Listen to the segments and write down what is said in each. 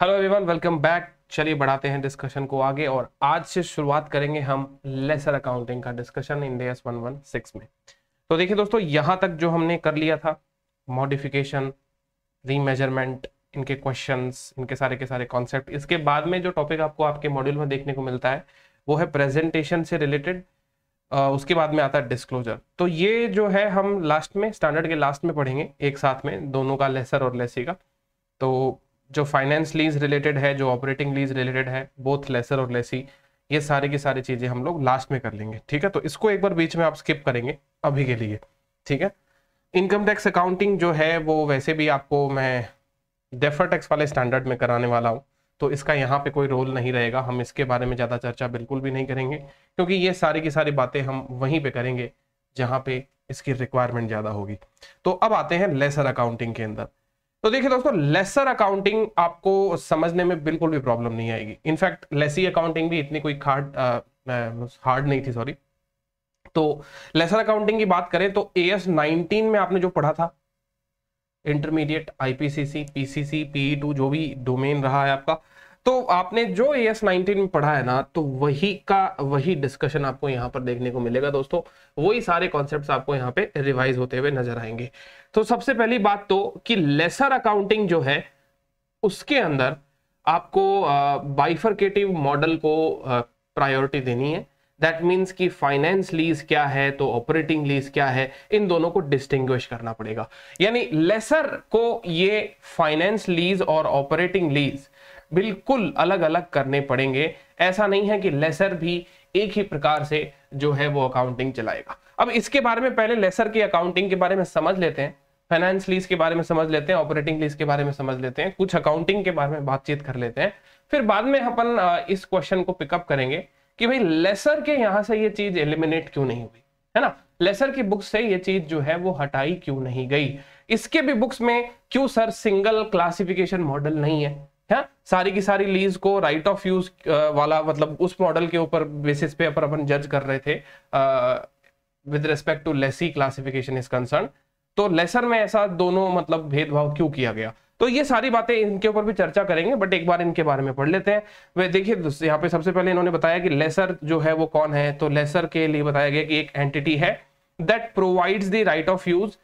Hello everyone welcome back चलिए बढ़ाते हैं डिस्कशन को आगे और आज से शुरुआत करेंगे हम लेसर अकाउंटिंग का डिस्कशन इंडियस 116 में तो देखिए दोस्तों यहाँ तक जो हमने कर लिया था मॉडिफिकेशन रीमेजरमेंट इनके क्वेश्चंस इनके सारे के सारे कॉन्सेप्ट इसके बाद में जो टॉपिक आपको आपके मॉड्यूल में देखने को मिलता है वो है प्रेजेंटेशन से रिलेटेड उसके बाद में आता है डिस्क्लोजर तो ये जो है हम लास्ट में स्टैंडर्ड के लास्ट में पढ़ेंगे एक साथ में दोनों का लेसर और लेसी का तो जो फाइनेंस लीज रिलेटेड है जो ऑपरेटिंग लीज रिलेटेड है बोथ लेसर और लेसी ये सारी की सारी चीज़ें हम लोग लास्ट में कर लेंगे ठीक है तो इसको एक बार बीच में आप स्किप करेंगे अभी के लिए ठीक है इनकम टैक्स अकाउंटिंग जो है वो वैसे भी आपको मैं डेफर टैक्स वाले स्टैंडर्ड में कराने वाला हूँ तो इसका यहाँ पे कोई रोल नहीं रहेगा हम इसके बारे में ज़्यादा चर्चा बिल्कुल भी नहीं करेंगे क्योंकि ये सारी की सारी बातें हम वहीं पे करेंगे जहाँ पे इसकी रिक्वायरमेंट ज़्यादा होगी तो अब आते हैं लेसर अकाउंटिंग के अंदर तो देखिए दोस्तों लेसर अकाउंटिंग आपको समझने में बिल्कुल भी प्रॉब्लम नहीं आएगी इनफैक्ट लेसी अकाउंटिंग भी इतनी कोई हार्ड हार्ड नहीं थी सॉरी तो लेसर अकाउंटिंग की बात करें तो ए एस नाइनटीन में आपने जो पढ़ा था intermediate IPCC PCC PE two जो भी डोमेन रहा है आपका तो आपने जो ए एस नाइनटीन में पढ़ा है ना तो वही का वही डिस्कशन आपको यहाँ पर देखने को मिलेगा दोस्तों वही सारे कॉन्सेप्ट आपको यहाँ पे रिवाइज होते हुए नजर आएंगे तो सबसे पहली बात तो कि लेसर अकाउंटिंग जो है उसके अंदर आपको बाइफरकेटिव मॉडल को प्रायोरिटी देनी है दैट मीन्स कि फाइनेंस लीज क्या है तो ऑपरेटिंग लीज क्या है इन दोनों को डिस्टिंग्विश करना पड़ेगा यानी लेसर को ये फाइनेंस लीज और ऑपरेटिंग लीज बिल्कुल अलग अलग करने पड़ेंगे ऐसा नहीं है कि लेसर भी एक ही प्रकार से जो है वो अकाउंटिंग चलाएगा अब इसके बारे में पहले लेसर की अकाउंटिंग के बारे में समझ लेते हैं फाइनेंस लीज के बारे में समझ लेते हैं ऑपरेटिंग लीज के बारे में समझ लेते हैं कुछ अकाउंटिंग के बारे में बातचीत कर लेते हैं फिर बाद में अपन इस क्वेश्चन को पिकअप करेंगे कि भाई लेसर के यहाँ से ये चीज एलिमिनेट क्यों नहीं हुई है ना लेसर की बुक्स से ये चीज जो है वो हटाई क्यों नहीं गई इसके भी बुक्स में क्यों सर सिंगल क्लासिफिकेशन मॉडल नहीं है है सारी की सारी लीज को राइट ऑफ यूज वाला मतलब उस मॉडल के ऊपर बेसिस पे अपन अपन जज कर रहे थे with respect to lessee classification is concern तो लेसर में ऐसा दोनों मतलब भेदभाव क्यों किया गया तो ये सारी बातें इनके ऊपर भी चर्चा करेंगे बट एक बार इनके बारे में पढ़ लेते हैं वे देखिए यहाँ पे सबसे पहले इन्होंने बताया कि लेसर जो है वो कौन है तो लेसर के लिए बताया गया कि एक एंटिटी है that provides the right of use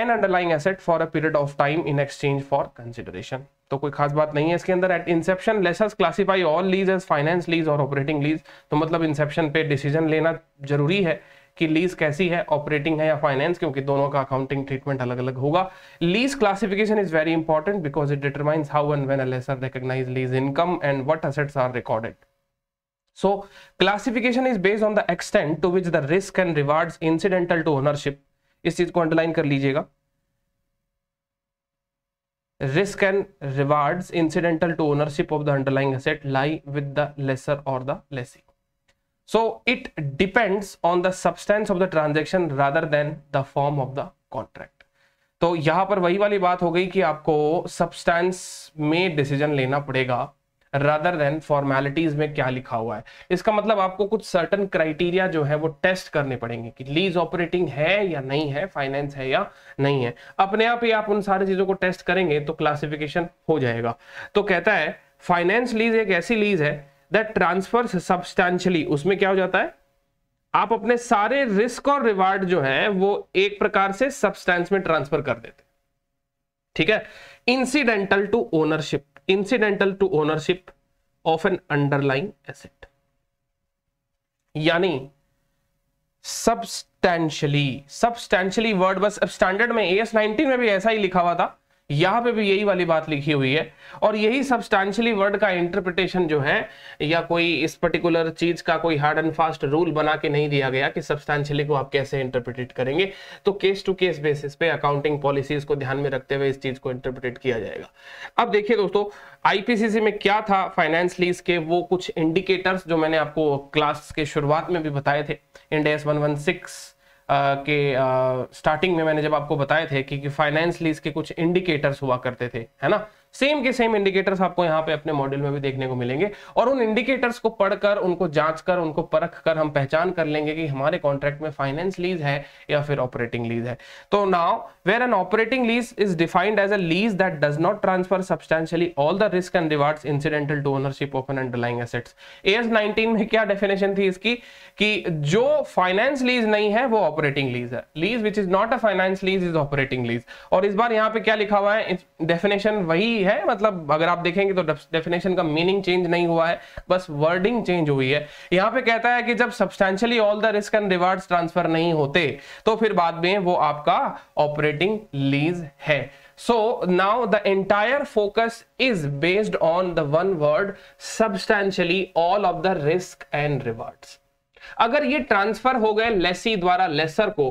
an underlying asset for a period of time in exchange for consideration तो कोई खास बात नहीं है इसके अंदर at inception lessors classify all lease as finance lease और ऑपरेटिंग लीज तो मतलब इंसेप्शन पे डिसीजन लेना जरूरी है कि लीज कैसी है ऑपरेटिंग है या फाइनेंस क्योंकि दोनों का अकाउंटिंग ट्रीटमेंट अलग अलग होगा lease classification is very important because it determines how and when lessor lease income and what assets are recorded so classification is based on the extent to which the risk and reward incidental to ownership इस चीज को underline कर लीजिएगा risk and rewards incidental to ownership of the underlying asset lie with the lessor or the lessee so it depends on the substance of the transaction rather than the form of the contract तो यहां पर वही वाली बात हो गई कि आपको सब्सटेंस में डिसीजन लेना पड़ेगा रादर देन फॉर्मेलिटीज में क्या लिखा हुआ है इसका मतलब आपको कुछ सर्टन क्राइटेरिया जो है वो टेस्ट करने पड़ेंगे कि लीज ऑपरेटिंग है या नहीं है फाइनेंस है या नहीं है अपने आप ही आप उन सारी चीजों को टेस्ट करेंगे तो क्लासिफिकेशन हो जाएगा तो कहता है फाइनेंस लीज एक ऐसी लीज है दैट ट्रांसफर सब्सटैंशली उसमें क्या हो जाता है आप अपने सारे रिस्क और रिवार्ड जो है वो एक प्रकार से सब्सटेंस में ट्रांसफर कर देते ठीक है incidental to ownership incidental to ownership of an underlying asset यानी सबस्टैंशली सबस्टैंशली वर्ड बस स्टैंडर्ड में एएस 19 में भी ऐसा ही लिखा हुआ था यहां पे भी यही वाली बात लिखी हुई है और यही सब्सटैंशली वर्ड का इंटरप्रिटेशन जो है या कोई इस पर्टिकुलर चीज का कोई हार्ड एंड फास्ट रूल बना के नहीं दिया गया कि सब्सटैंशली को आप कैसे इंटरप्रिटेट करेंगे तो केस टू केस बेसिस पे अकाउंटिंग पॉलिसीज को ध्यान में रखते हुए इस चीज को इंटरप्रिटेट किया जाएगा अब देखिए दोस्तों आईपीसीसी में क्या था फाइनेंस लीज के वो कुछ इंडिकेटर्स जो मैंने आपको क्लास के शुरुआत में भी बताए थे इंडेस वन के स्टार्टिंग में मैंने जब आपको बताए थे कि, फाइनेंस लीज के कुछ इंडिकेटर्स हुआ करते थे है ना सेम के सेम इंडिकेटर्स आपको यहाँ पे अपने मॉड्यूल में भी देखने को मिलेंगे और उन इंडिकेटर्स को पढ़कर उनको जांच कर उनको परख कर हम पहचान कर लेंगे कि हमारे कॉन्ट्रैक्ट में फाइनेंस लीज है या फिर ऑपरेटिंग लीज है तो now where an operating lease is defined as a lease that does not transfer substantially all the risk and reward incidental to ownership of an underlying assets AS 19 में क्या definition थी इसकी कि जो finance lease नहीं है वो operating lease है lease which is not a finance lease is operating lease और इस बार यहाँ पे क्या लिखा हुआ है डेफिनेशन वही ही है मतलब अगर आप देखेंगे तो डेफिनेशन का मीनिंग चेंज नहीं हुआ है बस वर्डिंग चेंज हुई है यहां पे कहता है कि जब substantially all the risk and rewards transfer नहीं होते तो फिर बाद में वो आपका ऑपरेटिंग लीज है so now the entire focus is based on the one word substantially all of the risk and rewards अगर ये ट्रांसफर हो गए लेसी द्वारा लेसर को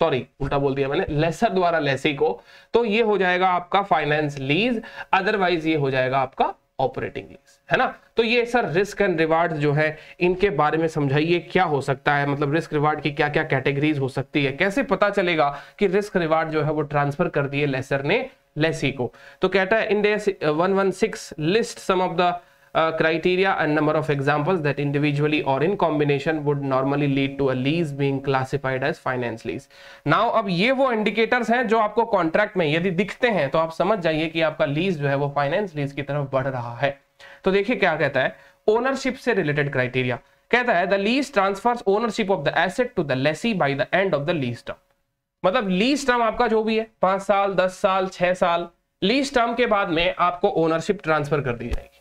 सॉरी उल्टा बोल दिया मैंने लेसर द्वारा लेसी को तो ये हो जाएगा आपका फाइनेंस लीज अदरवाइज ये हो जाएगा आपका ऑपरेटिंग लीज है ना तो ये सर रिस्क एंड रिवार्ड जो है इनके बारे में समझाइए क्या हो सकता है मतलब रिस्क रिवार्ड की क्या क्या कैटेगरीज हो सकती है कैसे पता चलेगा कि रिस्क रिवार्ड जो है वो ट्रांसफर कर दिए लेसर ने लेसी को तो कहता है Ind AS 116 list some of the uh, criteria and number of examples that individually or in combination would normally lead to a lease being classified as finance lease. Now अब ये वो indicators हैं जो आपको contract में यदि दिखते हैं तो आप समझ जाइए कि आपका lease जो है वो finance lease की तरफ बढ़ रहा है तो देखिए क्या कहता है ownership से related criteria. कहता है the lease transfers ownership of the asset to the lessee by the end of the lease term. मतलब lease term आपका जो भी है पांच साल दस साल छह साल lease term के बाद में आपको ownership transfer कर दी जाएगी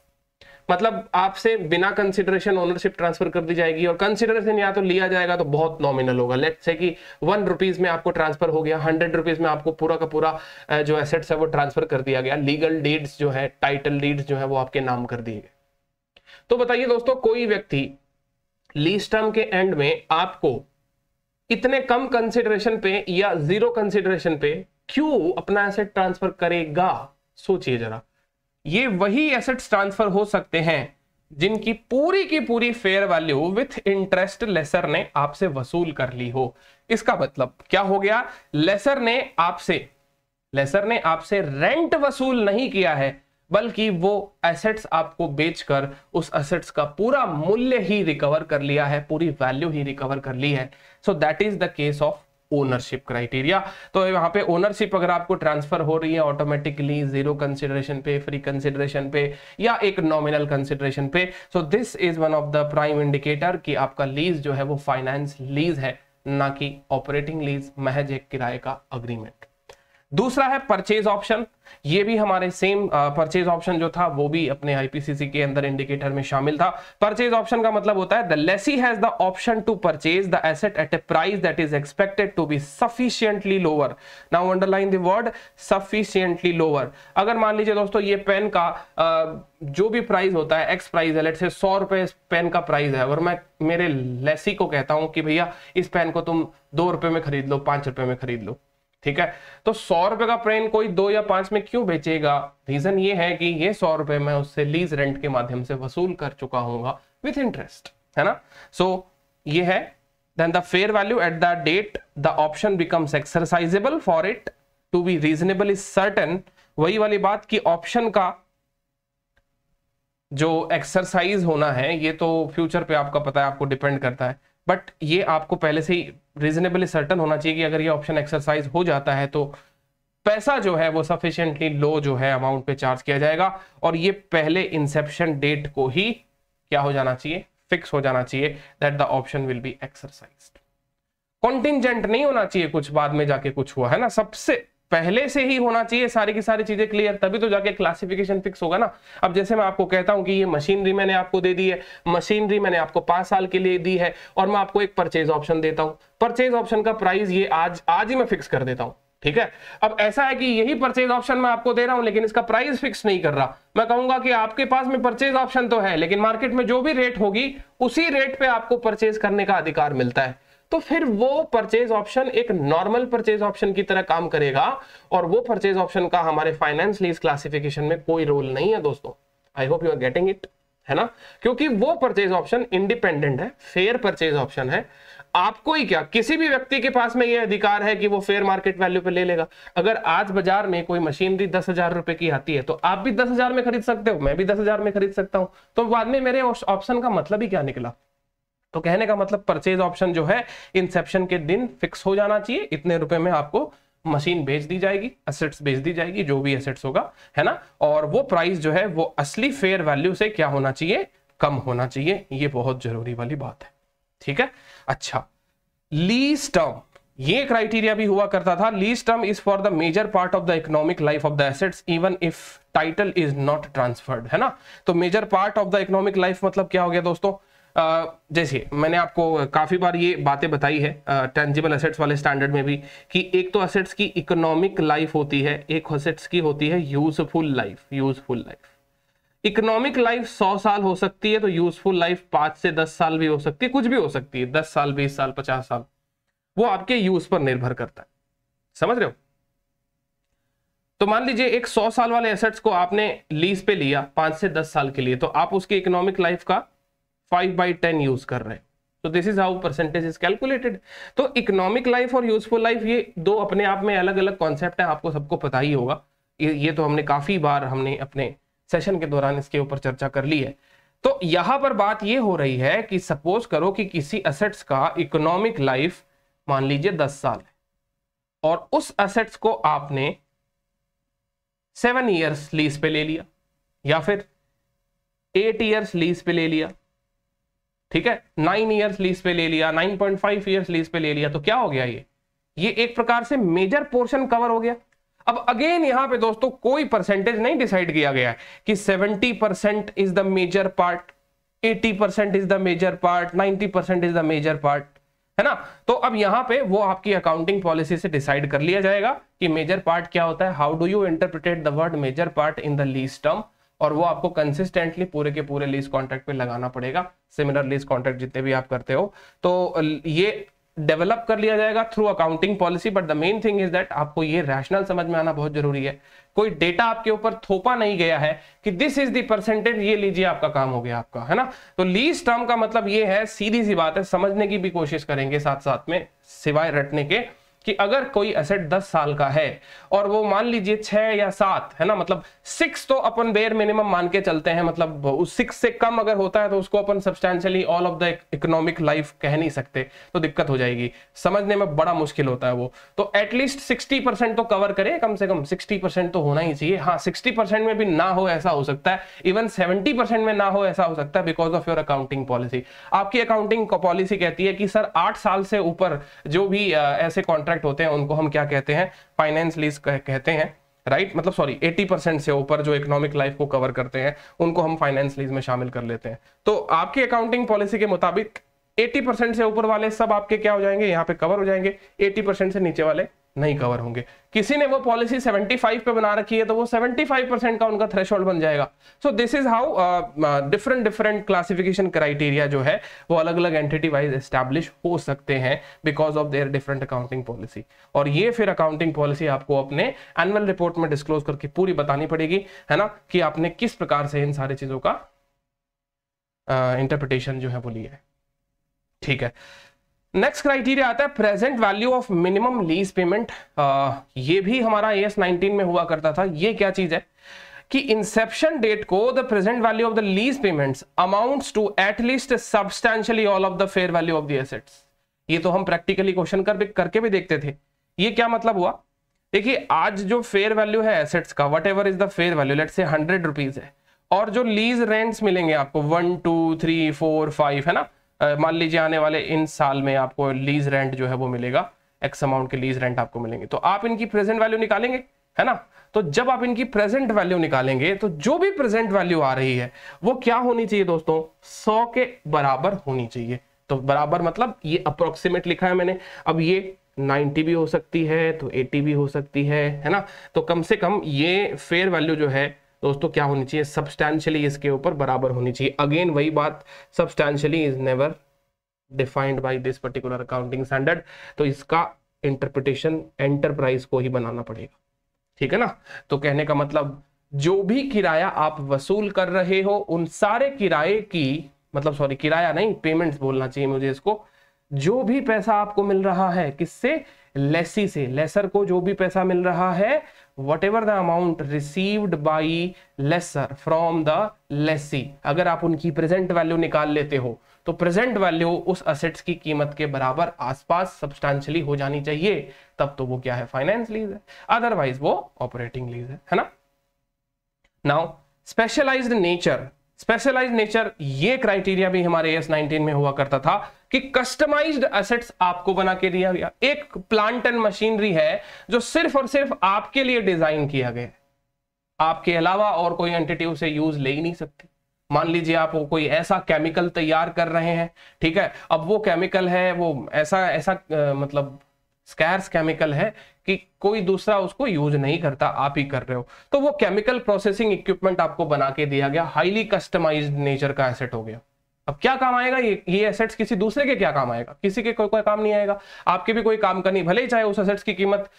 मतलब आपसे बिना कंसिडरेशन ओनरशिप ट्रांसफर कर दी जाएगी और कंसिडरेशन या तो लिया जाएगा तो बहुत नॉमिनल होगा लेट से कि वन रुपीज में आपको ट्रांसफर हो गया हंड्रेड रुपीज में आपको पूरा का पूरा जो एसेट्स है वो ट्रांसफर कर दिया गया लीगल डीड्स जो है टाइटल डीड्स जो है वो आपके नाम कर दिए गए तो बताइए दोस्तों कोई व्यक्ति लीज टर्म के एंड में आपको इतने कम कंसिडरेशन पे या जीरो कंसिडरेशन पे क्यों अपना एसेट ट्रांसफर करेगा सोचिए जरा ये वही एसेट्स ट्रांसफर हो सकते हैं जिनकी पूरी की पूरी fair value with interest lessor ने आपसे वसूल कर ली हो इसका मतलब क्या हो गया लेसर ने आपसे लेसर ने आपसे रेंट वसूल नहीं किया है बल्कि वो एसेट्स आपको बेचकर उस एसेट्स का पूरा मूल्य ही रिकवर कर लिया है पूरी वैल्यू ही रिकवर कर ली है so that is the case of ownership criteria तो यहाँ पे ओनरशिप अगर आपको ट्रांसफर हो रही है ऑटोमेटिकली जीरो कंसिडरेशन पे फ्री कंसिडरेशन पे या एक नॉमिनल कंसिडरेशन पे so this is one of the prime indicator कि आपका लीज जो है वो फाइनेंस लीज है ना कि ऑपरेटिंग लीज महज एक किराए का अग्रीमेंट दूसरा है परचेज ऑप्शन ये भी हमारे सेम परचेज ऑप्शन जो था वो भी अपने आईपीसीसी के अंदर इंडिकेटर में शामिल था परचेज ऑप्शन का मतलब होता है the lessee has the option to purchase the asset at a price that is expected to be sufficiently lower now underline the word sufficiently lower अगर मान लीजिए दोस्तों ये पेन का uh, जो भी प्राइस होता है एक्स प्राइस है लेट से सौ रुपए पेन का प्राइस है और मैं मेरे लेसी को कहता हूं कि भैया इस पेन को तुम दो रुपए में खरीद लो पांच रुपए में खरीद लो ठीक है तो सौ रुपए का प्लेन कोई दो या पांच में क्यों बेचेगा रीजन ये है कि ये सौ रुपए मैं उससे लीज रेंट के माध्यम से वसूल कर चुका हूँ विथ इंटरेस्ट है ना सो so, ये है then the fair value at the date the option becomes exercisable for it to be reasonable is certain वही वाली बात कि ऑप्शन का जो एक्सरसाइज होना है ये तो फ्यूचर पे आपका पता है आपको डिपेंड करता है बट ये आपको पहले से ही रीजनेबली सर्टन होना चाहिए कि अगर ये ऑप्शन एक्सरसाइज हो जाता है तो पैसा जो है वो सफिशियंटली लो जो है अमाउंट पे चार्ज किया जाएगा और ये पहले इंसेप्शन डेट को ही क्या हो जाना चाहिए फिक्स हो जाना चाहिए that the option will be exercise contingent नहीं होना चाहिए कुछ बाद में जाके कुछ हुआ है ना सबसे पहले से ही होना चाहिए सारी की सारी चीजें क्लियर तभी तो जाके क्लासिफिकेशन फिक्स होगा ना अब जैसे मैं आपको कहता हूं कि ये मशीनरी मैंने आपको दे दी है मशीनरी मैंने आपको पांच साल के लिए दी है और मैं आपको एक परचेज ऑप्शन देता हूं परचेज ऑप्शन का प्राइस ये आज आज ही मैं फिक्स कर देता हूं ठीक है अब ऐसा है कि यही परचेज ऑप्शन मैं आपको दे रहा हूं लेकिन इसका प्राइस फिक्स नहीं कर रहा मैं कहूंगा कि आपके पास में परचेज ऑप्शन तो है लेकिन मार्केट में जो भी रेट होगी उसी रेट पे आपको परचेज करने का अधिकार मिलता है तो फिर वो परचेज ऑप्शन एक नॉर्मल परचेज ऑप्शन की तरह काम करेगा और वो परचेज ऑप्शन का हमारे फाइनेंस लीज क्लासिफिकेशन में कोई रोल नहीं है दोस्तों I hope you are getting it है ना क्योंकि वो परचेज ऑप्शन इंडिपेंडेंट है फेयर परचेज ऑप्शन है आपको ही क्या किसी भी व्यक्ति के पास में ये अधिकार है कि वो फेयर मार्केट वैल्यू पे ले लेगा अगर आज बाजार में कोई मशीनरी दस हजार रुपए की आती है तो आप भी दस हजार में खरीद सकते हो मैं भी दस हजार में खरीद सकता हूं तो बाद में मेरे ऑप्शन का मतलब ही क्या निकला तो कहने का मतलब परचेज ऑप्शन जो है इंसेप्शन के दिन फिक्स हो जाना चाहिए इतने रुपए में आपको मशीन भेज दी जाएगी असेट्स भेज दी जाएगी जो भी असेट्स होगा है ना और वो प्राइस जो है वो असली फेयर वैल्यू से क्या होना चाहिए कम होना चाहिए ये बहुत जरूरी वाली बात है ठीक है अच्छा लीज टर्म ये क्राइटेरिया भी हुआ करता था lease term is for the major part of the economic life of the assets even if title is not transferred है ना तो major part of the economic life मतलब क्या हो गया दोस्तों जैसे मैंने आपको काफ़ी बार ये बातें बताई है टेंजिबल असेट्स वाले स्टैंडर्ड में भी कि एक तो असेट्स की इकोनॉमिक लाइफ होती है एक असेट्स की होती है useful life useful life economic life सौ साल हो सकती है तो यूजफुल लाइफ पांच से दस साल भी हो सकती है कुछ भी हो सकती है दस साल बीस साल पचास साल वो आपके यूज पर निर्भर करता है समझ रहे हो तो मान लीजिए एक सौ साल वाले एसेट्स को आपने लीज पे लिया पांच से दस साल के लिए तो आप उसकी इकोनॉमिक लाइफ का फाइव बाई टेन यूज कर रहे हैं तो this is how percentage is calculated तो इकोनॉमिक लाइफ और यूजफुल लाइफ ये दो अपने आप में अलग अलग कॉन्सेप्ट है आपको सबको पता ही होगा ये, ये तो हमने काफी बार हमने अपने सेशन के दौरान इसके ऊपर चर्चा कर ली है तो यहां पर बात ये हो रही है कि सपोज करो कि किसी असेट्स का इकोनॉमिक लाइफ मान लीजिए दस साल है और उस असेट्स को आपने सेवन ईयर्स लीज पे ले लिया या फिर एट ईयर्स लीज पे ले लिया ठीक है नाइन ईयर्स लीज पे ले लिया nine point five years lease पे ले लिया तो क्या हो गया ये ये एक प्रकार से मेजर पोर्शन कवर हो गया अब अगेन यहां पे दोस्तों कोई परसेंटेज नहीं डिसाइड किया गया है कि seventy percent is the major part eighty percent is the major part ninety percent is the major part है ना तो अब यहां पे वो आपकी अकाउंटिंग पॉलिसी से डिसाइड कर लिया जाएगा कि मेजर पार्ट क्या होता है how do you interpret the word major part in the lease term और वो आपको कंसिस्टेंटली पूरे के पूरे लीज कॉन्ट्रैक्ट पे लगाना पड़ेगा सिमिलर लीज कॉन्ट्रैक्ट जितने भी आप करते हो तो ये डेवलप कर लिया जाएगा through accounting policy but the main thing is that आपको ये रैशनल समझ में आना बहुत जरूरी है कोई डेटा आपके ऊपर थोपा नहीं गया है कि दिस इज दी परसेंटेज ये लीजिए आपका काम हो गया आपका है ना तो लीज टर्म का मतलब ये है सीधी सी बात है समझने की भी कोशिश करेंगे साथ साथ में सिवाय रटने के कि अगर कोई एसेट 10 साल का है और वो मान लीजिए छह या सात है ना मतलब सिक्स तो अपन बेयर मिनिमम मान के चलते हैं मतलब उस सिक्स से कम अगर होता है तो उसको अपन substantially all of the economic life कह नहीं सकते तो दिक्कत हो जाएगी समझने में बड़ा मुश्किल होता है वो तो एटलीस्ट सिक्सटी तो कवर करे कम से कम सिक्सटी तो होना ही चाहिए हाँ सिक्सटी में भी ना हो ऐसा हो सकता है इवन सेवेंटी में ना हो ऐसा हो सकता है because of your accounting policy आपकी अकाउंटिंग पॉलिसी कहती है कि सर आठ साल से ऊपर जो भी ऐसे कॉन्ट्रैक्ट कॉन्ट्रैक्ट होते हैं उनको हम क्या कहते हैं फाइनेंस लीज कह, कहते हैं राइट right? मतलब सॉरी 80 परसेंट से ऊपर जो इकोनॉमिक लाइफ को कवर करते हैं उनको हम फाइनेंस लीज में शामिल कर लेते हैं तो आपकी अकाउंटिंग पॉलिसी के मुताबिक एटी परसेंट से ऊपर वाले सब आपके क्या हो जाएंगे यहाँ पे कवर हो जाएंगे एटी परसेंट से नीचे वाले नहीं कवर होंगे किसी ने वो पॉलिसी फाइव पे बना रखी है तो वो फाइव परसेंट का उनका थ्रेश बन जाएगा so this is how different different classification criteria जो है वो अलग अलग एंटिटी वाइज एस्टेब्लिश हो सकते हैं because of their different accounting policy और ये फिर अकाउंटिंग पॉलिसी आपको अपने एनुअल रिपोर्ट में डिस्कलोज करके पूरी बतानी पड़ेगी है ना कि आपने किस प्रकार से इन सारी चीजों का इंटरप्रिटेशन uh, जो है वो लिया है ठीक है नेक्स्ट क्राइटेरिया आता है present value of minimum lease payment ये भी हमारा एस नाइनटीन में हुआ करता था ये क्या चीज है कि इंसेप्शन डेट को the present value of the lease payments amounts to at least substantially all of the fair value of the assets ये तो हम प्रैक्टिकली क्वेश्चन कर भी करके भी देखते थे ये क्या मतलब हुआ देखिए आज जो फेयर वैल्यू है एसेट्स का whatever is the fair value let say hundred rupees है और जो लीज रेंट्स मिलेंगे आपको one two three four five है ना मान लीजिए आने वाले इन साल में आपको लीज रेंट जो है वो मिलेगा एक्स अमाउंट के लीज रेंट आपको मिलेंगे तो आप इनकी प्रेजेंट वैल्यू निकालेंगे है ना तो जब आप इनकी प्रेजेंट वैल्यू निकालेंगे तो जो भी प्रेजेंट वैल्यू आ रही है वो क्या होनी चाहिए दोस्तों सौ के बराबर होनी चाहिए तो बराबर मतलब ये अप्रोक्सीमेट लिखा है मैंने अब ये 90 भी हो सकती है तो 80 भी हो सकती है है ना तो कम से कम ये फेयर वैल्यू जो है दोस्तों क्या होनी चाहिए सब्सटैंशली इसके ऊपर बराबर होनी चाहिए अगेन वही बात substantially is never defined by this particular accounting standard तो इसका इंटरप्रिटेशन एंटरप्राइज को ही बनाना पड़ेगा ठीक है ना तो कहने का मतलब जो भी किराया आप वसूल कर रहे हो उन सारे किराए की मतलब सॉरी किराया नहीं पेमेंट्स बोलना चाहिए मुझे इसको जो भी पैसा आपको मिल रहा है किससे लेसी से लेसर को जो भी पैसा मिल रहा है whatever the amount received by lesser from the lessee अगर आप उनकी present value निकाल लेते हो तो प्रेजेंट वैल्यू उस असेट्स की कीमत के बराबर आसपास सब्सटैंशली हो जानी चाहिए तब तो वो क्या है फाइनेंस लीज है अदरवाइज वो ऑपरेटिंग लीज है है ना now specialized nature specialized nature ये क्राइटेरिया भी हमारे एस 19 में हुआ करता था कि कस्टमाइज्ड एसेट्स आपको बना के दिया गया एक प्लांट एंड मशीनरी है जो सिर्फ और सिर्फ आपके लिए डिजाइन किया गया है आपके अलावा और कोई एंटिटी उसे यूज ले ही नहीं सकती मान लीजिए आप वो कोई ऐसा केमिकल तैयार कर रहे हैं ठीक है अब वो केमिकल है वो ऐसा ऐसा आ, मतलब स्कैर्स केमिकल है कि कोई दूसरा उसको यूज नहीं करता आप ही कर रहे हो तो वो केमिकल प्रोसेसिंग इक्विपमेंट आपको बना के दिया गया हाईली कस्टमाइज्ड नेचर का एसेट हो गया अब क्या काम आएगा ये ये एसेट्स किसी दूसरे के क्या काम आएगा किसी के कोई काम नहीं आएगा आपके भी कोई काम का नहीं भले ही चाहे उस एसेट्स की कीमत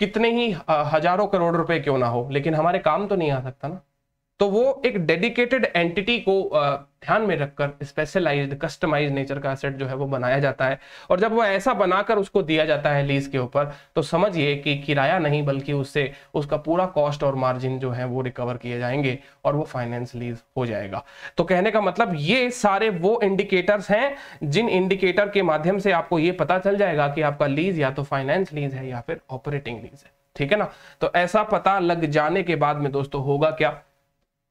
कितने ही हजारों करोड़ रुपए क्यों ना हो लेकिन हमारे काम तो नहीं आ सकता ना तो वो एक डेडिकेटेड एंटिटी को ध्यान में रखकर स्पेशलाइज्ड कस्टमाइज नेचर का एसेट जो है वो बनाया जाता है और जब वो ऐसा बनाकर उसको दिया जाता है लीज के ऊपर तो समझिए कि किराया नहीं बल्कि उससे उसका पूरा कॉस्ट और मार्जिन जो है वो रिकवर किए जाएंगे और वो फाइनेंस लीज हो जाएगा तो कहने का मतलब ये सारे वो इंडिकेटर्स हैं जिन इंडिकेटर के माध्यम से आपको ये पता चल जाएगा कि आपका लीज या तो फाइनेंस लीज है या फिर ऑपरेटिंग लीज है ठीक है ना तो ऐसा पता लग जाने के बाद में दोस्तों होगा क्या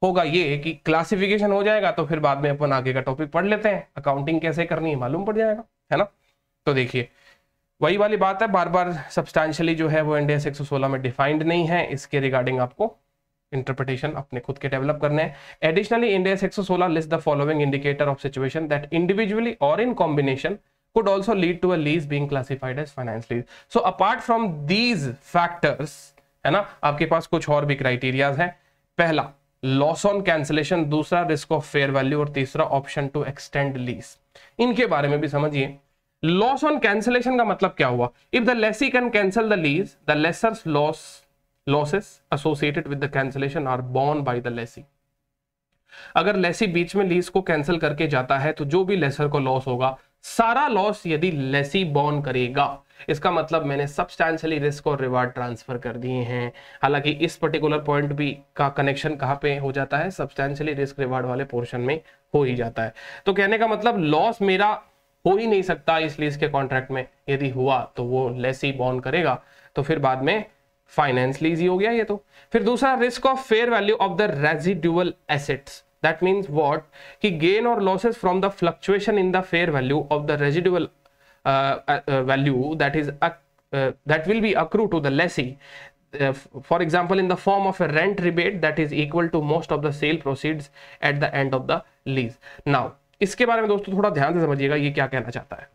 होगा ये कि क्लासिफिकेशन हो जाएगा तो फिर बाद में अपन आगे का टॉपिक पढ़ लेते हैं अकाउंटिंग कैसे करनी है मालूम पड़ जाएगा है ना तो देखिए वही वाली बात है बार बार सब्सटैंशली जो है वो एनडीएस 116 में डिफाइंड नहीं है इसके रिगार्डिंग आपको इंटरप्रिटेशन अपने खुद के डेवलप करने हैं additionally Ind AS 116 list the following indicator of situation that individually or in combination could also lead to a lease being classified as finance lease so apart from these है ना आपके पास कुछ और भी क्राइटेरियाज हैं पहला लॉस ऑन कैंसिलेशन दूसरा risk of fair value और तीसरा ऑप्शन टू एक्सटेंड लीज इनके बारे में भी समझिए लॉस ऑन कैंसिलेशन का मतलब क्या हुआ if the lessee can cancel the lease the lessor loss losses associated with the cancellation are borne by the lessee अगर लेसी बीच में लीज को कैंसिल करके जाता है तो जो भी लेसर को लॉस होगा सारा लॉस यदि लेसी बॉर्न करेगा इसका मतलब मैंने सब्सटैंशली रिस्क और रिवार्ड ट्रांसफर कर दिए हैं हालांकि इस पर्टिकुलर पॉइंट भी का कनेक्शन कहाँ पे हो जाता है सब्सटैंशली रिस्क रिवार्ड वाले पोर्शन में हो ही जाता है तो कहने का मतलब लॉस मेरा हो ही नहीं सकता इसलिए इसके कॉन्ट्रैक्ट में यदि हुआ तो वो लेस ही बॉन्ड करेगा तो फिर बाद में फाइनेंस लीज हो गया ये तो फिर दूसरा risk of fair value of the residual assets that means what कि gain or losses from the fluctuation in the fair value of the residual value that is uh, that will be accrued to the lessee uh, for example in the form of a rent rebate that is equal to most of the sale proceeds at the end of the lease now इसके बारे में दोस्तों थोड़ा ध्यान से समझिएगा ye kya kehna chahta hai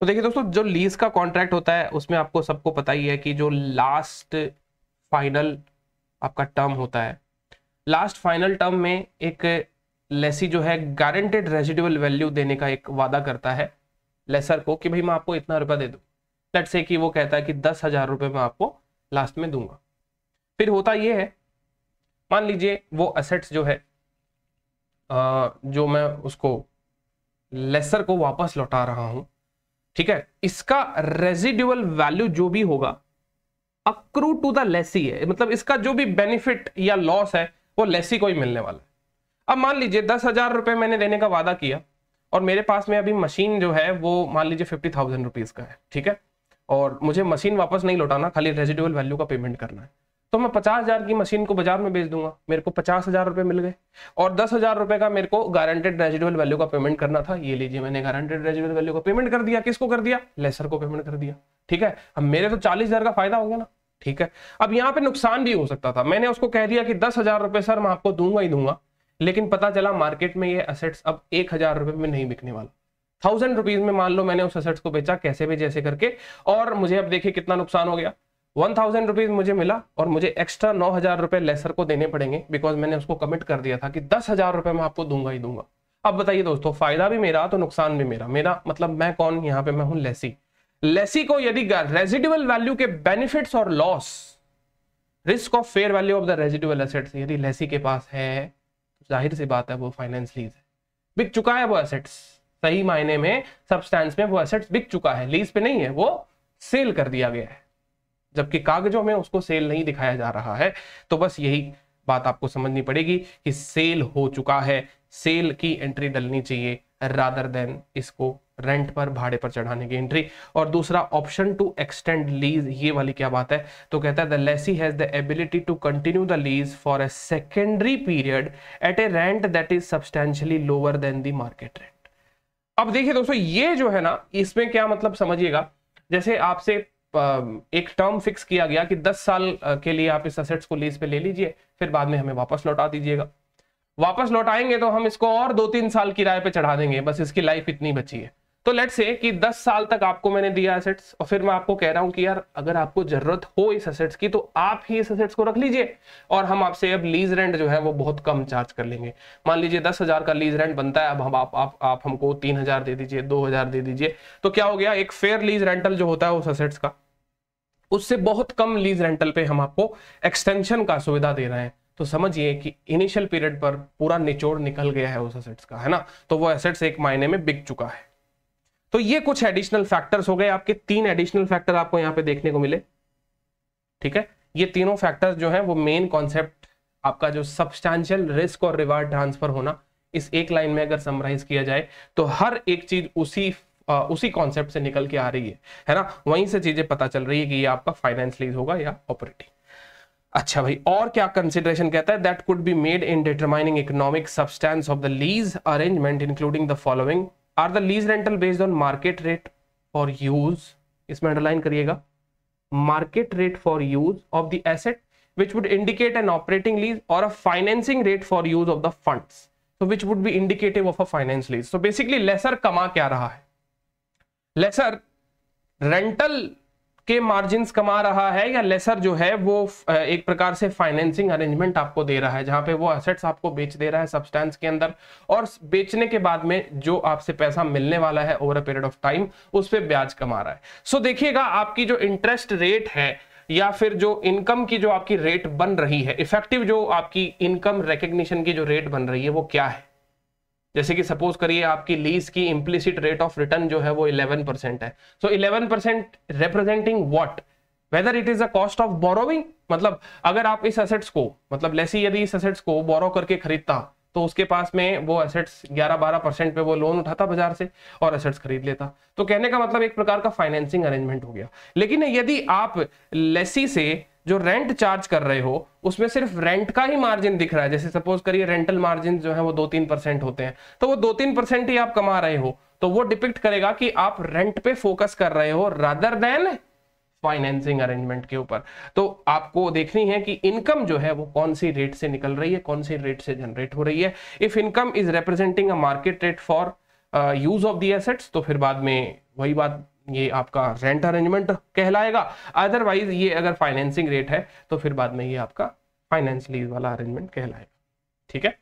to dekhiye dosto jo lease ka contract hota hai usme aapko sabko pata hi hai ki jo last final aapka term hota hai last final term mein ek Lesi जो है guaranteed residual value देने का एक वादा करता है laser को कि भाई मैं आपको इतना रुपया दे दूँ लेट से कि वो कहता है कि दस हज़ार रुपये मैं आपको लास्ट में दूंगा फिर होता ये है मान लीजिए वो असेट्स जो है आ, जो मैं उसको लेसर को वापस लौटा रहा हूँ ठीक है इसका रेजिडुअल वैल्यू जो भी होगा अक्रू टू द लेसी है मतलब इसका जो भी बेनिफिट या लॉस है वो लेसी को ही मिलने वाला है अब मान लीजिए दस हजार रुपये मैंने देने का वादा किया और मेरे पास में अभी मशीन जो है वो मान लीजिए फिफ्टी थाउजेंड रुपीज का है ठीक है और मुझे मशीन वापस नहीं लौटाना खाली रेजिडुअल वैल्यू का पेमेंट करना है तो मैं पचास हजार की मशीन को बाजार में बेच दूंगा मेरे को पचास हजार रुपये मिल गए और दस हजार रुपये का मेरे को गारंटेड रेजिडुअल वैल्यू का पेमेंट करना था ये लीजिए मैंने गारंटेड रेजिडुअल वैल्यू का पेमेंट कर दिया किसको कर दिया लेसर को पेमेंट कर दिया ठीक है अब मेरे तो चालीस हजार का फायदा हो गया ना ठीक है अब यहाँ पे नुकसान भी हो सकता था मैंने उसको कह दिया कि दस हजार रुपये सर मैं आपको दूंगा ही दूंगा लेकिन पता चला मार्केट में ये असेट्स अब एक हजार रुपए में नहीं बिकने वाला थाउजेंड रुपीज में मान लो मैंने उस असेट्स को बेचा कैसे भी जैसे करके और मुझे अब देखिए कितना नुकसान हो गया वन थाउजेंड रुपीज मुझे मिला और मुझे एक्स्ट्रा नौ हजार रुपए लेसर को देने पड़ेंगे बिकॉज मैंने उसको कमिट कर दिया था कि दस हजार रुपए मैं आपको दूंगा ही दूंगा अब बताइए दोस्तों फायदा भी मेरा तो नुकसान भी मेरा मेरा मतलब मैं कौन यहाँ पे मैं हूं लेसी लेसी को यदि रेजिडुअल वैल्यू के बेनिफिट और loss risk of fair value of the residual assets यदि लेसी के पास है जाहिर सी बात है वो फाइनेंस लीज है बिक चुका है वो एसेट्स सही मायने में सबस्टेंस में वो एसेट्स बिक चुका है लीज पे नहीं है वो सेल कर दिया गया है जबकि कागजों में उसको सेल नहीं दिखाया जा रहा है तो बस यही बात आपको समझनी पड़ेगी कि सेल हो चुका है सेल की एंट्री डलनी चाहिए रादर देन इसको रेंट पर भाड़े पर चढ़ाने की एंट्री और दूसरा ऑप्शन टू एक्सटेंड लीज ये वाली क्या बात है तो कहता है the lessee has the ability to continue the lease for a secondary period at a rent that is substantially lower than the market rent अब देखिए दोस्तों ये जो है ना इसमें क्या मतलब समझिएगा जैसे आपसे एक टर्म फिक्स किया गया कि 10 साल के लिए आप इस असेट्स को लीज पे ले लीजिए फिर बाद में हमें वापस लौटा दीजिएगा वापस लौट आएंगे तो हम इसको और दो तीन साल किराए पे चढ़ा देंगे बस इसकी लाइफ इतनी बची है तो लेट से कि 10 साल तक आपको मैंने दिया एसेट्स और फिर मैं आपको कह रहा हूं कि यार अगर आपको जरूरत हो इस एसेट्स की तो आप ही इस एसेट्स को रख लीजिए और हम आपसे अब लीज रेंट जो है वो बहुत कम चार्ज कर लेंगे मान लीजिए दस हजार का लीज रेंट बनता है अब हम आप, आप, आप हमको तीन हजार दे दीजिए दो हजार दे दीजिए तो क्या हो गया एक फेयर लीज रेंटल जो होता है उस असेट्स का उससे बहुत कम लीज रेंटल पे हम आपको एक्सटेंशन का सुविधा दे रहे हैं तो समझिए कि इनिशियल पीरियड पर पूरा निचोड़ निकल गया है उस एसेट्स का है ना तो वो एसेट्स एक महीने में बिक चुका है तो ये कुछ एडिशनल फैक्टर्स हो गए आपके तीन एडिशनल फैक्टर आपको यहां पे देखने को मिले ठीक है ये तीनों फैक्टर्स जो है वो मेन कॉन्सेप्ट आपका जो सब्सटैंशियल रिस्क और रिवार्ड ट्रांसफर होना इस एक लाइन में अगर समराइज किया जाए तो हर एक चीज उसी आ, उसी कॉन्सेप्ट से निकल के आ रही है है ना वहीं से चीजें पता चल रही है कि ये आपका फाइनेंस लीज होगा या ऑपरेटिंग अच्छा भाई और क्या कंसिडरेशन कहता है that could be made in determining economic substance of the lease arrangement including the following are the lease rental based on market rate for use इसमें अंडरलाइन करिएगा market rate for use of the asset which would indicate an operating lease or a financing rate for use of the fund which would be indicative of a finance lease so basically lessor कमा क्या रहा है laser rental के margin कमा रहा है या laser जो है वो एक प्रकार से फाइनेंसिंग अरेंजमेंट आपको दे रहा है जहां पे वो एसेट्स आपको बेच दे रहा है सब्सटेंस के अंदर और बेचने के बाद में जो आपसे पैसा मिलने वाला है over a period of time उस पर ब्याज कमा रहा है सो देखिएगा आपकी जो इंटरेस्ट रेट है या फिर जो इनकम की जो आपकी रेट बन रही है इफेक्टिव जो आपकी इनकम रिकग्निशन की जो रेट बन रही है वो क्या है जैसे कि सपोज करिए आपकी लीज की इम्प्लीसिट रेट ऑफ रिटर्न जो है वो 11 परसेंट है so eleven percent representing what whether it is a cost of borrowing मतलब अगर आप इस असेट्स को मतलब लेसी यदि इस असेट्स को बोरो करके खरीदता तो उसके पास में वो एसेट्स 11-12 परसेंट पे वो लोन उठाता बाजार से और एसेट्स खरीद लेता तो कहने का मतलब एक प्रकार का फाइनेंसिंग अरेंजमेंट हो गया लेकिन यदि आप लेसी से जो रेंट चार्ज कर रहे हो उसमें सिर्फ रेंट का ही मार्जिन दिख रहा है जैसे सपोज करिए रेंटल मार्जिन जो है वो दो तीन परसेंट होते हैं तो वो दो तीन परसेंट ही आप कमा रहे हो तो वो डिपिक्ट करेगा कि आप रेंट पे फोकस कर रहे हो रादर देन फाइनेंसिंग अरेंजमेंट के ऊपर तो आपको देखनी है कि इनकम जो है वो कौन सी रेट से निकल रही है कौन सी रेट से जनरेट हो रही है if income is representing a market rate for use of the assets तो फिर बाद में वही बात ये आपका रेंट अरेंजमेंट कहलाएगा अदरवाइज ये अगर फाइनेंसिंग रेट है तो फिर बाद में ये आपका फाइनेंस लीज वाला अरेंजमेंट कहलाएगा ठीक है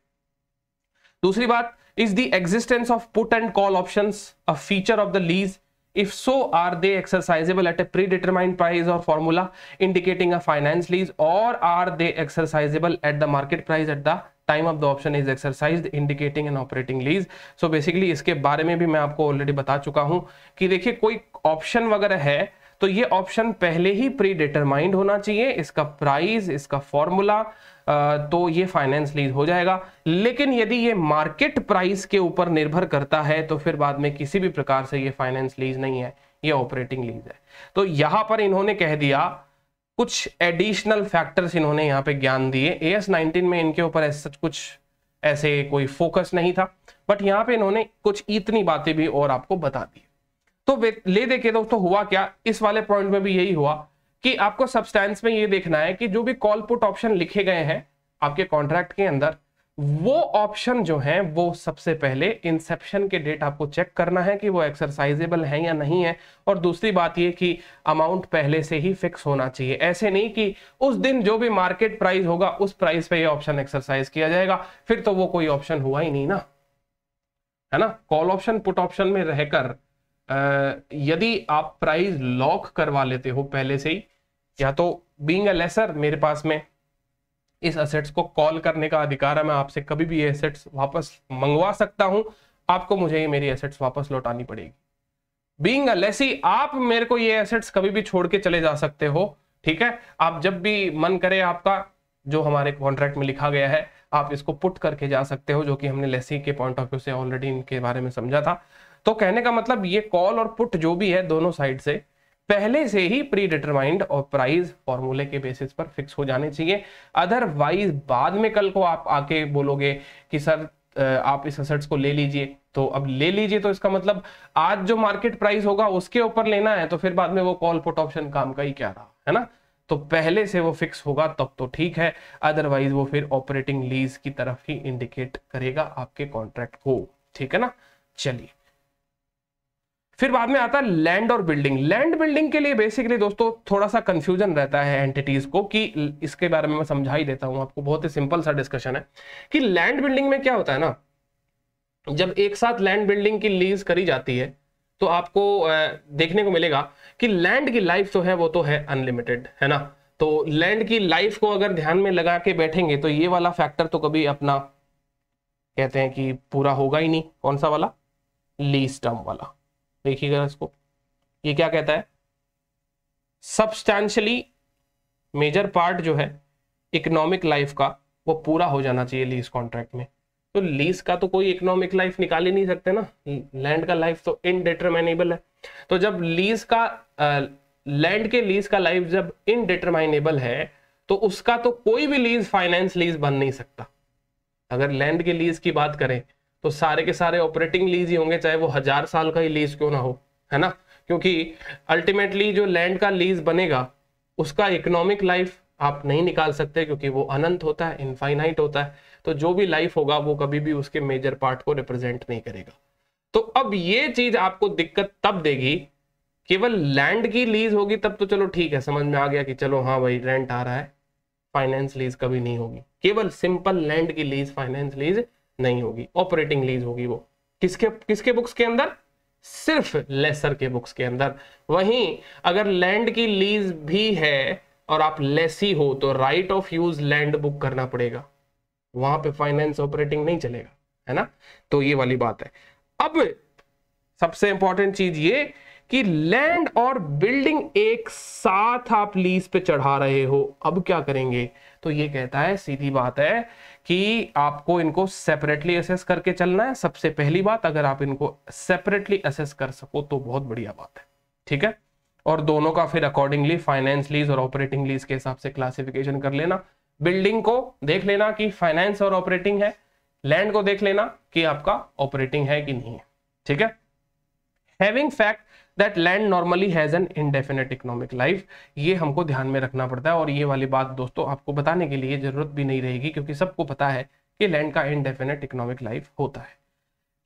दूसरी बात is the existence of put and call option a feature of the lease If so, are they exercisable at a predetermined price or formula indicating a finance lease or are they exercisable at the market price at the time of the option is exercise indicating an operating lease so basically इसके बारे में भी मैं आपको already बता चुका हूं कि देखिए कोई ऑप्शन वगैरह है तो ये ऑप्शन पहले ही प्री डिटरमाइंड होना चाहिए इसका प्राइस इसका फॉर्मूला तो ये फाइनेंस लीज हो जाएगा लेकिन यदि ये मार्केट प्राइस के ऊपर निर्भर करता है तो फिर बाद में किसी भी प्रकार से ये फाइनेंस लीज नहीं है ये ऑपरेटिंग लीज है तो यहां पर इन्होंने कह दिया कुछ एडिशनल फैक्टर्स इन्होंने यहाँ पे ज्ञान दिए ए एस नाइनटीन में इनके ऊपर ऐसा कुछ ऐसे कोई फोकस नहीं था बट यहाँ पे इन्होंने कुछ इतनी बातें भी और आपको बता दी तो ले देखे दोस्तों हुआ क्या इस वाले पॉइंट में भी यही हुआ कि आपको सब्सटेंस में ये देखना है कि जो भी कॉल पुट ऑप्शन लिखे गए हैं आपके कॉन्ट्रैक्ट के अंदर वो ऑप्शन जो है वो सबसे पहले इंसेप्शन के डेट आपको चेक करना है कि वो एक्सरसाइजेबल है या नहीं है और दूसरी बात ये कि अमाउंट पहले से ही फिक्स होना चाहिए ऐसे नहीं कि उस दिन जो भी मार्केट प्राइस होगा उस प्राइस पे ये ऑप्शन एक्सरसाइज किया जाएगा फिर तो वो कोई ऑप्शन हुआ ही नहीं ना है ना कॉल ऑप्शन पुट ऑप्शन में रहकर यदि आप प्राइस लॉक करवा लेते हो पहले से ही या तो बींग लेसर मेरे पास में इस असेट्स को कॉल करने का अधिकार है मैं आपसे कभी भी ये एसेट्स वापस मंगवा सकता हूं आपको मुझे ये मेरी एसेट्स वापस लौटानी पड़ेगी बींग लेसी आप मेरे को ये एसेट्स कभी भी छोड़ के चले जा सकते हो ठीक है आप जब भी मन करे आपका जो हमारे कॉन्ट्रैक्ट में लिखा गया है आप इसको पुट करके जा सकते हो जो कि हमने लेसी के पॉइंट ऑफ व्यू से ऑलरेडी इनके बारे में समझा था तो कहने का मतलब ये कॉल और पुट जो भी है दोनों साइड से पहले से ही प्री डिटरमाइंड और प्राइस फॉर्मूले के बेसिस पर फिक्स हो जाने चाहिए अदरवाइज बाद में कल को आप आके बोलोगे कि सर आप इस असेट्स को ले लीजिए तो अब ले लीजिए तो इसका मतलब आज जो मार्केट प्राइस होगा उसके ऊपर लेना है तो फिर बाद में वो कॉल पुट ऑप्शन काम का ही क्या रहा है ना तो पहले से वो फिक्स होगा तब तो ठीक है अदरवाइज वो फिर ऑपरेटिंग लीज की तरफ ही इंडिकेट करेगा आपके कॉन्ट्रैक्ट को ठीक है ना चलिए फिर बाद में आता है लैंड और बिल्डिंग लैंड बिल्डिंग के लिए बेसिकली दोस्तों थोड़ा सा कंफ्यूजन रहता है एंटिटीज को कि इसके बारे में मैं समझा ही देता हूं आपको बहुत ही सिंपल सा डिस्कशन है कि लैंड बिल्डिंग में क्या होता है ना जब एक साथ लैंड बिल्डिंग की लीज करी जाती है तो आपको देखने को मिलेगा कि लैंड की लाइफ जो है वो तो है अनलिमिटेड है ना तो लैंड की लाइफ को अगर ध्यान में लगा के बैठेंगे तो ये वाला फैक्टर तो कभी अपना कहते हैं कि पूरा होगा ही नहीं कौन सा वाला लीज टर्म वाला देखिएगा इसको ये क्या कहता है सब्सटैंशली मेजर पार्ट जो है इकोनॉमिक लाइफ का वो पूरा हो जाना चाहिए लीज कॉन्ट्रैक्ट में तो लीज का तो कोई इकोनॉमिक लाइफ निकाल ही नहीं सकते ना लैंड का लाइफ तो इनडिटरमाइनेबल है तो जब लीज का लैंड के लीज का लाइफ जब इनडिटरमाइनेबल है तो उसका तो कोई भी लीज फाइनेंस लीज बन नहीं सकता अगर लैंड के लीज की बात करें तो सारे के सारे ऑपरेटिंग लीज ही होंगे चाहे वो हजार साल का ही लीज क्यों ना हो है ना क्योंकि अल्टीमेटली जो लैंड का लीज बनेगा उसका इकोनॉमिक लाइफ आप नहीं निकाल सकते क्योंकि वो अनंत होता है इनफाइनाइट होता है तो जो भी लाइफ होगा वो कभी भी उसके मेजर पार्ट को रिप्रेजेंट नहीं करेगा तो अब ये चीज आपको दिक्कत तब देगी केवल लैंड की लीज होगी तब तो चलो ठीक है समझ में आ गया कि चलो हाँ भाई रेंट आ रहा है फाइनेंस लीज कभी नहीं होगी केवल सिंपल लैंड की लीज फाइनेंस लीज नहीं होगी ऑपरेटिंग लीज होगी वो किसके किसके बुक्स के अंदर सिर्फ लेसर के बुक्स के अंदर वहीं अगर लैंड की लीज भी है और आप लेसी हो तो right of use land book करना पड़ेगा वहां पे फाइनेंस ऑपरेटिंग नहीं चलेगा है ना तो ये वाली बात है अब सबसे इंपॉर्टेंट चीज ये कि लैंड और बिल्डिंग एक साथ आप लीज पे चढ़ा रहे हो अब क्या करेंगे तो ये कहता है सीधी बात है कि आपको इनको सेपरेटली असेस करके चलना है सबसे पहली बात अगर आप इनको सेपरेटली असेस कर सको तो बहुत बढ़िया बात है ठीक है और दोनों का फिर अकॉर्डिंगली फाइनेंस लीज और ऑपरेटिंग लीज के हिसाब से क्लासिफिकेशन कर लेना बिल्डिंग को देख लेना कि फाइनेंस और ऑपरेटिंग है लैंड को देख लेना कि आपका ऑपरेटिंग है कि नहीं है ठीक है having fact that land normally has an indefinite economic life ये हमको ध्यान में रखना पड़ता है और ये वाली बात दोस्तों आपको बताने के लिए ज़रूरत भी नहीं रहेगी क्योंकि सबको पता है कि लैंड का इनडेफिनेट इकोनॉमिक लाइफ होता है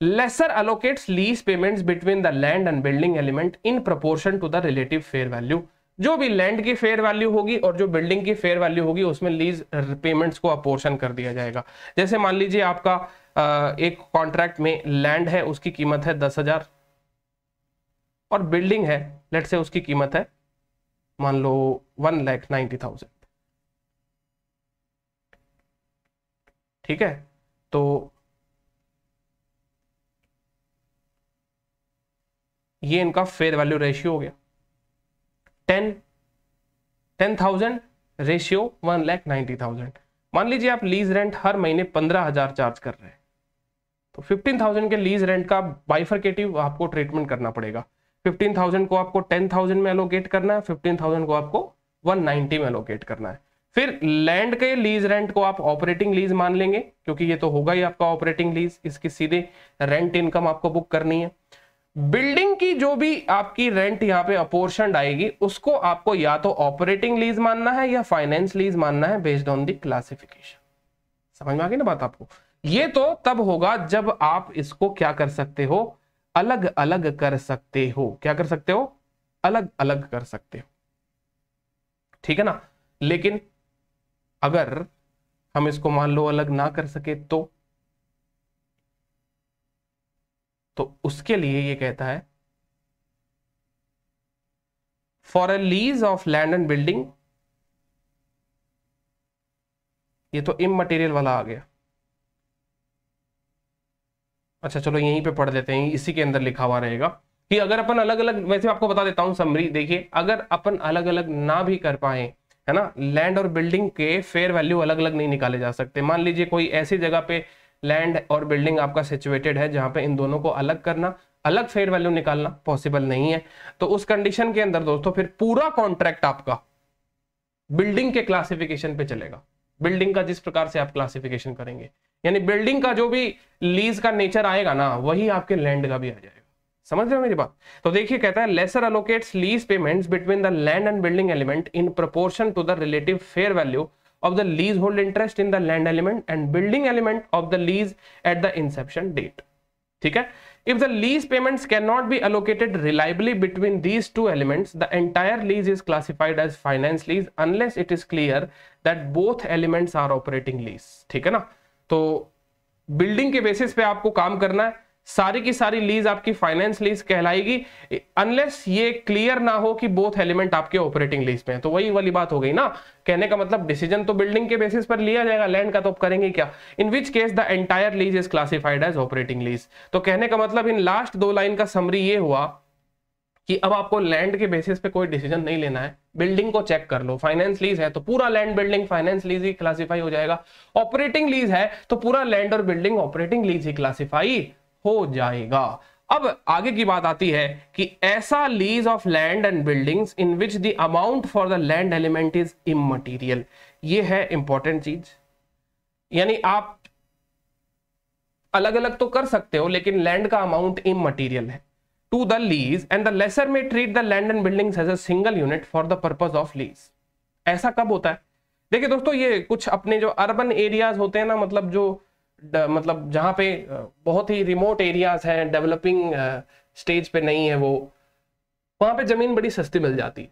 lessor allocates lease payments between the land and building element in proportion to the relative fair value जो भी लैंड की फेयर वैल्यू होगी और जो बिल्डिंग की फेयर वैल्यू होगी उसमें लीज पेमेंट्स को अपोर्शन कर दिया जाएगा जैसे मान लीजिए आपका एक कॉन्ट्रैक्ट में लैंड है उसकी कीमत है दस हजार और बिल्डिंग है लेट से उसकी कीमत है मान लो वन लैख नाइन्टी थाउजेंड ठीक है तो ये इनका फेयर वैल्यू रेशियो हो गया ten ten thousand ratio one lakh ninety thousand मान लीजिए आप लीज रेंट हर महीने पंद्रह हजार चार्ज कर रहे हैं तो फिफ्टीन थाउजेंड के लीज रेंट का बाइफरकेटिव आपको ट्रीटमेंट करना पड़ेगा 15,000 को आपको 10,000 में एलोकेट करना है 15,000 को आपको 190 में एलोकेट करना है फिर लैंड के लीज रेंट को आप ऑपरेटिंग लीज मान लेंगे क्योंकि ये तो होगा ही आपका ऑपरेटिंग लीज इसकी सीधे रेंट इनकम आपको बुक करनी है बिल्डिंग की जो भी आपकी रेंट यहाँ पे अपोर्शन आएगी उसको आपको या तो ऑपरेटिंग लीज मानना है या फाइनेंस लीज मानना है बेस्ड ऑन द्लासिफिकेशन समझ में आ गई ना बात आपको ये तो तब होगा जब आप इसको क्या कर सकते हो अलग अलग कर सकते हो क्या कर सकते हो अलग अलग कर सकते हो ठीक है ना लेकिन अगर हम इसको मान लो अलग ना कर सके तो तो उसके लिए ये कहता है for a lease of land and building ये तो इम मटेरियल वाला आ गया अच्छा चलो यहीं पे पढ़ देते हैं इसी के अंदर लिखा हुआ रहेगा कि अगर अपन अलग अलग वैसे आपको बता देता हूँ समरी देखिए अगर अपन अलग अलग ना भी कर पाए है ना लैंड और बिल्डिंग के फेयर वैल्यू अलग अलग नहीं निकाले जा सकते मान लीजिए कोई ऐसी जगह पे लैंड और बिल्डिंग आपका सिचुएटेड है जहां पे इन दोनों को अलग करना अलग फेयर वैल्यू निकालना पॉसिबल नहीं है तो उस कंडीशन के अंदर दोस्तों फिर पूरा कॉन्ट्रैक्ट आपका बिल्डिंग के क्लासिफिकेशन पे चलेगा बिल्डिंग का जिस प्रकार से आप क्लासिफिकेशन करेंगे यानी बिल्डिंग का जो भी लीज का नेचर आएगा ना वही आपके लैंड का भी आ जाएगा समझ रहे हो मेरी बात तो देखिए कहता है lessor allocates lease payments between the land and building element in proportion to the relative fair value of the leasehold interest in the land element and building element of the lease at the inception date ठीक है if the lease payments can not be allocated reliably between these two elements the entire lease is classified as finance lease unless it is clear that both elements are operating lease ठीक है ना तो building के basis पे आपको काम करना है सारी की सारी लीज आपकी फाइनेंस लीज कहलाएगी अनलेस ये क्लियर ना हो कि बोथ एलिमेंट आपके ऑपरेटिंग लीज पे हैं तो वही वाली बात हो गई ना कहने का मतलब डिसीजन तो बिल्डिंग के बेसिस पर लिया जाएगा लैंड का तो करेंगे क्या in which case the entire lease is classified as operating lease तो कहने का मतलब इन लास्ट दो लाइन का समरी ये हुआ कि अब आपको लैंड के बेसिस पे कोई डिसीजन नहीं लेना है बिल्डिंग को चेक कर लो फाइनेंस लीज है तो पूरा लैंड बिल्डिंग फाइनेंस लीज ही क्लासिफाई हो जाएगा ऑपरेटिंग लीज है तो पूरा लैंड और बिल्डिंग ऑपरेटिंग लीज ही क्लासिफाई हो जाएगा अब आगे की बात आती है कि ऐसा lease of land and buildings in which the amount for the land element is immaterial ये है इंपॉर्टेंट चीज यानी आप अलग अलग तो कर सकते हो लेकिन लैंड का अमाउंट इमटीरियल है to the lease and the lesser may treat the land and buildings as a single unit for the purpose of lease ऐसा कब होता है देखिए दोस्तों ये कुछ अपने जो अर्बन एरियाज होते हैं ना मतलब जो द, मतलब जहाँ पे बहुत ही रिमोट एरियाज हैं डेवलपिंग स्टेज पे नहीं है वो वहाँ पे ज़मीन बड़ी सस्ती मिल जाती है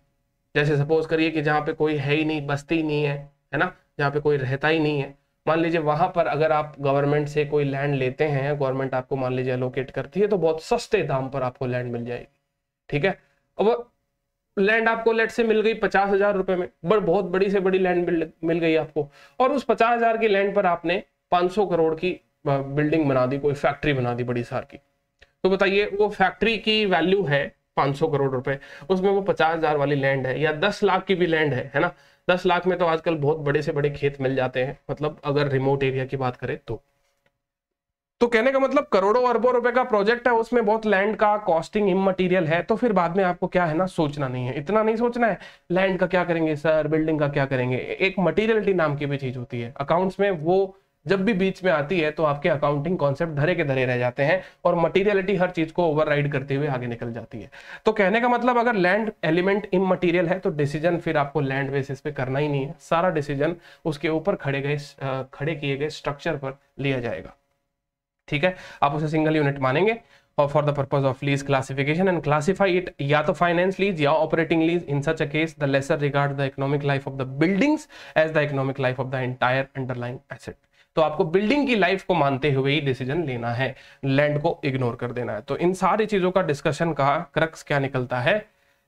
जैसे सपोज करिए कि जहाँ पे कोई है ही नहीं बस्ती ही नहीं है है ना जहाँ पे कोई रहता ही नहीं है मान लीजिए वहां पर अगर आप गवर्नमेंट से कोई लैंड लेते हैं गवर्नमेंट आपको मान लीजिए एलोकेट करती है तो बहुत सस्ते दाम पर आपको लैंड मिल जाएगी ठीक है अब लैंड आपको लेट से मिल गई पचास हजार रुपए में बट बहुत बड़ी से बड़ी लैंड मिल गई आपको और उस पचास हजार की लैंड पर आपने सौ करोड़ की बिल्डिंग बना दी कोई फैक्ट्री बना दी बड़ी सार की तो बताइए वो फैक्ट्री की वैल्यू है 500 करोड़ रुपए उसमें वो पचास हजार वाली लैंड है या दस लाख की भी लैंड है है ना दस लाख में तो आजकल बहुत बड़े से बड़े खेत मिल जाते हैं मतलब अगर रिमोट एरिया की बात करें तो तो कहने का मतलब करोड़ों अरबों रुपए का प्रोजेक्ट है उसमें बहुत लैंड का कॉस्टिंग इमटीरियल है तो फिर बाद में आपको क्या है ना सोचना नहीं है इतना नहीं सोचना है लैंड का क्या करेंगे सर बिल्डिंग का क्या करेंगे एक मटीरियलिटी नाम की भी चीज होती है अकाउंट्स में वो जब भी बीच में आती है तो आपके अकाउंटिंग कॉन्सेप्ट धरे के धरे रह जाते हैं और मटीरियलिटी हर चीज को ओवरराइड करते हुए आगे निकल जाती है तो कहने का मतलब अगर लैंड एलिमेंट इन मटीरियल है तो डिसीजन फिर आपको लैंड बेसिस पे करना ही नहीं है सारा डिसीजन उसके ऊपर खड़े गए खड़े किए गए स्ट्रक्चर पर लिया जाएगा ठीक है आप उसे सिंगल यूनिट मानेंगे और for the purpose of lease classification and classify it या तो फाइनेंस लीज या operating lease in such a case the lessor regard the economic life of the buildings as the economic life of the entire underlying asset तो आपको building की life को मानते हुए ही decision लेना है लैंड को इग्नोर कर देना है तो इन सारी चीजों का डिस्कशन का क्रक्स क्या निकलता है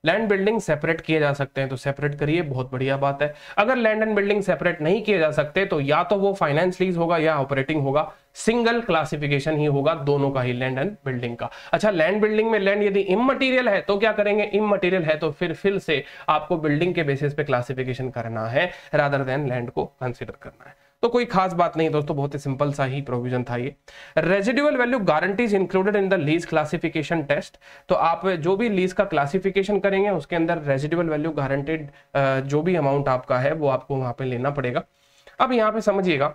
लैंड बिल्डिंग सेपरेट किए जा सकते हैं तो सेपरेट करिए बहुत बढ़िया बात है अगर लैंड एंड बिल्डिंग सेपरेट नहीं किए जा सकते तो या तो वो फाइनेंस लीज होगा या ऑपरेटिंग होगा सिंगल क्लासिफिकेशन ही होगा दोनों का ही लैंड एंड बिल्डिंग का अच्छा लैंड बिल्डिंग में लैंड यदि इमटेरियल है तो क्या करेंगे इमटेरियल है तो फिर फिर से आपको बिल्डिंग के बेसिस पे क्लासिफिकेशन करना है रादर देन लैंड को कंसिडर करना है तो कोई खास बात नहीं दोस्तों बहुत ही सिंपल सा ही प्रोविजन था ये residual value guarantees included in the lease classification test तो आप जो भी लीज का क्लासिफिकेशन करेंगे उसके अंदर रेजिडुअल वैल्यू गारंटेड जो भी अमाउंट आपका है वो आपको वहां पे लेना पड़ेगा अब यहाँ पे समझिएगा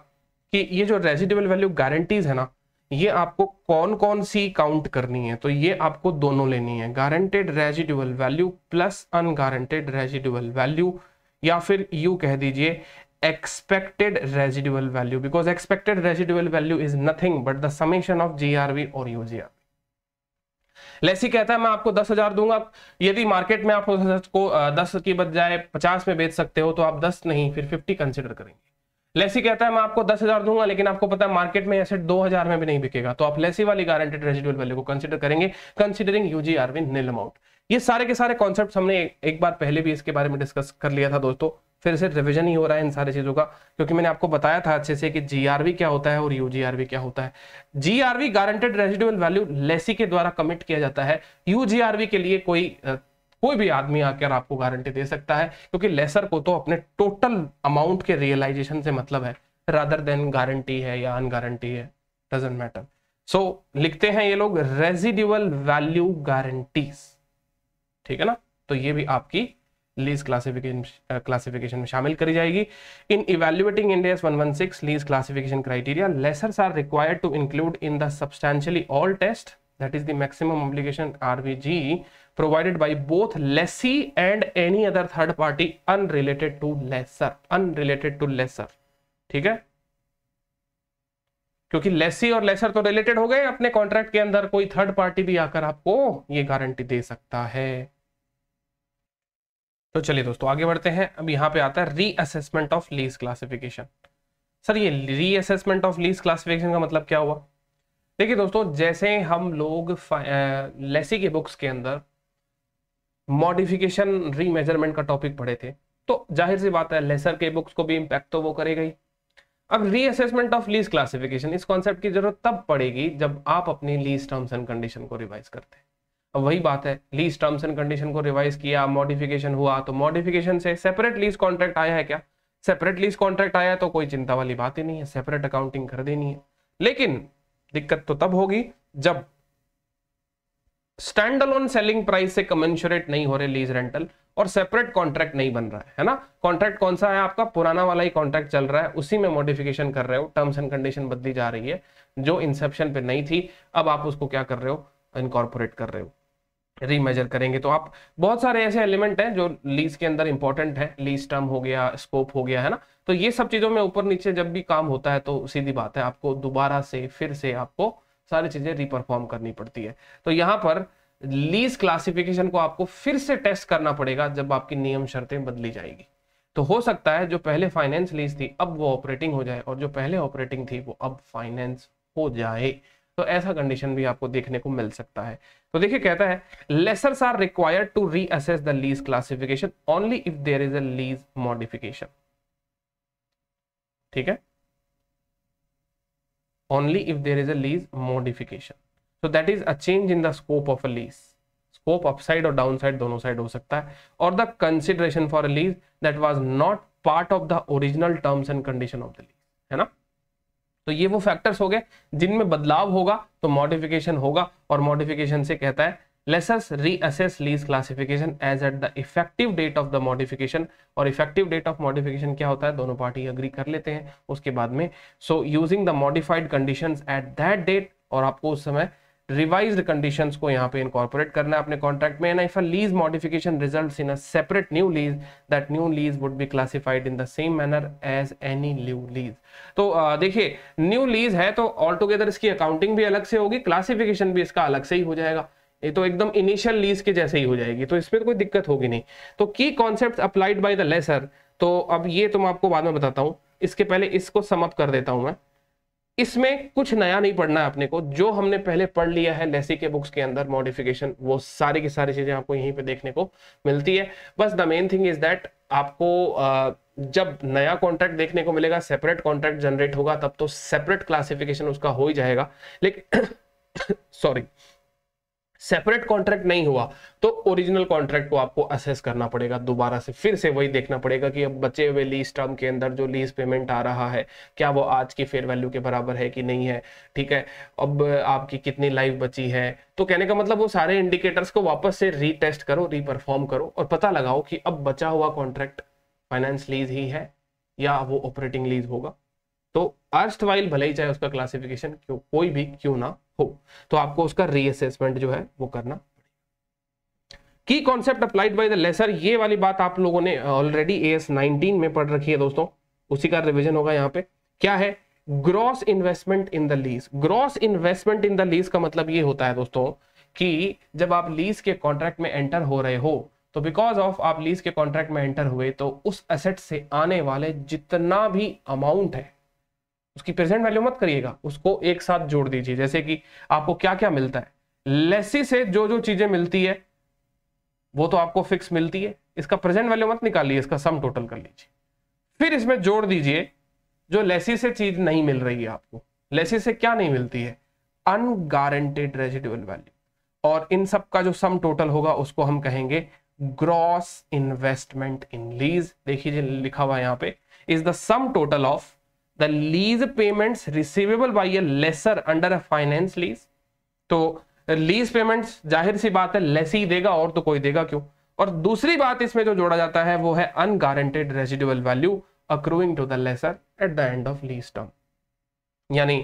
कि ये जो रेजिडुअल वैल्यू गारंटीज है ना ये आपको कौन कौन सी काउंट करनी है तो ये आपको दोनों लेनी है guaranteed residual value plus unguaranteed residual value या फिर यू कह दीजिए expected residual value because expected residual value is nothing but the summation of GRV or UGRV. Lesi कहता है मैं आपको दस हजार दूंगा यदि मार्केट में आप को दस की बजाय पचास में बेच सकते हो तो आप दस नहीं फिर फिफ्टी कंसिडर करेंगे लेसी कहता है मैं आपको दस हजार दूंगा लेकिन आपको पता है मार्केट में एसेट दो हजार में भी नहीं बिकेगा तो आप लेसी वाली गारंटेड रेजिडुअल वैल्यू को कंसिडर करेंगे कंसिडरिंग यूजीआरवी नील अमाउंट ये सारे के सारे कॉन्सेप्ट हमने एक बार पहले भी इसके बारे में डिस्कस कर लिया था दोस्तों फिर से रिविजन ही हो रहा है इन सारे चीज़ों का क्योंकि मैंने आपको बताया था अच्छे से कि जीआरवी क्या होता है और यूजीआरवी क्या होता है GRV guaranteed residual value lessee के द्वारा कमिट किया जाता है यूजीआरवी के लिए कोई कोई भी आदमी आकर आपको गारंटी दे सकता है क्योंकि लेसर को तो अपने टोटल अमाउंट के रियलाइजेशन से मतलब है रादर देन गारंटी है या अन गारंटी है डजेंट मैटर सो लिखते हैं ये लोग रेजिडुअल वैल्यू गारंटीज ठीक है ना तो ये भी आपकी लीज क्लासिफिकेशन क्लासिफिकेशन में शामिल करी जाएगी in evaluating India one one six lease classification criteria lessors are required to include in the substantially all test that is the maximum obligation rvg provided by both lessee and any other third party unrelated to lesser unrelated to lesser ठीक है क्योंकि लेसी और laser तो related हो गए अपने contract के अंदर कोई थर्ड पार्टी भी आकर आपको ये गारंटी दे सकता है तो चलिए दोस्तों आगे बढ़ते हैं अब यहाँ पे आता है reassessment of lease classification sir ये रीअसेसमेंट ऑफ लीज क्लासिफिकेशन का मतलब क्या हुआ देखिए दोस्तों जैसे हम लोग लेसी के बुक्स के अंदर मॉडिफिकेशन रीमेजरमेंट का टॉपिक पढ़े थे तो जाहिर सी बात है लेसर के बुक्स को भी इम्पैक्ट तो वो करेगा ही अब रीअसेसमेंट ऑफ लीज क्लासिफिकेशन इस कॉन्सेप्ट की जरूरत तब पड़ेगी जब आप अपनी लीज टर्म्स एंड कंडीशन को रिवाइज करते हैं अब वही बात है लीज टर्म्स एंड कंडीशन को रिवाइज किया मॉडिफिकेशन हुआ तो मॉडिफिकेशन से सेपरेट लीज कॉन्ट्रैक्ट आया है क्या सेपरेट लीज कॉन्ट्रैक्ट आया तो कोई चिंता वाली बात ही नहीं है सेपरेट अकाउंटिंग कर देनी है लेकिन दिक्कत तो तब होगी जब स्टैंड अलोन सेलिंग प्राइस से कमेंशुरेट नहीं हो रहे लीज रेंटल और सेपरेट कॉन्ट्रैक्ट नहीं बन रहा है है ना कॉन्ट्रैक्ट कौन सा है आपका पुराना वाला ही कॉन्ट्रैक्ट चल रहा है उसी में मॉडिफिकेशन कर रहे हो टर्म्स एंड कंडीशन बदली जा रही है जो इंसेप्शन पे नहीं थी अब आप उसको क्या कर रहे हो इनकॉर्पोरेट कर रहे हो रीमेजर करेंगे तो आप बहुत सारे ऐसे एलिमेंट हैं जो लीज के अंदर इंपॉर्टेंट है लीज टर्म हो गया स्कोप हो गया है ना तो ये सब चीज़ों में ऊपर नीचे जब भी काम होता है तो सीधी बात है आपको दोबारा से फिर से आपको सारी चीज़ें रिपरफॉर्म करनी पड़ती है तो यहाँ पर लीज क्लासिफिकेशन को आपको फिर से टेस्ट करना पड़ेगा जब आपकी नियम शर्तें बदली जाएगी तो हो सकता है जो पहले फाइनेंस लीज थी अब वो ऑपरेटिंग हो जाए और जो पहले ऑपरेटिंग थी वो अब फाइनेंस हो जाए तो ऐसा कंडीशन भी आपको देखने को मिल सकता है तो देखिए कहता है lessors are required to reassess the lease classification only if there is a lease modification ठीक है only if there is a lease modification so that is a change in the scope of a lease scope upside और downside दोनों side हो सकता है और the consideration for a lease that was not part of the original terms and condition of the lease है ना तो ये वो फैक्टर्स हो गए जिनमें बदलाव होगा तो मॉडिफिकेशन होगा और मॉडिफिकेशन से कहता है lessors reassess lease classification as at the effective date of the modification और इफेक्टिव डेट ऑफ मॉडिफिकेशन क्या होता है दोनों पार्टी अग्री कर लेते हैं उसके बाद में so using the modified condition at that date और आपको उस समय रिवाइज कंडीशन को यहाँ पे इनकॉर्पोरेट करना है अपने कॉन्ट्रैक्ट में एंड इफ तो, a lease modification result in a separate new lease that new lease would be classified in the same manner as any new lease तो देखिए न्यू लीज है तो ऑल टुगेदर इसकी अकाउंटिंग भी अलग से होगी क्लासिफिकेशन भी इसका अलग से ही हो जाएगा ये तो एकदम इनिशियल लीज के जैसे ही हो जाएगी तो इसमें तो कोई दिक्कत होगी नहीं तो की concept applied by the lessor तो अब ये तो मैं आपको बाद में बताता हूँ इसके पहले इसको समअप कर देता हूँ मैं इसमें कुछ नया नहीं पढ़ना है अपने को जो हमने पहले पढ़ लिया है लेसी के बुक्स के अंदर मॉडिफिकेशन वो सारी की सारी चीजें आपको यहीं पे देखने को मिलती है बस the main thing is that आपको जब नया कॉन्ट्रैक्ट देखने को मिलेगा सेपरेट कॉन्ट्रैक्ट जनरेट होगा तब तो सेपरेट क्लासिफिकेशन उसका हो ही जाएगा लेकिन सॉरी सेपरेट कॉन्ट्रैक्ट नहीं हुआ तो ओरिजिनल कॉन्ट्रैक्ट को आपको असेस करना पड़ेगा दोबारा से फिर से वही देखना पड़ेगा कि अब बचे हुए लीज टर्म के अंदर जो लीज पेमेंट आ रहा है क्या वो आज की फेयर वैल्यू के बराबर है कि नहीं है ठीक है अब आपकी कितनी लाइफ बची है तो कहने का मतलब वो सारे इंडिकेटर्स को वापस से रीटेस्ट करो रीपरफॉर्म करो और पता लगाओ कि अब बचा हुआ कॉन्ट्रैक्ट फाइनेंस लीज ही है या वो ऑपरेटिंग लीज होगा तो अर्स्ट वाइल भले ही चाहे उसका क्लासिफिकेशन क्यों कोई भी क्यों ना हो तो आपको उसका रीअसेसमेंट जो है वो करना की concept applied by the lessor ये वाली बात आप लोगों ने ऑलरेडी ए एस में पढ़ रखी है दोस्तों उसी का रिविजन होगा यहाँ पे क्या है gross investment in the lease gross investment in the lease का मतलब ये होता है दोस्तों कि जब आप लीज के कॉन्ट्रैक्ट में एंटर हो रहे हो तो बिकॉज ऑफ आप लीज के कॉन्ट्रैक्ट में एंटर हुए तो उस एसेट से आने वाले जितना भी अमाउंट है उसकी प्रेजेंट वैल्यू मत करिएगा उसको एक साथ जोड़ दीजिए जैसे कि आपको क्या क्या मिलता है लेसी से जो जो चीजें मिलती है वो तो आपको फिक्स मिलती है इसका प्रेजेंट वैल्यू मत निकालिए इसका सम टोटल कर लीजिए फिर इसमें जोड़ दीजिए जो लेसी से चीज नहीं मिल रही है आपको लेसी से क्या नहीं मिलती है अनगारंटेड रेजिडुअल वैल्यू और इन सब का जो सम टोटल होगा उसको हम कहेंगे ग्रॉस इन्वेस्टमेंट इन लीज देखिए लिखा हुआ यहाँ पे is the sum total of the lease payments receivable by a lessor under a finance lease तो लीज uh, पेमेंट्स जाहिर सी बात है लेस ही देगा और तो कोई देगा क्यों और दूसरी बात इसमें जो जोड़ा जाता है वो है unguaranteed residual value accruing to the lessor at the end of lease term यानी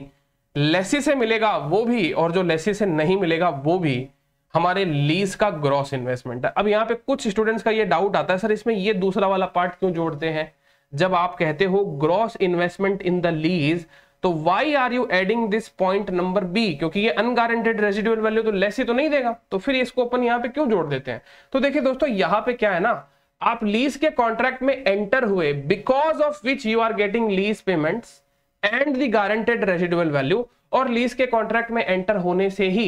लेसी से मिलेगा वो भी और जो लेसी से नहीं मिलेगा वो भी हमारे लीज का ग्रॉस इन्वेस्टमेंट है अब यहाँ पे कुछ स्टूडेंट्स का ये डाउट आता है सर इसमें ये दूसरा वाला पार्ट क्यों जोड़ते हैं जब आप कहते हो gross investment in the lease तो why are you adding this point number B क्योंकि ये अनगारंटेड रेजिडुअल वैल्यू तो लेस ही तो नहीं देगा तो फिर इसको अपन यहां पे क्यों जोड़ देते हैं तो देखिए दोस्तों यहां पे क्या है ना आप लीज के कॉन्ट्रैक्ट में एंटर हुए because of which you are getting lease payment and the guaranteed residual value और लीज के कॉन्ट्रैक्ट में एंटर होने से ही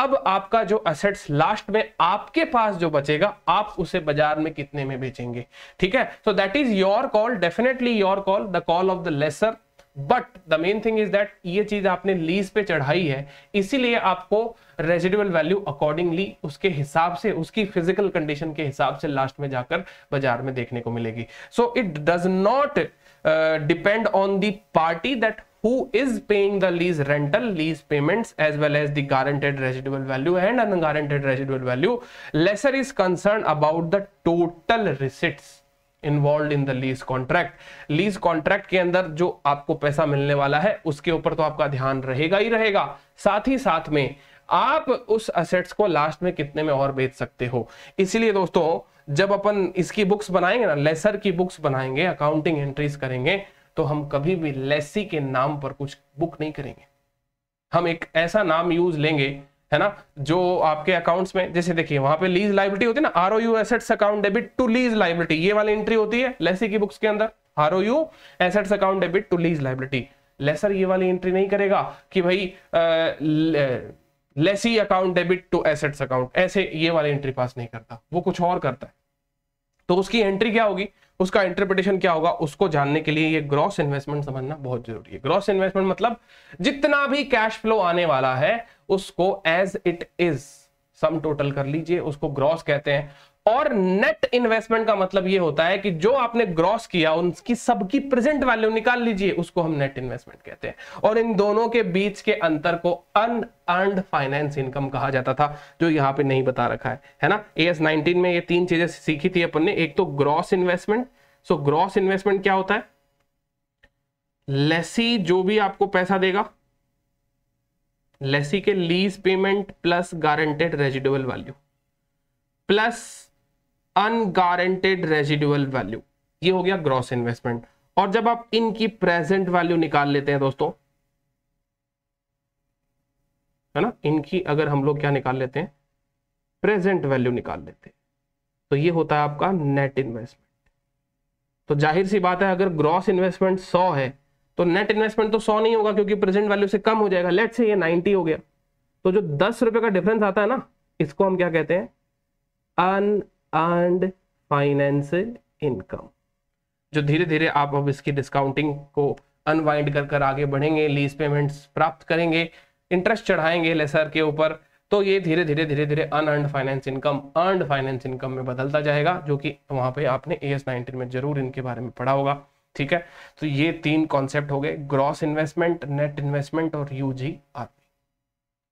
अब आपका जो असेट्स लास्ट में आपके पास जो बचेगा आप उसे बाजार में कितने में बेचेंगे ठीक है so that is your call definitely your call the call of the lessor but the main thing is that ये चीज आपने लीज पे चढ़ाई है इसीलिए आपको रेजिडुअल वैल्यू अकॉर्डिंगली उसके हिसाब से उसकी फिजिकल कंडीशन के हिसाब से लास्ट में जाकर बाजार में देखने को मिलेगी so it does not depend on the party that who is paying the lease rental lease payments as well as the guaranteed residual value and unguaranteed residual value lesser is concerned about the total receipts involve in the lease contract lease contract के अंदर जो आपको पैसा मिलने वाला है उसके ऊपर तो आपका ध्यान रहेगा ही रहेगा साथ ही साथ में आप उस असेट्स को लास्ट में कितने में और बेच सकते हो इसलिए दोस्तों जब अपन इसकी बुक्स बनाएंगे ना लेसर की बुक्स बनाएंगे अकाउंटिंग एंट्रीज करेंगे तो हम कभी भी लेसी के नाम पर कुछ बुक नहीं करेंगे हम एक ऐसा नाम यूज लेंगे है ना जो आपके अकाउंट्स में जैसे देखिए वहां पे लीज लाइबिलिटी होती है ना R U assets account debit to lease liability ये वाली एंट्री होती है लेसी की बुक्स के अंदर R U assets account debit to lease liability lessor ये वाली एंट्री नहीं करेगा कि भाई lessee account debit to assets account ऐसे ये वाली एंट्री पास नहीं करता वो कुछ और करता है तो उसकी एंट्री क्या होगी उसका इंटरप्रिटेशन क्या होगा उसको जानने के लिए ये ग्रॉस इन्वेस्टमेंट समझना बहुत जरूरी है ग्रॉस इन्वेस्टमेंट मतलब जितना भी कैश फ्लो आने वाला है उसको as it is sum total कर लीजिए उसको ग्रॉस कहते हैं और नेट इन्वेस्टमेंट का मतलब ये होता है कि जो आपने ग्रॉस किया उनकी सबकी प्रेजेंट वैल्यू निकाल लीजिए उसको हम नेट इन्वेस्टमेंट कहते हैं और इन दोनों के बीच के अंतर को अन अर्नड फाइनेंस इनकम कहा जाता था जो यहां पे नहीं बता रखा है है ना एस नाइनटीन में ये तीन चीजें सीखी थी अपन ने एक तो gross investment so gross investment क्या होता है लेसी जो भी आपको पैसा देगा लेसी के lease payment plus guaranteed residual value plus unguaranteed residual value ये हो गया ग्रॉस इन्वेस्टमेंट और जब आप इनकी प्रेजेंट वैल्यू निकाल लेते हैं दोस्तों है ना इनकी अगर हम लोग क्या निकाल लेते हैं प्रेजेंट वैल्यू निकाल लेते हैं तो ये होता है आपका नेट इन्वेस्टमेंट तो जाहिर सी बात है अगर ग्रॉस इन्वेस्टमेंट 100 है तो नेट इन्वेस्टमेंट तो 100 नहीं होगा क्योंकि प्रेजेंट वैल्यू से कम हो जाएगा लेट से ये 90 हो गया तो जो दस रुपए का डिफरेंस आता है ना इसको हम क्या कहते हैं अन earned फाइनेंशियल इनकम जो धीरे धीरे आप अब इसकी डिस्काउंटिंग को अनवाइंड कर कर आगे बढ़ेंगे लीज पेमेंट्स प्राप्त करेंगे इंटरेस्ट चढ़ाएंगे लेसर के ऊपर तो ये धीरे धीरे धीरे धीरे unearned finance income earned finance income में बदलता जाएगा जो कि वहां पे आपने ए एस में जरूर इनके बारे में पढ़ा होगा ठीक है तो ये तीन कॉन्सेप्ट हो गए ग्रॉस इन्वेस्टमेंट नेट इन्वेस्टमेंट और U G R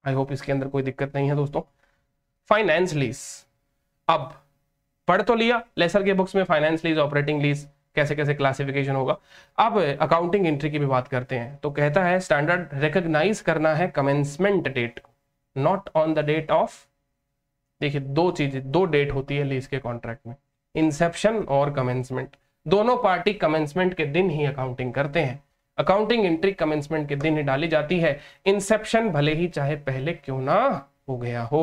I hope इसके अंदर कोई दिक्कत नहीं है दोस्तों फाइनेंस लीज अब पढ़ तो लिया लेसर के बुक्स में फाइनेंस लीज ऑपरेटिंग लीज कैसे कैसे क्लासिफिकेशन होगा अब अकाउंटिंग एंट्री की भी बात करते हैं तो कहता है स्टैंडर्ड रिकग्नाइज करना है commencement date not on the date of देखिए दो चीजें दो डेट होती है लीज के कॉन्ट्रैक्ट में इंसेप्शन और कमेंसमेंट दोनों पार्टी कमेंसमेंट के दिन ही अकाउंटिंग करते हैं अकाउंटिंग एंट्री कमेंसमेंट के दिन ही डाली जाती है इंसेप्शन भले ही चाहे पहले क्यों ना हो गया हो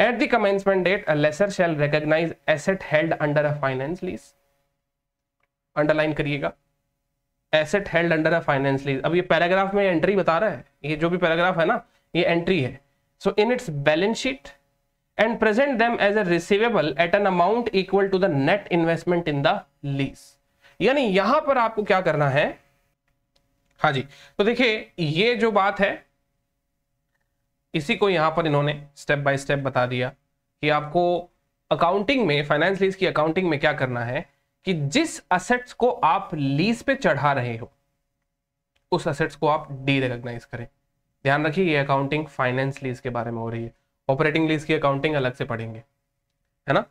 at the commencement date lessor shall recognize asset held under a finance lease underline करिएगा asset held under a finance lease अब ये पैराग्राफ में एंट्री बता रहा है ये जो भी पैराग्राफ है ना ये एंट्री है so in its balance sheet and present them as a receivable at an amount equal to the net investment in the lease यानी यहां पर आपको क्या करना है हाँ जी तो देखिए ये जो बात है इसी को यहाँ पर इन्होंने स्टेप बाय स्टेप बता दिया कि आपको अकाउंटिंग में फाइनेंस लीज की अकाउंटिंग में क्या करना है कि जिस असेट्स को आप लीज पे चढ़ा रहे हो उस असेट्स को आप डी रिकग्नाइज करें ध्यान रखिए ये अकाउंटिंग फाइनेंस लीज के बारे में हो रही है ऑपरेटिंग लीज की अकाउंटिंग अलग से पढ़ेंगे है ना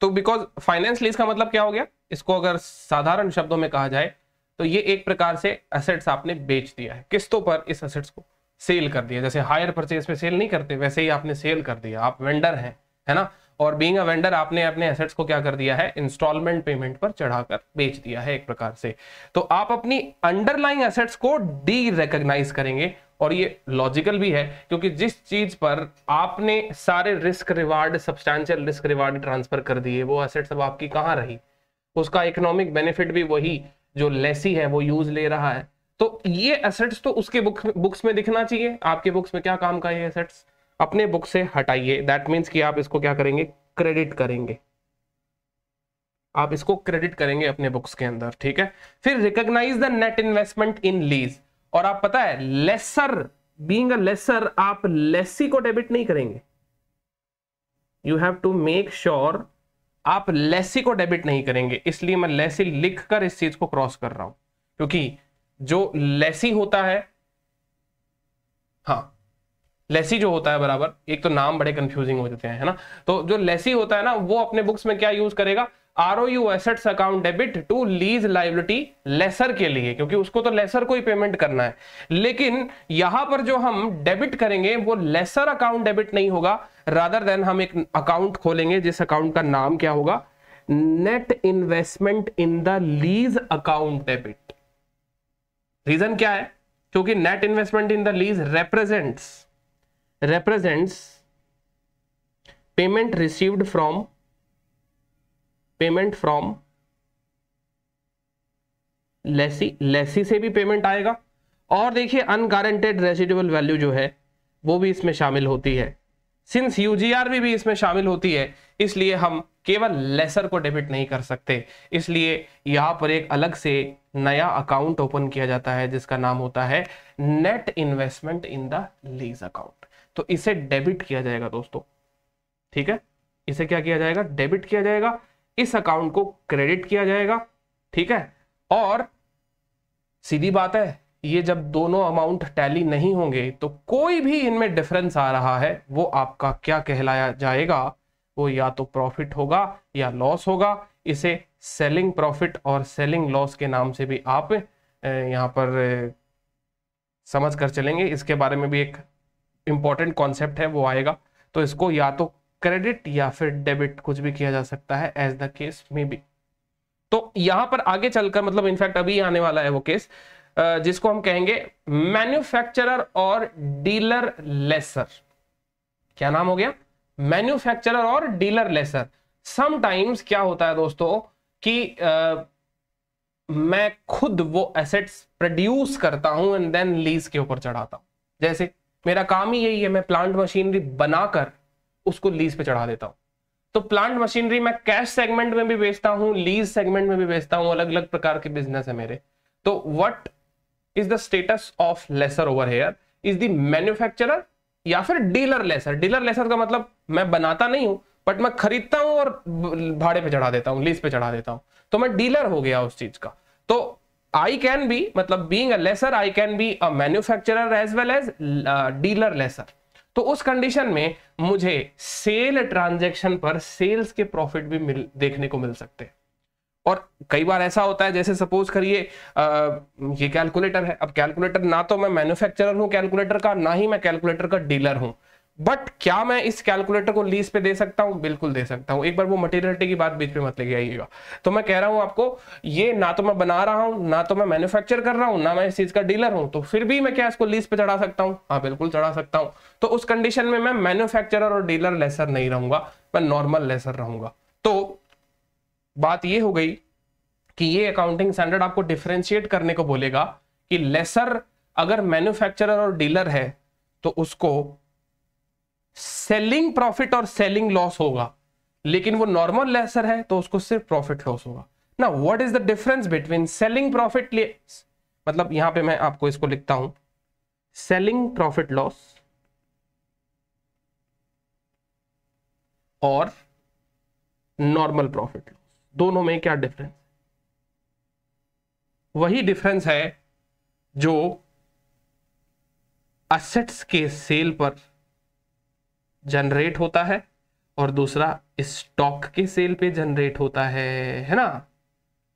तो बिकॉज फाइनेंस लीज का मतलब क्या हो गया इसको अगर साधारण शब्दों में कहा जाए तो ये एक प्रकार से असेट्स आपने बेच दिया है किस्तों पर इस असेट्स को सेल कर दिया जैसे हायर परचेज पे सेल नहीं करते वैसे ही आपने सेल कर दिया आप वेंडर हैं है ना और बीइंग अ वेंडर आपने अपने एसेट्स को क्या कर दिया है इंस्टॉलमेंट पेमेंट पर चढ़ाकर बेच दिया है एक प्रकार से तो आप अपनी अंडरलाइंग एसेट्स को डी रिकग्नाइज करेंगे और ये लॉजिकल भी है क्योंकि जिस चीज पर आपने सारे risk reward substantial risk reward transfer कर दिए वो एसेट्स अब आपकी कहाँ रही उसका इकोनॉमिक बेनिफिट भी वही जो लेसी है वो यूज ले रहा है तो ये एसेट्स तो उसके बुक बुक्स में दिखना चाहिए आपके बुक्स में क्या काम का ये एसेट्स अपने बुक से हटाइए दैट मीन्स कि आप इसको क्या करेंगे क्रेडिट करेंगे आप इसको क्रेडिट करेंगे अपने बुक्स के अंदर ठीक है फिर recognize the net investment in lease और आप पता है लेसर बींग लेसर आप लेसी को डेबिट नहीं करेंगे you have to make sure आप लेसी को डेबिट नहीं करेंगे इसलिए मैं लेसी लिखकर इस चीज को क्रॉस कर रहा हूं क्योंकि जो लेसी होता है हाँ लेसी जो होता है बराबर एक तो नाम बड़े कंफ्यूजिंग हो जाते हैं है ना तो जो लेसी होता है ना वो अपने बुक्स में क्या यूज करेगा R O U assets account debit to lease liability lessor के लिए क्योंकि उसको तो लेसर को ही पेमेंट करना है लेकिन यहां पर जो हम डेबिट करेंगे वो लेसर अकाउंट डेबिट नहीं होगा रादर देन हम एक अकाउंट खोलेंगे जिस अकाउंट का नाम क्या होगा net investment in the lease account debit reason क्या है क्योंकि net investment in the lease represent represent payment received from payment from lessee lessee से भी पेमेंट आएगा और देखिए अनगारंटेड रेसिडुअल वैल्यू जो है वो भी इसमें शामिल होती है सिंस यूजीआर भी, भी इसमें शामिल होती है इसलिए हम केवल लेसर को डेबिट नहीं कर सकते इसलिए यहाँ पर एक अलग से नया अकाउंट ओपन किया जाता है जिसका नाम होता है net investment in the lease account तो इसे डेबिट किया जाएगा दोस्तों ठीक है इसे क्या किया जाएगा डेबिट किया जाएगा इस अकाउंट को क्रेडिट किया जाएगा ठीक है और सीधी बात है ये जब दोनों अमाउंट टैली नहीं होंगे तो कोई भी इनमें डिफरेंस आ रहा है वो आपका क्या कहलाया जाएगा वो तो या तो प्रॉफिट होगा या लॉस होगा इसे सेलिंग प्रॉफिट और सेलिंग लॉस के नाम से भी आप यहाँ पर समझ कर चलेंगे इसके बारे में भी एक इम्पॉर्टेंट कॉन्सेप्ट है वो आएगा तो इसको या तो क्रेडिट या फिर डेबिट कुछ भी किया जा सकता है as the case may be तो यहां पर आगे चलकर मतलब इनफैक्ट अभी आने वाला है वो केस जिसको हम कहेंगे मैन्युफैक्चरर और डीलर लेसर क्या नाम हो गया मैन्युफैक्चरर और डीलर लेसर समटाइम्स क्या होता है दोस्तों कि आ, मैं खुद वो एसेट्स प्रोड्यूस करता हूं एंड देन लीज के ऊपर चढ़ाता हूं जैसे मेरा काम ही यही है मैं प्लांट मशीनरी बनाकर उसको लीज पे चढ़ा देता हूं तो प्लांट मशीनरी मैं कैश सेगमेंट में भी बेचता हूं लीज सेगमेंट में भी बेचता हूं अलग अलग प्रकार के बिजनेस है मेरे तो what is the status of lessor over here is the manufacturer या फिर डीलर लेसर डीलर लेसर का मतलब मैं बनाता नहीं हूं बट मैं खरीदता हूं और भाड़े पे चढ़ा देता हूं लीज पे चढ़ा देता हूं तो मैं डीलर हो गया उस चीज का तो आई कैन बी मतलब being a lessor I can be a manufacturer as well as dealer lessor तो उस कंडीशन में मुझे सेल ट्रांजेक्शन पर सेल्स के प्रॉफिट भी मिल देखने को मिल सकते हैं और कई बार ऐसा होता है जैसे सपोज करिए uh, ये कैलकुलेटर है अब कैलकुलेटर ना तो मैं मैन्युफैक्चरर हूं कैलकुलेटर का ना ही मैं कैलकुलेटर का डीलर हूं बट क्या मैं इस कैलकुलेटर को लीज पे दे सकता हूं बिल्कुल दे सकता हूं एक बार वो मटेरियलिटी की बात बीच में मत लेके आइएगा तो मैं कह रहा हूं आपको ये ना तो मैं बना रहा हूं ना तो मैं मैन्युफैक्चर कर रहा हूं ना मैं इस चीज का डीलर हूं तो फिर भी मैं क्या इसको लीज पे चढ़ा सकता हूं हाँ बिल्कुल चढ़ा सकता हूं तो उस कंडीशन में मैं मैन्युफैक्चर और डीलर लेसर नहीं रहूंगा मैं नॉर्मल लेसर रहूंगा तो बात यह हो गई कि ये अकाउंटिंग स्टैंडर्ड आपको डिफ्रेंशिएट करने को बोलेगा कि लेसर अगर मैन्युफैक्चरर और डीलर है तो उसको सेलिंग प्रॉफिट और सेलिंग लॉस होगा लेकिन वो नॉर्मल लेसर है तो उसको सिर्फ प्रॉफिट लॉस होगा ना what is the difference between selling profit मतलब यहां पे मैं आपको इसको लिखता हूं सेलिंग प्रॉफिट लॉस और नॉर्मल प्रॉफिट लॉस दोनों में क्या डिफरेंस वही डिफरेंस है जो असेट्स के सेल पर जनरेट होता है और दूसरा स्टॉक के सेल पे जनरेट होता है है ना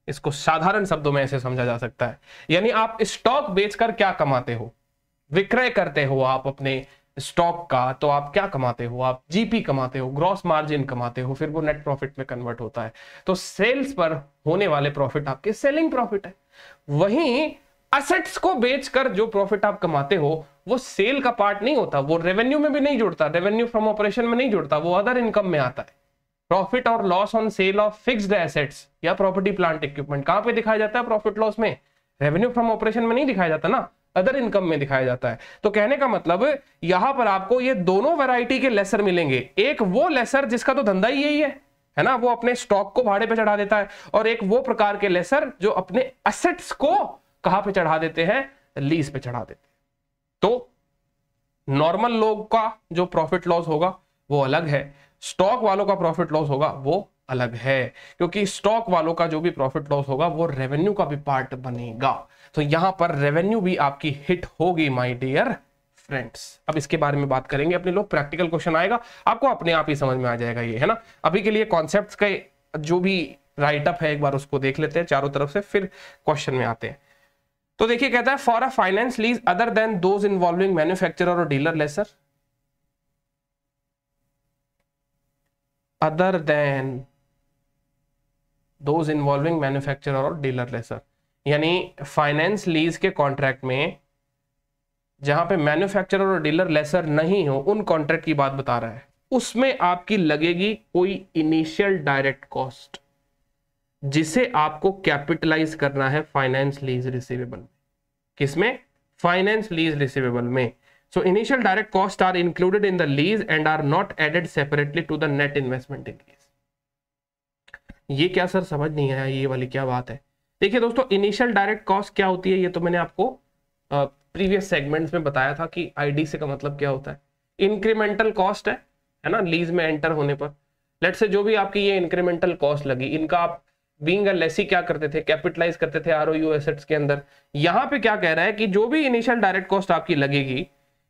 इसको साधारण शब्दों में ऐसे समझा जा सकता है यानी आप स्टॉक बेचकर क्या कमाते हो विक्रय करते हो आप अपने स्टॉक का तो आप क्या कमाते हो आप जीपी कमाते हो ग्रॉस मार्जिन कमाते हो फिर वो नेट प्रॉफिट में कन्वर्ट होता है तो सेल्स पर होने वाले प्रॉफिट आपके सेलिंग प्रॉफिट है वहीं असेट्स को बेचकर जो प्रॉफिट आप कमाते हो वो सेल का पार्ट नहीं होता वो रेवेन्यू में भी नहीं जुड़ता रेवेन्यू फ्रॉम ऑपरेशन में नहीं जुड़ता वो अदर इनकम में आता है प्रॉफिट और loss on sale of fixed assets या प्रॉपर्टी प्लांट इक्विपमेंट कहां पे दिखाया जाता है प्रॉफिट लॉस में रेवेन्यू फ्रॉम ऑपरेशन में नहीं दिखाया जाता ना अदर इनकम में दिखाया जाता है तो कहने का मतलब यहां पर आपको ये दोनों वैरायटी के लेसर मिलेंगे एक वो लेसर जिसका तो धंधा ही यही है है ना वो अपने स्टॉक को भाड़े पे चढ़ा देता है और एक वो प्रकार के लेसर जो अपने असेट्स को कहां पे चढ़ा देते हैं लीज पे चढ़ा देते हैं तो नॉर्मल लोग का जो प्रॉफिट लॉस होगा वो अलग है स्टॉक वालों का प्रॉफिट लॉस होगा वो अलग है क्योंकि स्टॉक वालों का जो भी प्रॉफिट लॉस होगा वो रेवेन्यू का भी पार्ट बनेगा तो यहां पर रेवेन्यू भी आपकी हिट होगी माय डियर फ्रेंड्स अब इसके बारे में बात करेंगे अपने लोग प्रैक्टिकल क्वेश्चन आएगा आपको अपने आप ही समझ में आ जाएगा ये है ना अभी के लिए कॉन्सेप्ट का जो भी राइटअप है एक बार उसको देख लेते हैं चारों तरफ से फिर क्वेश्चन में आते हैं तो देखिए कहता है for a finance lease other than those involving manufacturer और dealer lessor other than those involving manufacturer और डीलर लेसर यानी फाइनेंस लीज के कॉन्ट्रैक्ट में जहां पे मैन्युफैक्चरर और डीलर लेसर नहीं हो उन कॉन्ट्रैक्ट की बात बता रहा है उसमें आपकी लगेगी कोई इनिशियल डायरेक्ट कॉस्ट जिसे आपको कैपिटलाइज करना है फाइनेंस लीज रिसीवेबल किसमें फाइनेंस लीज रिसीवेबल में so initial direct cost are included in the lease and are not added separately to the net investment in lease ये क्या सर समझ नहीं आया ये वाली क्या बात है देखिए दोस्तों इनिशियल डायरेक्ट कॉस्ट क्या होती है ये तो मैंने आपको प्रीवियस सेगमेंट्स में बताया था कि आईडी से का मतलब क्या होता है इंक्रीमेंटल कॉस्ट है है ना लीज में एंटर होने पर लेट से जो भी आपकी ये इंक्रीमेंटल कॉस्ट लगी इनका आप बींग लेसी क्या करते थे कैपिटलाइज करते थे आरओयू एसेट्स के अंदर यहां पे क्या कह रहा है कि जो भी इनिशियल डायरेक्ट कॉस्ट आपकी लगेगी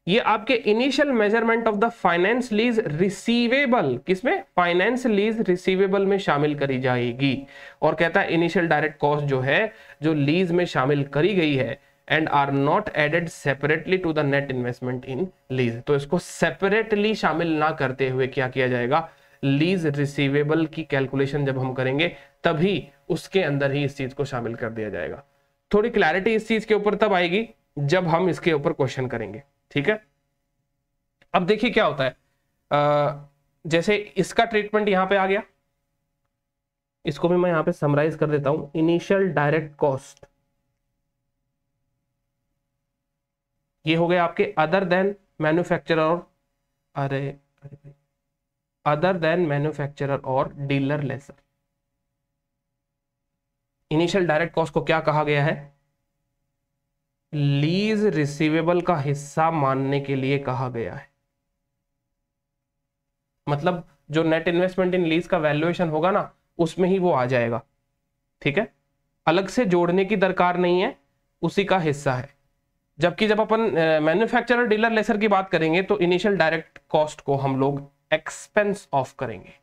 ये आपके initial measurement of the finance lease receivable किसमें फाइनेंस लीज रिसीवेबल में शामिल करी जाएगी और कहता है इनिशियल डायरेक्ट कॉस्ट जो है जो लीज में शामिल करी गई है and are not added separately to the net investment in lease तो इसको सेपरेटली शामिल ना करते हुए क्या किया जाएगा लीज रिसीवेबल की कैलकुलेशन जब हम करेंगे तभी उसके अंदर ही इस चीज को शामिल कर दिया जाएगा थोड़ी क्लैरिटी इस चीज के ऊपर तब आएगी जब हम इसके ऊपर क्वेश्चन करेंगे ठीक है अब देखिए क्या होता है आ, जैसे इसका ट्रीटमेंट यहां पे आ गया इसको भी मैं यहां पे समराइज कर देता हूं इनिशियल डायरेक्ट कॉस्ट ये हो गए आपके अदर देन मैन्युफैक्चरर और अरे अरे अदर देन मैन्युफैक्चरर और dealer lessor initial direct cost को क्या कहा गया है लीज रिसीवेबल का हिस्सा मानने के लिए कहा गया है मतलब जो नेट इन्वेस्टमेंट इन लीज का वैल्यूएशन होगा ना उसमें ही वो आ जाएगा ठीक है अलग से जोड़ने की दरकार नहीं है उसी का हिस्सा है जबकि जब अपन मैन्युफैक्चरर डीलर लेसर की बात करेंगे तो इनिशियल डायरेक्ट कॉस्ट को हम लोग एक्सपेंस ऑफ करेंगे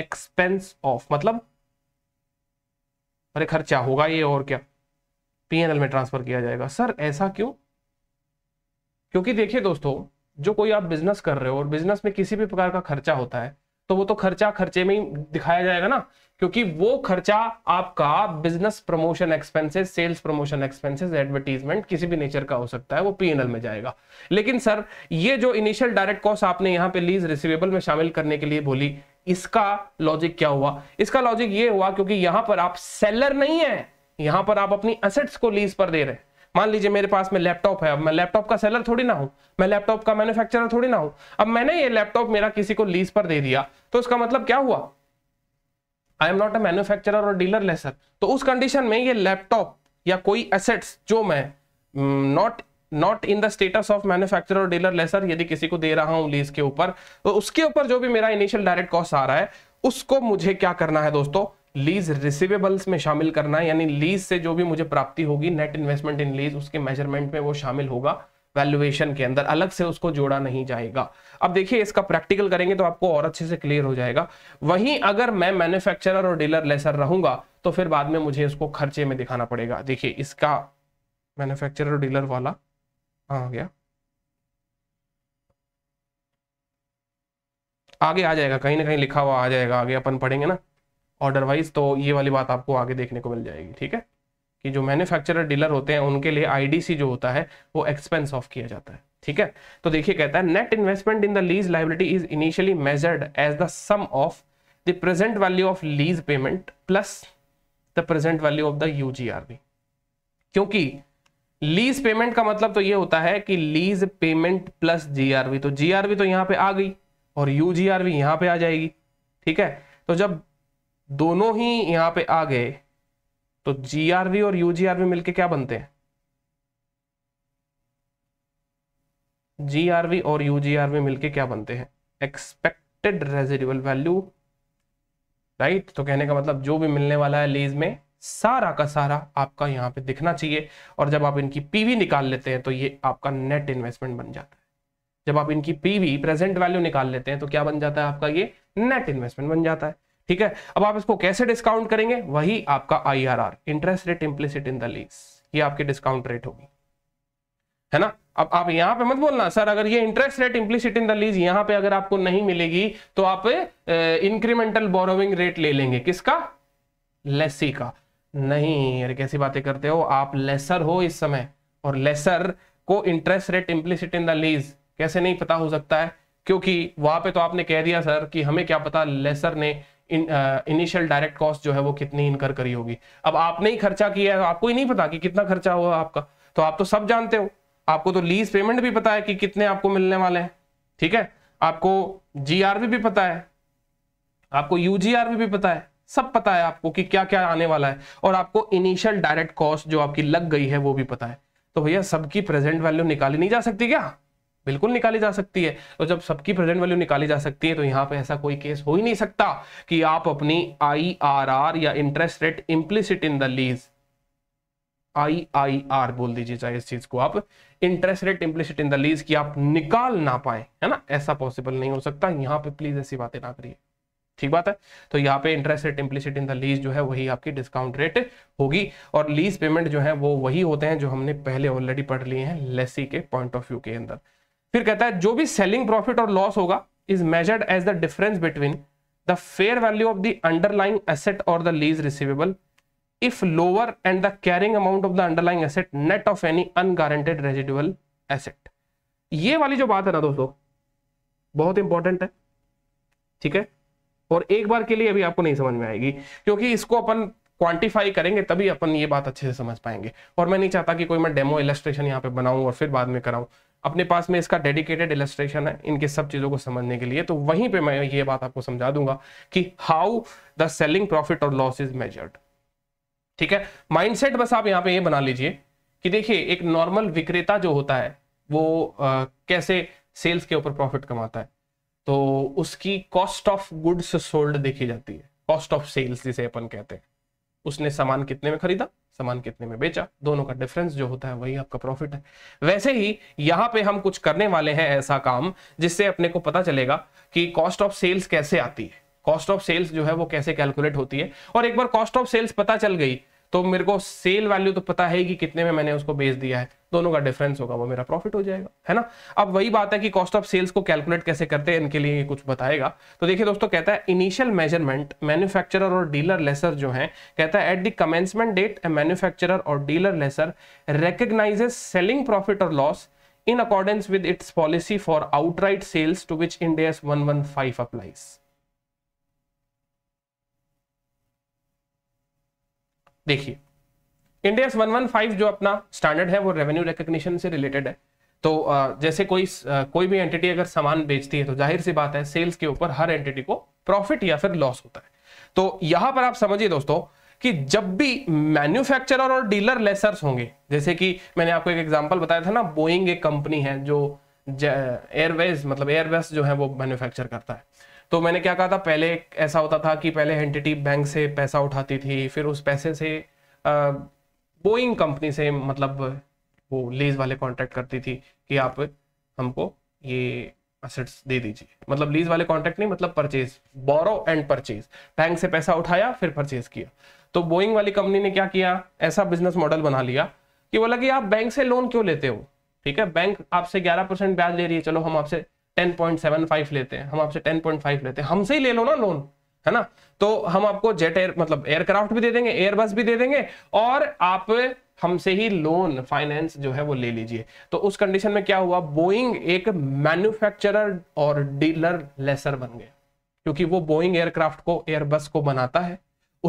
एक्सपेंस ऑफ मतलब अरे खर्चा होगा ये और क्या पीएनएल में ट्रांसफर किया जाएगा सर ऐसा क्यों क्योंकि देखिए दोस्तों जो कोई आप बिजनेस कर रहे हो और बिजनेस में किसी भी प्रकार का खर्चा होता है तो वो तो खर्चा खर्चे में ही दिखाया जाएगा ना क्योंकि वो खर्चा आपका business promotion expenses sales promotion expenses advertisement किसी भी नेचर का हो सकता है वो पीएनएल में जाएगा लेकिन सर ये जो इनिशियल डायरेक्ट कॉस्ट आपने यहाँ पे लीज रिसीवेबल में शामिल करने के लिए बोली इसका लॉजिक क्या हुआ इसका लॉजिक ये हुआ क्योंकि यहां पर आप सेलर नहीं है यहां पर आप अपनी असेट्स को लीज पर दे रहे हैं मान लीजिए मेरे पास में लैपटॉप है अब मैं लैपटॉप का सेलर थोड़ी ना हूं मैं लैपटॉप का मैन्युफैक्चरर थोड़ी ना हूं अब मैंने ये लैपटॉप मेरा किसी को लीज पर दे दिया तो उसका मतलब क्या हुआ I am not a manufacturer और डीलर लेसर तो उस कंडीशन में ये लैपटॉप या कोई एसेट्स जो मैं not mm, not in the status of manufacturer और डीलर लेसर यदि किसी को दे रहा हूं लीज के ऊपर तो उसके ऊपर जो भी मेरा इनिशियल डायरेक्ट कॉस्ट आ रहा है उसको मुझे क्या करना है दोस्तों लीज रिसीवेबल्स में शामिल करना है यानी लीज से जो भी मुझे प्राप्ति होगी नेट इन्वेस्टमेंट इन लीज उसके मेजरमेंट में वो शामिल होगा वैल्यूएशन के अंदर अलग से उसको जोड़ा नहीं जाएगा अब देखिए इसका प्रैक्टिकल करेंगे तो आपको और अच्छे से क्लियर हो जाएगा वहीं अगर मैं मैन्युफैक्चरर और डीलर लेसर रहूंगा तो फिर बाद में मुझे इसको खर्चे में दिखाना पड़ेगा देखिए इसका मैन्युफैक्चरर और डीलर वाला हाँ गया आगे आ जाएगा कहीं ना कहीं लिखा हुआ आ जाएगा आगे अपन पढ़ेंगे ना ऑर्डर वाइज तो ये वाली बात आपको आगे देखने को मिल जाएगी ठीक है कि जो मैन्युफैक्चरर डीलर होते हैं उनके लिए आईडीसी जो होता है वो एक्सपेंस ऑफ किया जाता है ठीक है तो देखिए कहता है net investment in the lease liability is initially measured as the sum of the present value of lease payment plus the present value of the UGRV क्योंकि लीज पेमेंट का मतलब तो ये होता है कि लीज पेमेंट प्लस जीआरवी तो GRV तो यहां पे आ गई और यू जीआरवी यहां पे आ जाएगी ठीक है तो जब दोनों ही यहां पे आ गए तो जीआरवी और यूजीआरवी मिलकर क्या बनते हैं जीआरवी और यूजीआरवी मिलकर क्या बनते हैं एक्सपेक्टेड रेजिडुअल वैल्यू राइट तो कहने का मतलब जो भी मिलने वाला है लीज में सारा का सारा आपका यहाँ पे दिखना चाहिए और जब आप इनकी पीवी निकाल लेते हैं तो ये आपका नेट इन्वेस्टमेंट बन जाता है जब आप इनकी पीवी प्रेजेंट वैल्यू निकाल लेते हैं तो क्या बन जाता है आपका ये नेट इन्वेस्टमेंट बन जाता है ठीक है अब आप इसको कैसे डिस्काउंट करेंगे वही आपका I interest rate implicit in the lease ये आपकी डिस्काउंट रेट होगी है ना अब आप यहां पे मत बोलना सर अगर ये interest rate implicit in the lease यहां पे अगर आपको नहीं मिलेगी तो आप इंक्रीमेंटल बोरोविंग रेट ले लेंगे किसका लेसी का नहीं अरे कैसी बातें करते हो आप लेसर हो इस समय और लेसर को interest rate implicit in the lease कैसे नहीं पता हो सकता है क्योंकि वहां पे तो आपने कह दिया सर कि हमें क्या पता लेसर ने इनिशियल डायरेक्ट कॉस्ट जो है वो कितनी इनकर करी होगी अब आपने ही खर्चा किया है आपको ही नहीं पता कि कितना खर्चा हुआ आपका तो आप तो सब जानते हो आपको तो लीज पेमेंट भी पता है कि कितने आपको मिलने वाले हैं ठीक है आपको जीआरवी भी पता है आपको यूजीआरवी भी पता है सब पता है आपको कि क्या क्या आने वाला है और आपको इनिशियल डायरेक्ट कॉस्ट जो आपकी लग गई है वो भी पता है तो भैया सबकी प्रेजेंट वैल्यू निकाली नहीं जा सकती क्या बिल्कुल निकाली जा सकती है तो जब सबकी प्रेजेंट वैल्यू निकाली जा सकती है तो यहां पे ऐसा कोई केस हो ही नहीं सकता कि आप अपनी आई आर आर या interest rate implicit in the lease I I R बोल दीजिए चाहे इस चीज को आप interest rate implicit in the lease की आप निकाल ना पाए है ना ऐसा पॉसिबल नहीं हो सकता यहां पे प्लीज ऐसी बातें ना करिए ठीक बात है तो यहाँ पे interest rate implicit in the lease जो है वही आपकी डिस्काउंट रेट होगी और लीज पेमेंट जो है वो वही होते हैं जो हमने पहले ऑलरेडी पढ़ लिए हैं लेसी के पॉइंट ऑफ व्यू के अंदर फिर कहता है जो भी सेलिंग प्रॉफिट और लॉस होगा is measured as the difference between the fair value of the underlying asset और the lease receivable if lower and the carrying amount of the underlying asset net of any unguaranteed residual asset ये वाली जो बात है ना दोस्तों बहुत important है ठीक है और एक बार के लिए अभी आपको नहीं समझ में आएगी क्योंकि इसको अपन क्वांटिफाई करेंगे तभी अपन ये बात अच्छे से समझ पाएंगे और मैं नहीं चाहता कि कोई मैं डेमो इलेस्ट्रेशन यहाँ पे बनाऊँ और फिर बाद में कराऊँ अपने पास में इसका डेडिकेटेड इलेस्ट्रेशन है इनके सब चीज़ों को समझने के लिए तो वहीं पे मैं ये बात आपको समझा दूंगा कि हाउ द सेलिंग प्रॉफिट और लॉस इज मेजर्ड ठीक है माइंडसेट बस आप यहाँ पे ये बना लीजिए कि देखिए एक नॉर्मल विक्रेता जो होता है वो आ, कैसे सेल्स के ऊपर प्रॉफिट कमाता है तो उसकी कॉस्ट ऑफ गुड्स सोल्ड देखी जाती है कॉस्ट ऑफ सेल्स जिसे अपन कहते हैं उसने सामान कितने में खरीदा सामान कितने में बेचा दोनों का डिफरेंस जो होता है वही आपका प्रॉफिट है वैसे ही यहाँ पे हम कुछ करने वाले हैं ऐसा काम जिससे अपने को पता चलेगा कि कॉस्ट ऑफ सेल्स कैसे आती है कॉस्ट ऑफ सेल्स जो है वो कैसे कैलकुलेट होती है और एक बार कॉस्ट ऑफ सेल्स पता चल गई तो मेरे को सेल वैल्यू तो पता है कि कितने में मैंने उसको बेच दिया है दोनों का डिफरेंस होगा वो मेरा प्रॉफिट हो जाएगा है ना अब वही बात है कि कॉस्ट ऑफ सेल्स को कैलकुलेट कैसे करते हैं इनके लिए कुछ बताएगा तो देखिए दोस्तों कहता है इनिशियल मेजरमेंट मैन्युफैक्चरर और डीलर लेसर जो है कहता है at the commencement date a manufacturer और dealer lessor recognises selling profit और loss accordance with its policy for for sales to which Ind AS one one five applies देखिए Ind AS 115 जो अपना स्टैंडर्ड है वो रेवेन्यू रिकग्निशन से रिलेटेड है तो जैसे कोई कोई भी एंटिटी अगर सामान बेचती है तो जाहिर सी बात है सेल्स के ऊपर हर एंटिटी को प्रॉफिट या फिर लॉस होता है तो यहां पर आप समझिए दोस्तों कि जब भी मैन्युफैक्चरर और डीलर लेसर्स होंगे जैसे कि मैंने आपको एक एग्जांपल बताया था ना बोइंग एक कंपनी है जो एयरवेज मतलब एयरवेज जो है वो मैन्युफैक्चर करता है तो मैंने क्या कहा था पहले ऐसा होता था कि पहले एंटिटी बैंक से पैसा उठाती थी फिर उस पैसे से बोइंग कंपनी से मतलब वो लीज वाले कॉन्ट्रैक्ट करती थी कि आप हमको ये असेट्स दे दीजिए मतलब लीज वाले कॉन्ट्रैक्ट नहीं मतलब purchase borrow and purchase bank से पैसा उठाया फिर परचेज किया तो बोइंग वाली कंपनी ने क्या किया ऐसा बिजनेस मॉडल बना लिया कि बोला कि आप बैंक से लोन क्यों लेते हो ठीक है बैंक आपसे ग्यारह परसेंट ब्याज ले रही है चलो हम आपसे 10.75 लेते हैं हम आपसे 10.5 लेते हैं हमसे ही ले लो ना लोन है ना तो हम आपको जेट एयर मतलब एयरक्राफ्ट भी दे देंगे एयरबस भी दे देंगे और आप हमसे ही लोन फाइनेंस जो है वो ले लीजिए तो उस कंडीशन में क्या हुआ बोइंग एक मैन्युफैक्चरर और डीलर लेसर बन गया क्योंकि वो बोइंग एयरक्राफ्ट को एयरबस को बनाता है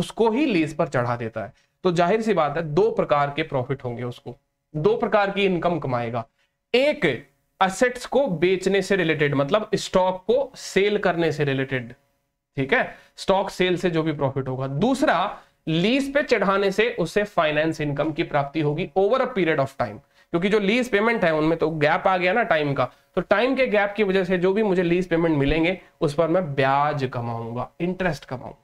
उसको ही लीज पर चढ़ा देता है तो जाहिर सी बात है दो प्रकार के प्रॉफिट होंगे उसको दो प्रकार की इनकम कमाएगा एक असेट्स को बेचने से रिलेटेड मतलब स्टॉक को सेल करने से रिलेटेड ठीक है स्टॉक सेल से जो भी प्रॉफिट होगा दूसरा लीज पे चढ़ाने से उससे फाइनेंस इनकम की प्राप्ति होगी over a period of time क्योंकि जो लीज पेमेंट है उनमें तो गैप आ गया ना टाइम का तो टाइम के गैप की वजह से जो भी मुझे लीज पेमेंट मिलेंगे उस पर मैं ब्याज कमाऊंगा इंटरेस्ट कमाऊंगा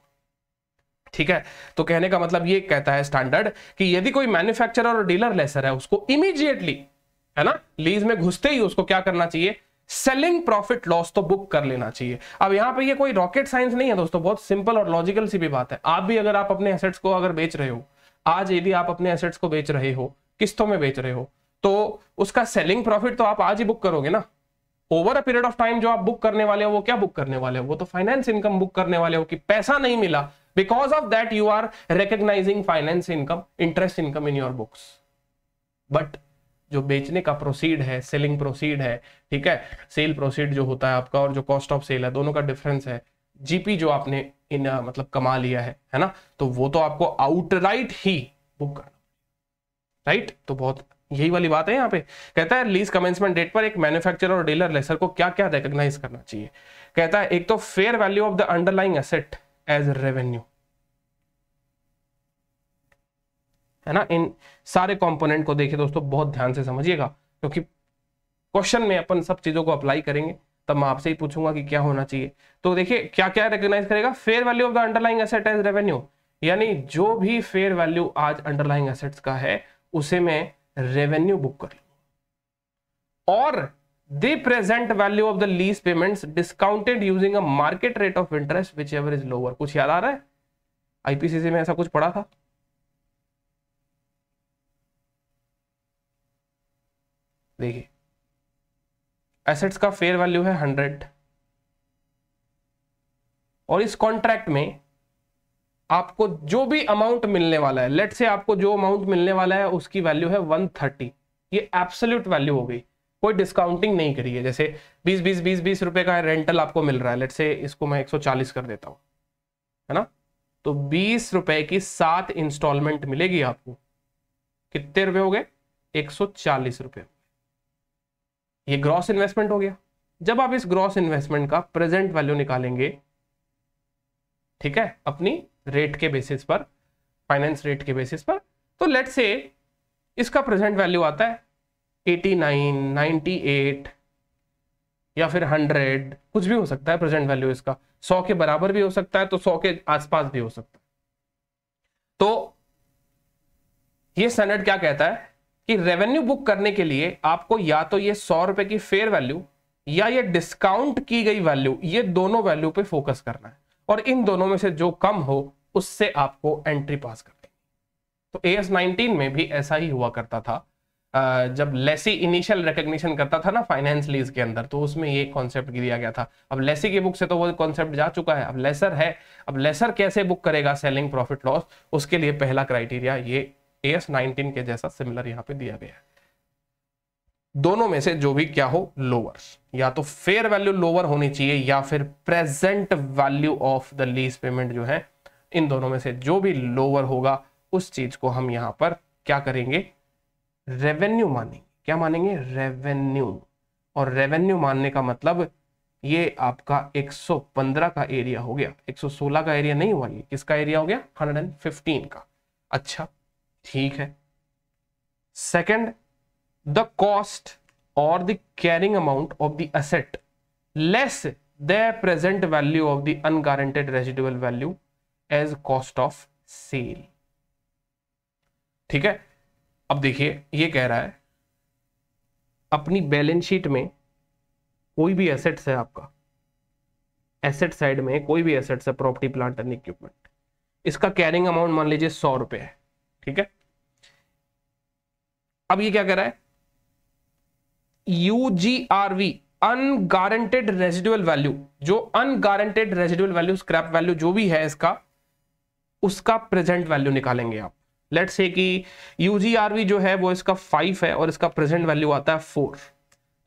ठीक है तो कहने का मतलब ये कहता है स्टैंडर्ड कि यदि कोई मैन्युफैक्चरर और डीलर लेसर है उसको इमीडिएटली है ना लीज में घुसते ही उसको क्या करना चाहिए सेलिंग प्रॉफिट लॉस तो बुक कर लेना चाहिए अब यहां पे ये कोई रॉकेट साइंस नहीं है दोस्तों बहुत सिंपल और लॉजिकल सी भी बात है आप भी अगर आप अपने एसेट्स को अगर बेच रहे हो आज यदि आप अपने एसेट्स को बेच रहे हो किस्तों में बेच रहे हो तो उसका सेलिंग प्रॉफिट तो आप आज ही बुक करोगे ना over a period of time जो आप बुक करने वाले हो वो क्या बुक करने वाले हो वो तो फाइनेंस इनकम बुक करने वाले हो कि पैसा नहीं मिला because of that you are recognising finance income interest income in your books but जो बेचने का प्रोसीड है सेलिंग प्रोसीड है ठीक है सेल प्रोसीड जो होता है आपका और जो कॉस्ट ऑफ सेल है दोनों का डिफरेंस है जीपी जो आपने इन मतलब कमा लिया है है ना तो वो तो आपको आउटराइट ही बुक करना राइट तो बहुत यही वाली बात है यहाँ पे कहता है लीज कमेंसमेंट डेट पर एक मैन्युफैक्चरर और डीलर लेसर को क्या क्या रिकोगनाइज करना चाहिए कहता है एक तो fair value of the underlying asset as revenue है ना इन सारे कॉम्पोनेंट को देखिए दोस्तों बहुत ध्यान से समझिएगा क्योंकि क्वेश्चन में अपन सब चीज़ों को अप्लाई करेंगे तब मैं आपसे ही पूछूंगा कि क्या होना चाहिए तो देखिए क्या क्या रिकोगनाइज करेगा fair value of the underlying asset as revenue यानी जो भी फेयर वैल्यू आज अंडरलाइंग एसेट्स का है उसे मैं रेवेन्यू बुक कर लू और present value of the lease payment discounted using a market rate of interest whichever is lower कुछ याद आ रहा है आईपीसीसी में ऐसा कुछ पढ़ा था देखिए एसेट्स का फेयर वैल्यू है हंड्रेड और इस कॉन्ट्रैक्ट में आपको जो भी अमाउंट मिलने वाला है लेट से आपको जो अमाउंट मिलने वाला है उसकी वैल्यू है थर्टी ये एब्सोल्यूट वैल्यू हो गई कोई डिस्काउंटिंग नहीं करी है जैसे बीस बीस बीस बीस रुपए का रेंटल आपको मिल रहा है लेट से इसको मैं चालीस कर देता हूं है ना तो बीस रुपए की सात इंस्टॉलमेंट मिलेगी आपको कितने रुपए हो गए एक सौ चालीस रुपए ये ग्रॉस इन्वेस्टमेंट हो गया जब आप इस ग्रॉस इन्वेस्टमेंट का प्रेजेंट वैल्यू निकालेंगे ठीक है अपनी रेट के बेसिस पर फाइनेंस रेट के बेसिस पर तो लेट से इसका प्रेजेंट वैल्यू आता है 89, 98 या फिर 100 कुछ भी हो सकता है प्रेजेंट वैल्यू इसका 100 के बराबर भी हो सकता है तो 100 के आसपास भी हो सकता है तो ये स्टैंडर्ड क्या कहता है कि रेवेन्यू बुक करने के लिए आपको या तो ये सौ रुपए की फेयर वैल्यू या ये डिस्काउंट की गई वैल्यू ये दोनों वैल्यू पे फोकस करना है और इन दोनों में से जो कम हो उससे आपको एंट्री पास करनी तो ए एस नाइनटीन में भी ऐसा ही हुआ करता था जब लेसी इनिशियल रिकग्निशन करता था ना फाइनेंस लीज के अंदर तो उसमें ये कॉन्सेप्ट दिया गया था अब लेसी की बुक से तो वो कॉन्सेप्ट जा चुका है अब लेसर है अब लेसर कैसे बुक करेगा सेलिंग प्रॉफिट लॉस उसके लिए पहला क्राइटेरिया ये ए एस नाइनटीन के जैसा सिमिलर यहां पे दिया गया है दोनों में से जो भी क्या हो लोअर या तो फेयर वैल्यू लोअर होनी चाहिए या फिर present value of the lease payment जो है इन दोनों में से जो भी लोअर होगा उस चीज को हम यहां पर क्या करेंगे रेवेन्यू मानेंगे क्या मानेंगे रेवेन्यू और रेवेन्यू मानने का मतलब ये आपका 115 का एरिया हो गया 116 का एरिया नहीं हुआ ये किसका एरिया हो गया 115 का अच्छा ठीक है सेकंड द कॉस्ट और the carrying amount of the asset less the present value of the unguaranteed residual value as cost of sale ठीक है अब देखिए ये कह रहा है अपनी बैलेंस शीट में कोई भी एसेट्स है आपका एसेट साइड में कोई भी एसेट्स है प्रॉपर्टी प्लांट एंड इक्विपमेंट इसका कैरिंग अमाउंट मान लीजिए सौ रुपए है ठीक है अब ये क्या कर रहा है यूजीआरवी अनगारंटेड रेजिडुअल वैल्यू जो unguaranteed residual value scrap value जो भी है इसका उसका प्रेजेंट वैल्यू निकालेंगे आप लेट से कि यूजीआरवी जो है वो इसका फाइव है और इसका प्रेजेंट वैल्यू आता है फोर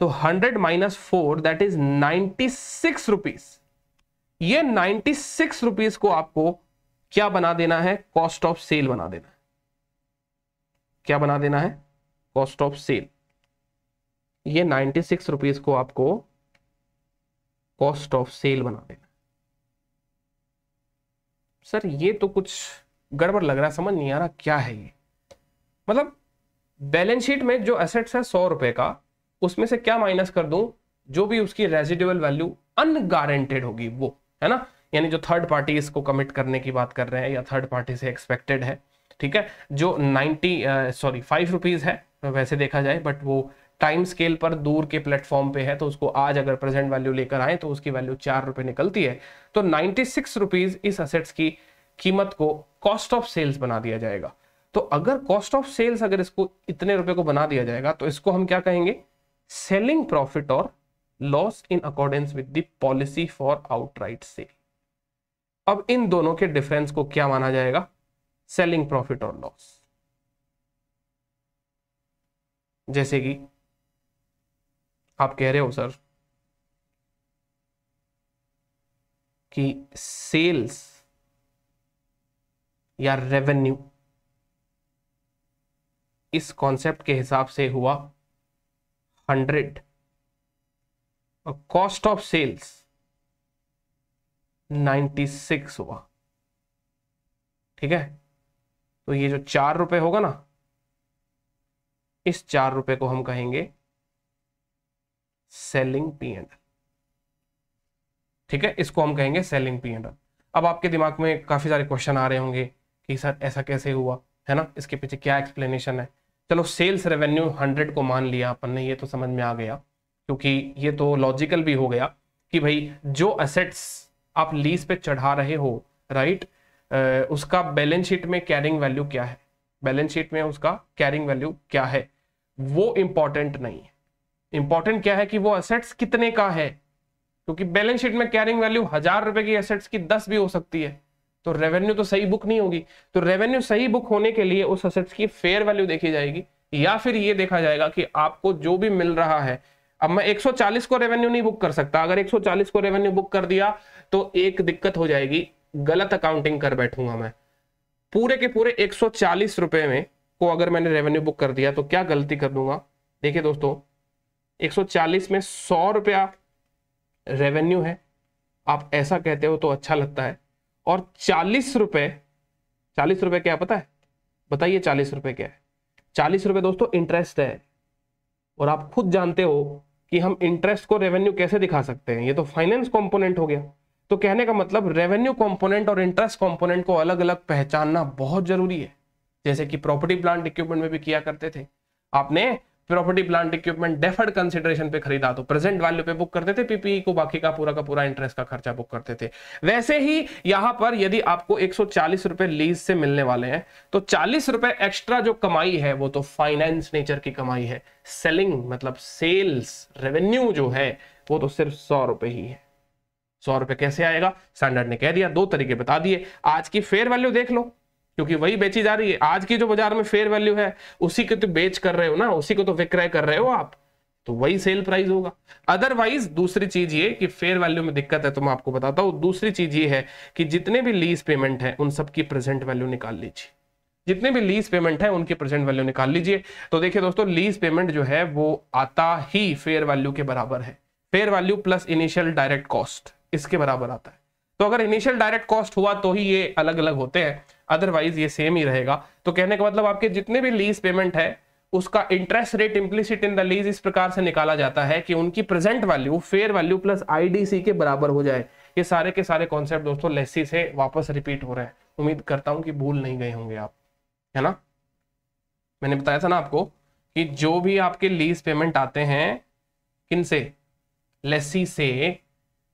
तो hundred minus four that is ninety six rupees ये नाइनटी सिक्स रुपीज को आपको क्या बना देना है कॉस्ट ऑफ सेल बना देना है क्या बना देना है कॉस्ट ऑफ सेल ये नाइन्टी सिक्स रुपीज को आपको कॉस्ट ऑफ सेल बना देना सर ये तो कुछ गड़बड़ लग रहा समझ नहीं आ रहा क्या है ये मतलब बैलेंस शीट में जो एसेट्स है सौ रुपए का उसमें से क्या माइनस कर दूं जो भी उसकी रेजिडुअल वैल्यू अनगारंटेड होगी वो है ना यानी जो थर्ड पार्टी इसको कमिट करने की बात कर रहे हैं या थर्ड पार्टी से एक्सपेक्टेड है ठीक है जो नाइनटी सॉरी फाइव रुपीज़ है वैसे देखा जाए बट वो टाइम स्केल पर दूर के प्लेटफॉर्म पे है तो उसको आज अगर प्रेजेंट वैल्यू लेकर आए तो उसकी वैल्यू चार रुपए निकलती है तो नाइनटी सिक्स रुपीज़ इस असेट्स की कीमत को कॉस्ट ऑफ सेल्स बना दिया जाएगा तो अगर कॉस्ट ऑफ सेल्स अगर इसको इतने रुपए को बना दिया जाएगा तो इसको हम क्या कहेंगे सेलिंग प्रॉफिट और loss in accordance with the policy for outright sale अब इन दोनों के डिफरेंस को क्या माना जाएगा सेलिंग प्रॉफिट और लॉस जैसे कि आप कह रहे हो सर कि सेल्स या रेवेन्यू इस कॉन्सेप्ट के हिसाब से हुआ हंड्रेड और कॉस्ट ऑफ सेल्स 96 हुआ ठीक है तो ये जो चार रुपए होगा ना इस चार रुपए को हम कहेंगे सेलिंग पी एंड ठीक है इसको हम कहेंगे सेलिंग पी एंड अब आपके दिमाग में काफी सारे क्वेश्चन आ रहे होंगे कि सर ऐसा कैसे हुआ है ना इसके पीछे क्या एक्सप्लेनेशन है चलो सेल्स रेवेन्यू हंड्रेड को मान लिया अपन ने ये तो समझ में आ गया क्योंकि ये तो लॉजिकल भी हो गया कि भाई जो असेट्स आप लीज पे चढ़ा रहे हो राइट उसका बैलेंस शीट में कैरिंग वैल्यू क्या है बैलेंस शीट में उसका कैरिंग वैल्यू क्या है वो इंपॉर्टेंट नहीं है इंपॉर्टेंट क्या है कि वो असेट्स कितने का है क्योंकि बैलेंस शीट में कैरिंग वैल्यू हजार रुपए की एसेट्स की दस भी हो सकती है तो रेवेन्यू तो सही बुक नहीं होगी तो रेवेन्यू सही बुक होने के लिए उस असेट्स की फेयर वैल्यू देखी जाएगी या फिर ये देखा जाएगा कि आपको जो भी मिल रहा है अब मैं 140 को रेवेन्यू नहीं बुक कर सकता अगर 140 को रेवेन्यू बुक कर दिया तो एक दिक्कत हो जाएगी गलत अकाउंटिंग कर बैठूंगा मैं पूरे के पूरे एक सौ में को अगर मैंने रेवेन्यू बुक कर दिया तो क्या गलती कर दूंगा देखिए दोस्तों 140 में सौ रुपया रेवेन्यू है आप ऐसा कहते हो तो अच्छा लगता है और चालीस रुपये चालीस रुपए क्या पता है बताइए चालीस रुपये क्या है चालीस रुपए दोस्तों इंटरेस्ट है और आप खुद जानते हो कि हम इंटरेस्ट को रेवेन्यू कैसे दिखा सकते हैं ये तो फाइनेंस कंपोनेंट हो गया तो कहने का मतलब रेवेन्यू कंपोनेंट और इंटरेस्ट कंपोनेंट को अलग अलग पहचानना बहुत जरूरी है जैसे कि प्रॉपर्टी प्लांट इक्विपमेंट में भी किया करते थे आपने property plant equipment deferred consideration पे खरीदा तो प्रेजेंट वैल्यू पे बुक करते थे पीपीई e को बाकी का पूरा का पूरा इंटरेस्ट का खर्चा बुक करते थे वैसे ही यहां पर यदि आपको एक रुपए लीज से मिलने वाले हैं तो चालीस रुपए एक्स्ट्रा जो कमाई है वो तो फाइनेंस नेचर की कमाई है सेलिंग मतलब सेल्स रेवेन्यू जो है वो तो सिर्फ सौ रुपए ही है सौ रुपए कैसे आएगा स्टैंडर्ड ने कह दिया दो तरीके बता दिए आज की फेयर वैल्यू देख लो क्योंकि वही बेची जा रही है आज की जो बाजार में फेयर वैल्यू है उसी को तो बेच कर रहे हो ना उसी को तो विक्रय कर रहे हो आप तो वही सेल प्राइस होगा अदरवाइज दूसरी चीज ये कि फेयर वैल्यू में दिक्कत है तो मैं आपको बताता हूँ दूसरी चीज ये है कि जितने भी लीज पेमेंट है उन सबकी प्रेजेंट वैल्यू निकाल लीजिए जितने भी लीज पेमेंट है उनकी प्रेजेंट वैल्यू निकाल लीजिए तो देखिए दोस्तों लीज पेमेंट जो है वो आता ही फेयर वैल्यू के बराबर है fair value plus initial direct cost इसके बराबर आता है तो अगर इनिशियल डायरेक्ट कॉस्ट हुआ तो ही ये अलग अलग होते हैं अदरवाइज ये सेम ही रहेगा तो कहने का मतलब आपके जितने भी लीज पेमेंट है उसका interest rate implicit in the lease इस प्रकार से निकाला जाता है कि उनकी present value fair value plus IDC के बराबर हो जाए ये सारे के सारे कॉन्सेप्ट दोस्तों लेसी से वापस रिपीट हो रहे हैं उम्मीद करता हूं कि भूल नहीं गए होंगे आप है ना मैंने बताया था ना आपको कि जो भी आपके लीज पेमेंट आते हैं किन से लेसी से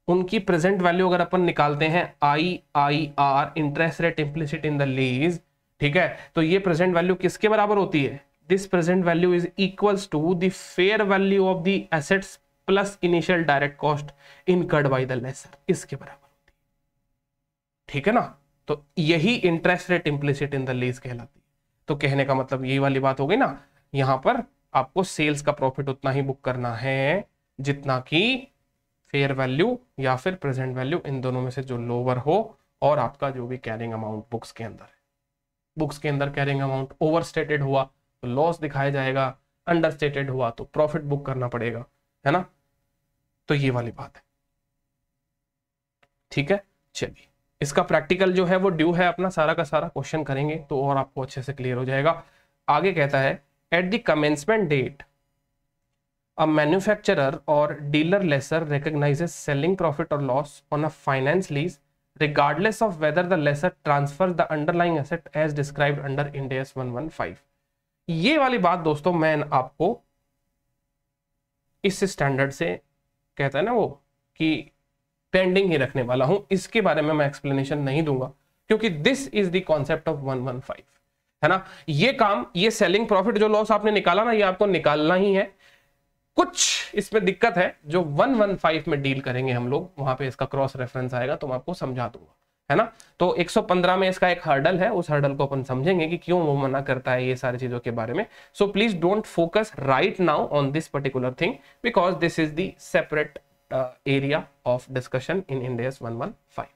उनकी प्रेजेंट वैल्यू अगर अपन निकालते हैं I I R interest rate implicit in the lease ठीक है तो ये प्रेजेंट वैल्यू किसके बराबर होती है this present value is equals to the fair value of the assets plus initial direct cost incurred by the lessor इसके बराबर होती है ठीक है ना तो यही interest rate implicit in the lease कहलाती है तो कहने का मतलब यही वाली बात हो गई ना यहां पर आपको सेल्स का प्रॉफिट उतना ही बुक करना है जितना की फेयर वैल्यू या फिर प्रेजेंट वैल्यू इन दोनों में से जो लोअर हो और आपका जो भी कैरिंग अमाउंट बुक्स के अंदर है बुक्स के अंदर कैरिंग अमाउंट ओवर हुआ तो लॉस दिखाया जाएगा अंडर हुआ तो प्रॉफिट बुक करना पड़ेगा है ना तो ये वाली बात है ठीक है चलिए इसका प्रैक्टिकल जो है वो ड्यू है अपना सारा का सारा क्वेश्चन करेंगे तो और आपको अच्छे से क्लियर हो जाएगा आगे कहता है at the commencement date a manufacturer और dealer lessor recognises selling profit और loss on a finance lease regardless of whether the lessor transfer the underlying asset as describe under Ind AS one one five ये वाली बात दोस्तों मैं आपको इस standard से कहता है ना वो कि पेंडिंग ही रखने वाला हूं इसके बारे में मैं एक्सप्लेनेशन नहीं दूंगा क्योंकि this is the concept of one one five है ना ये काम ये सेलिंग प्रॉफिट जो लॉस आपने निकाला ना ये आपको निकालना ही है कुछ इसमें दिक्कत है जो 115 में डील करेंगे हम लोग वहां पे इसका क्रॉस रेफरेंस आएगा तो मैं आपको समझा दूंगा है ना तो 115 में इसका एक हर्डल है उस हर्डल को अपन समझेंगे कि क्यों वो मना करता है ये सारी चीजों के बारे में so please don't focus right now on this particular thing because this is the separate area of discussion in Ind AS five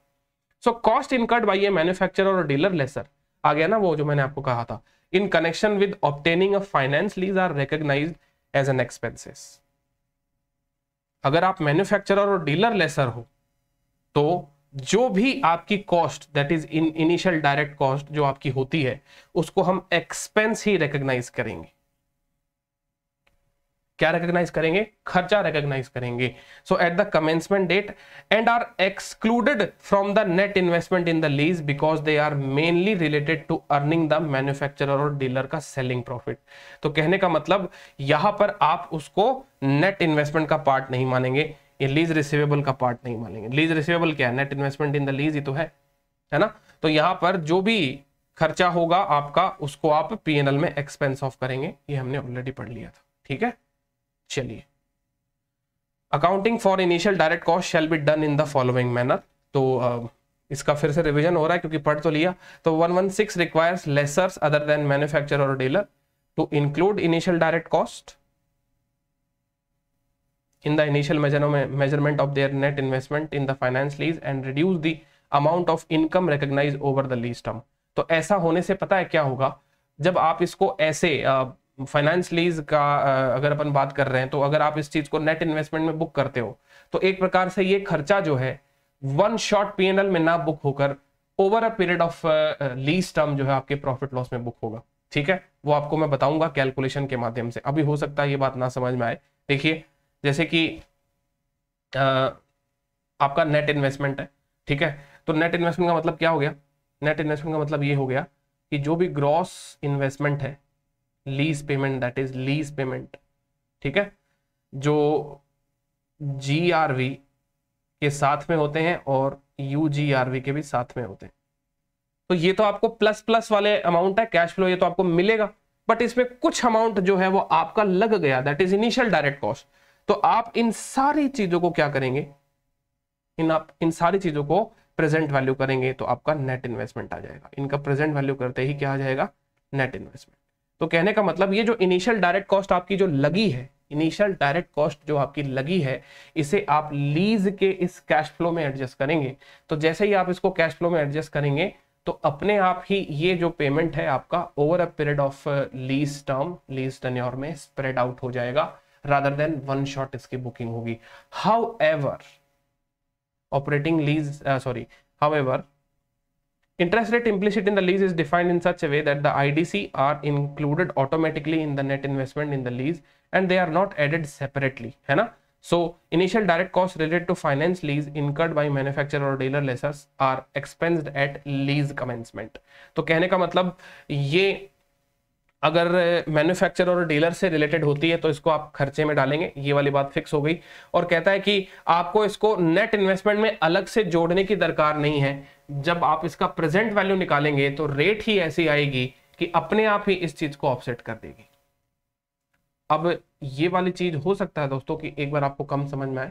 so cost incurred by a manufacture और डीलर लेसर आ गया ना वो जो मैंने आपको कहा था in connection with obtaining finance lease are recognised as an expenses अगर आप मैन्युफैक्चरर और डीलर लेसर हो तो जो भी आपकी cost that is in initial direct cost जो आपकी होती है उसको हम एक्सपेंस ही रिकग्नाइज करेंगे क्या रिकग्नाइज करेंगे खर्चा रिकग्नाइज करेंगे so at the commencement date and are excluded from the net investment in the lease because they are mainly related to earning the manufacturer और डीलर का सेलिंग प्रॉफिट तो कहने का मतलब यहां पर आप उसको नेट इन्वेस्टमेंट का पार्ट नहीं मानेंगे ये लीज रिसिवेबल का पार्ट नहीं मानेंगे लीज रिसिवेबल क्या है net investment in the lease ही तो है है ना तो यहां पर जो भी खर्चा होगा आपका उसको आप पीएनएल में एक्सपेंस ऑफ करेंगे ये हमने ऑलरेडी पढ़ लिया था ठीक है चलिए accounting for initial direct cost shall be done in the following manner तो इसका फिर से रिविजन हो रहा है क्योंकि पढ़ तो लिया तो one one six requires lessor other than manufacture और dealer to include initial direct cost in the initial measurement of their net investment in the finance lease and reduce the amount of income recognized over the lease term तो ऐसा होने से पता है क्या होगा जब आप इसको ऐसे फाइनेंस लीज का अगर अपन बात कर रहे हैं तो अगर आप इस चीज को नेट इन्वेस्टमेंट में बुक करते हो तो एक प्रकार से ये खर्चा जो है वन शॉट पीएनएल में ना बुक होकर over a period of lease term जो है आपके प्रॉफिट लॉस में बुक होगा ठीक है वो आपको मैं बताऊंगा कैलकुलेशन के माध्यम से अभी हो सकता है ये बात ना समझ में आए देखिए जैसे कि आ, आपका नेट इन्वेस्टमेंट है ठीक है तो नेट इन्वेस्टमेंट का मतलब क्या हो गया नेट इन्वेस्टमेंट का मतलब ये हो गया कि जो भी ग्रॉस इन्वेस्टमेंट है lease payment that is lease payment ठीक है जो जीआरवी के साथ में होते हैं और यूजीआरवी के भी साथ में होते हैं तो ये तो आपको प्लस प्लस वाले अमाउंट है कैश फ्लो ये तो आपको मिलेगा बट इसमें कुछ अमाउंट जो है वो आपका लग गया that is initial direct cost तो आप इन सारी चीजों को क्या करेंगे इन आप इन सारी चीजों को प्रेजेंट वैल्यू करेंगे तो आपका नेट इन्वेस्टमेंट आ जाएगा इनका प्रेजेंट वैल्यू करते ही क्या आ जाएगा नेट इन्वेस्टमेंट तो कहने का मतलब ये जो इनिशियल डायरेक्ट कॉस्ट आपकी जो लगी है इनिशियल डायरेक्ट कॉस्ट जो आपकी लगी है इसे आप लीज के इस कैश फ्लो में एडजस्ट करेंगे तो जैसे ही आप इसको कैश फ्लो में एडजस्ट करेंगे तो अपने आप ही ये जो पेमेंट है आपका over a period of lease term lease tenure में स्प्रेड आउट हो जाएगा रादर देन वन शॉट इसकी बुकिंग होगी however operating lease sorry however Interest rate implicit in the lease is defined in such a way that the IDC are included automatically in the net investment in the lease and they are not added separately. है ना? So initial direct costs related to finance lease incurred by manufacturer or dealer lessors are expensed at lease commencement. तो कहने का मतलब ये अगर manufacturer और dealer से रिलेटेड होती है तो इसको आप खर्चे में डालेंगे ये वाली बात फिक्स हो गई और कहता है कि आपको इसको नेट इन्वेस्टमेंट में अलग से जोड़ने की दरकार नहीं है जब आप इसका प्रेजेंट वैल्यू निकालेंगे तो रेट ही ऐसी आएगी कि अपने आप ही इस चीज को ऑफसेट कर देगी अब ये वाली चीज हो सकता है दोस्तों कि एक बार आपको कम समझ में आए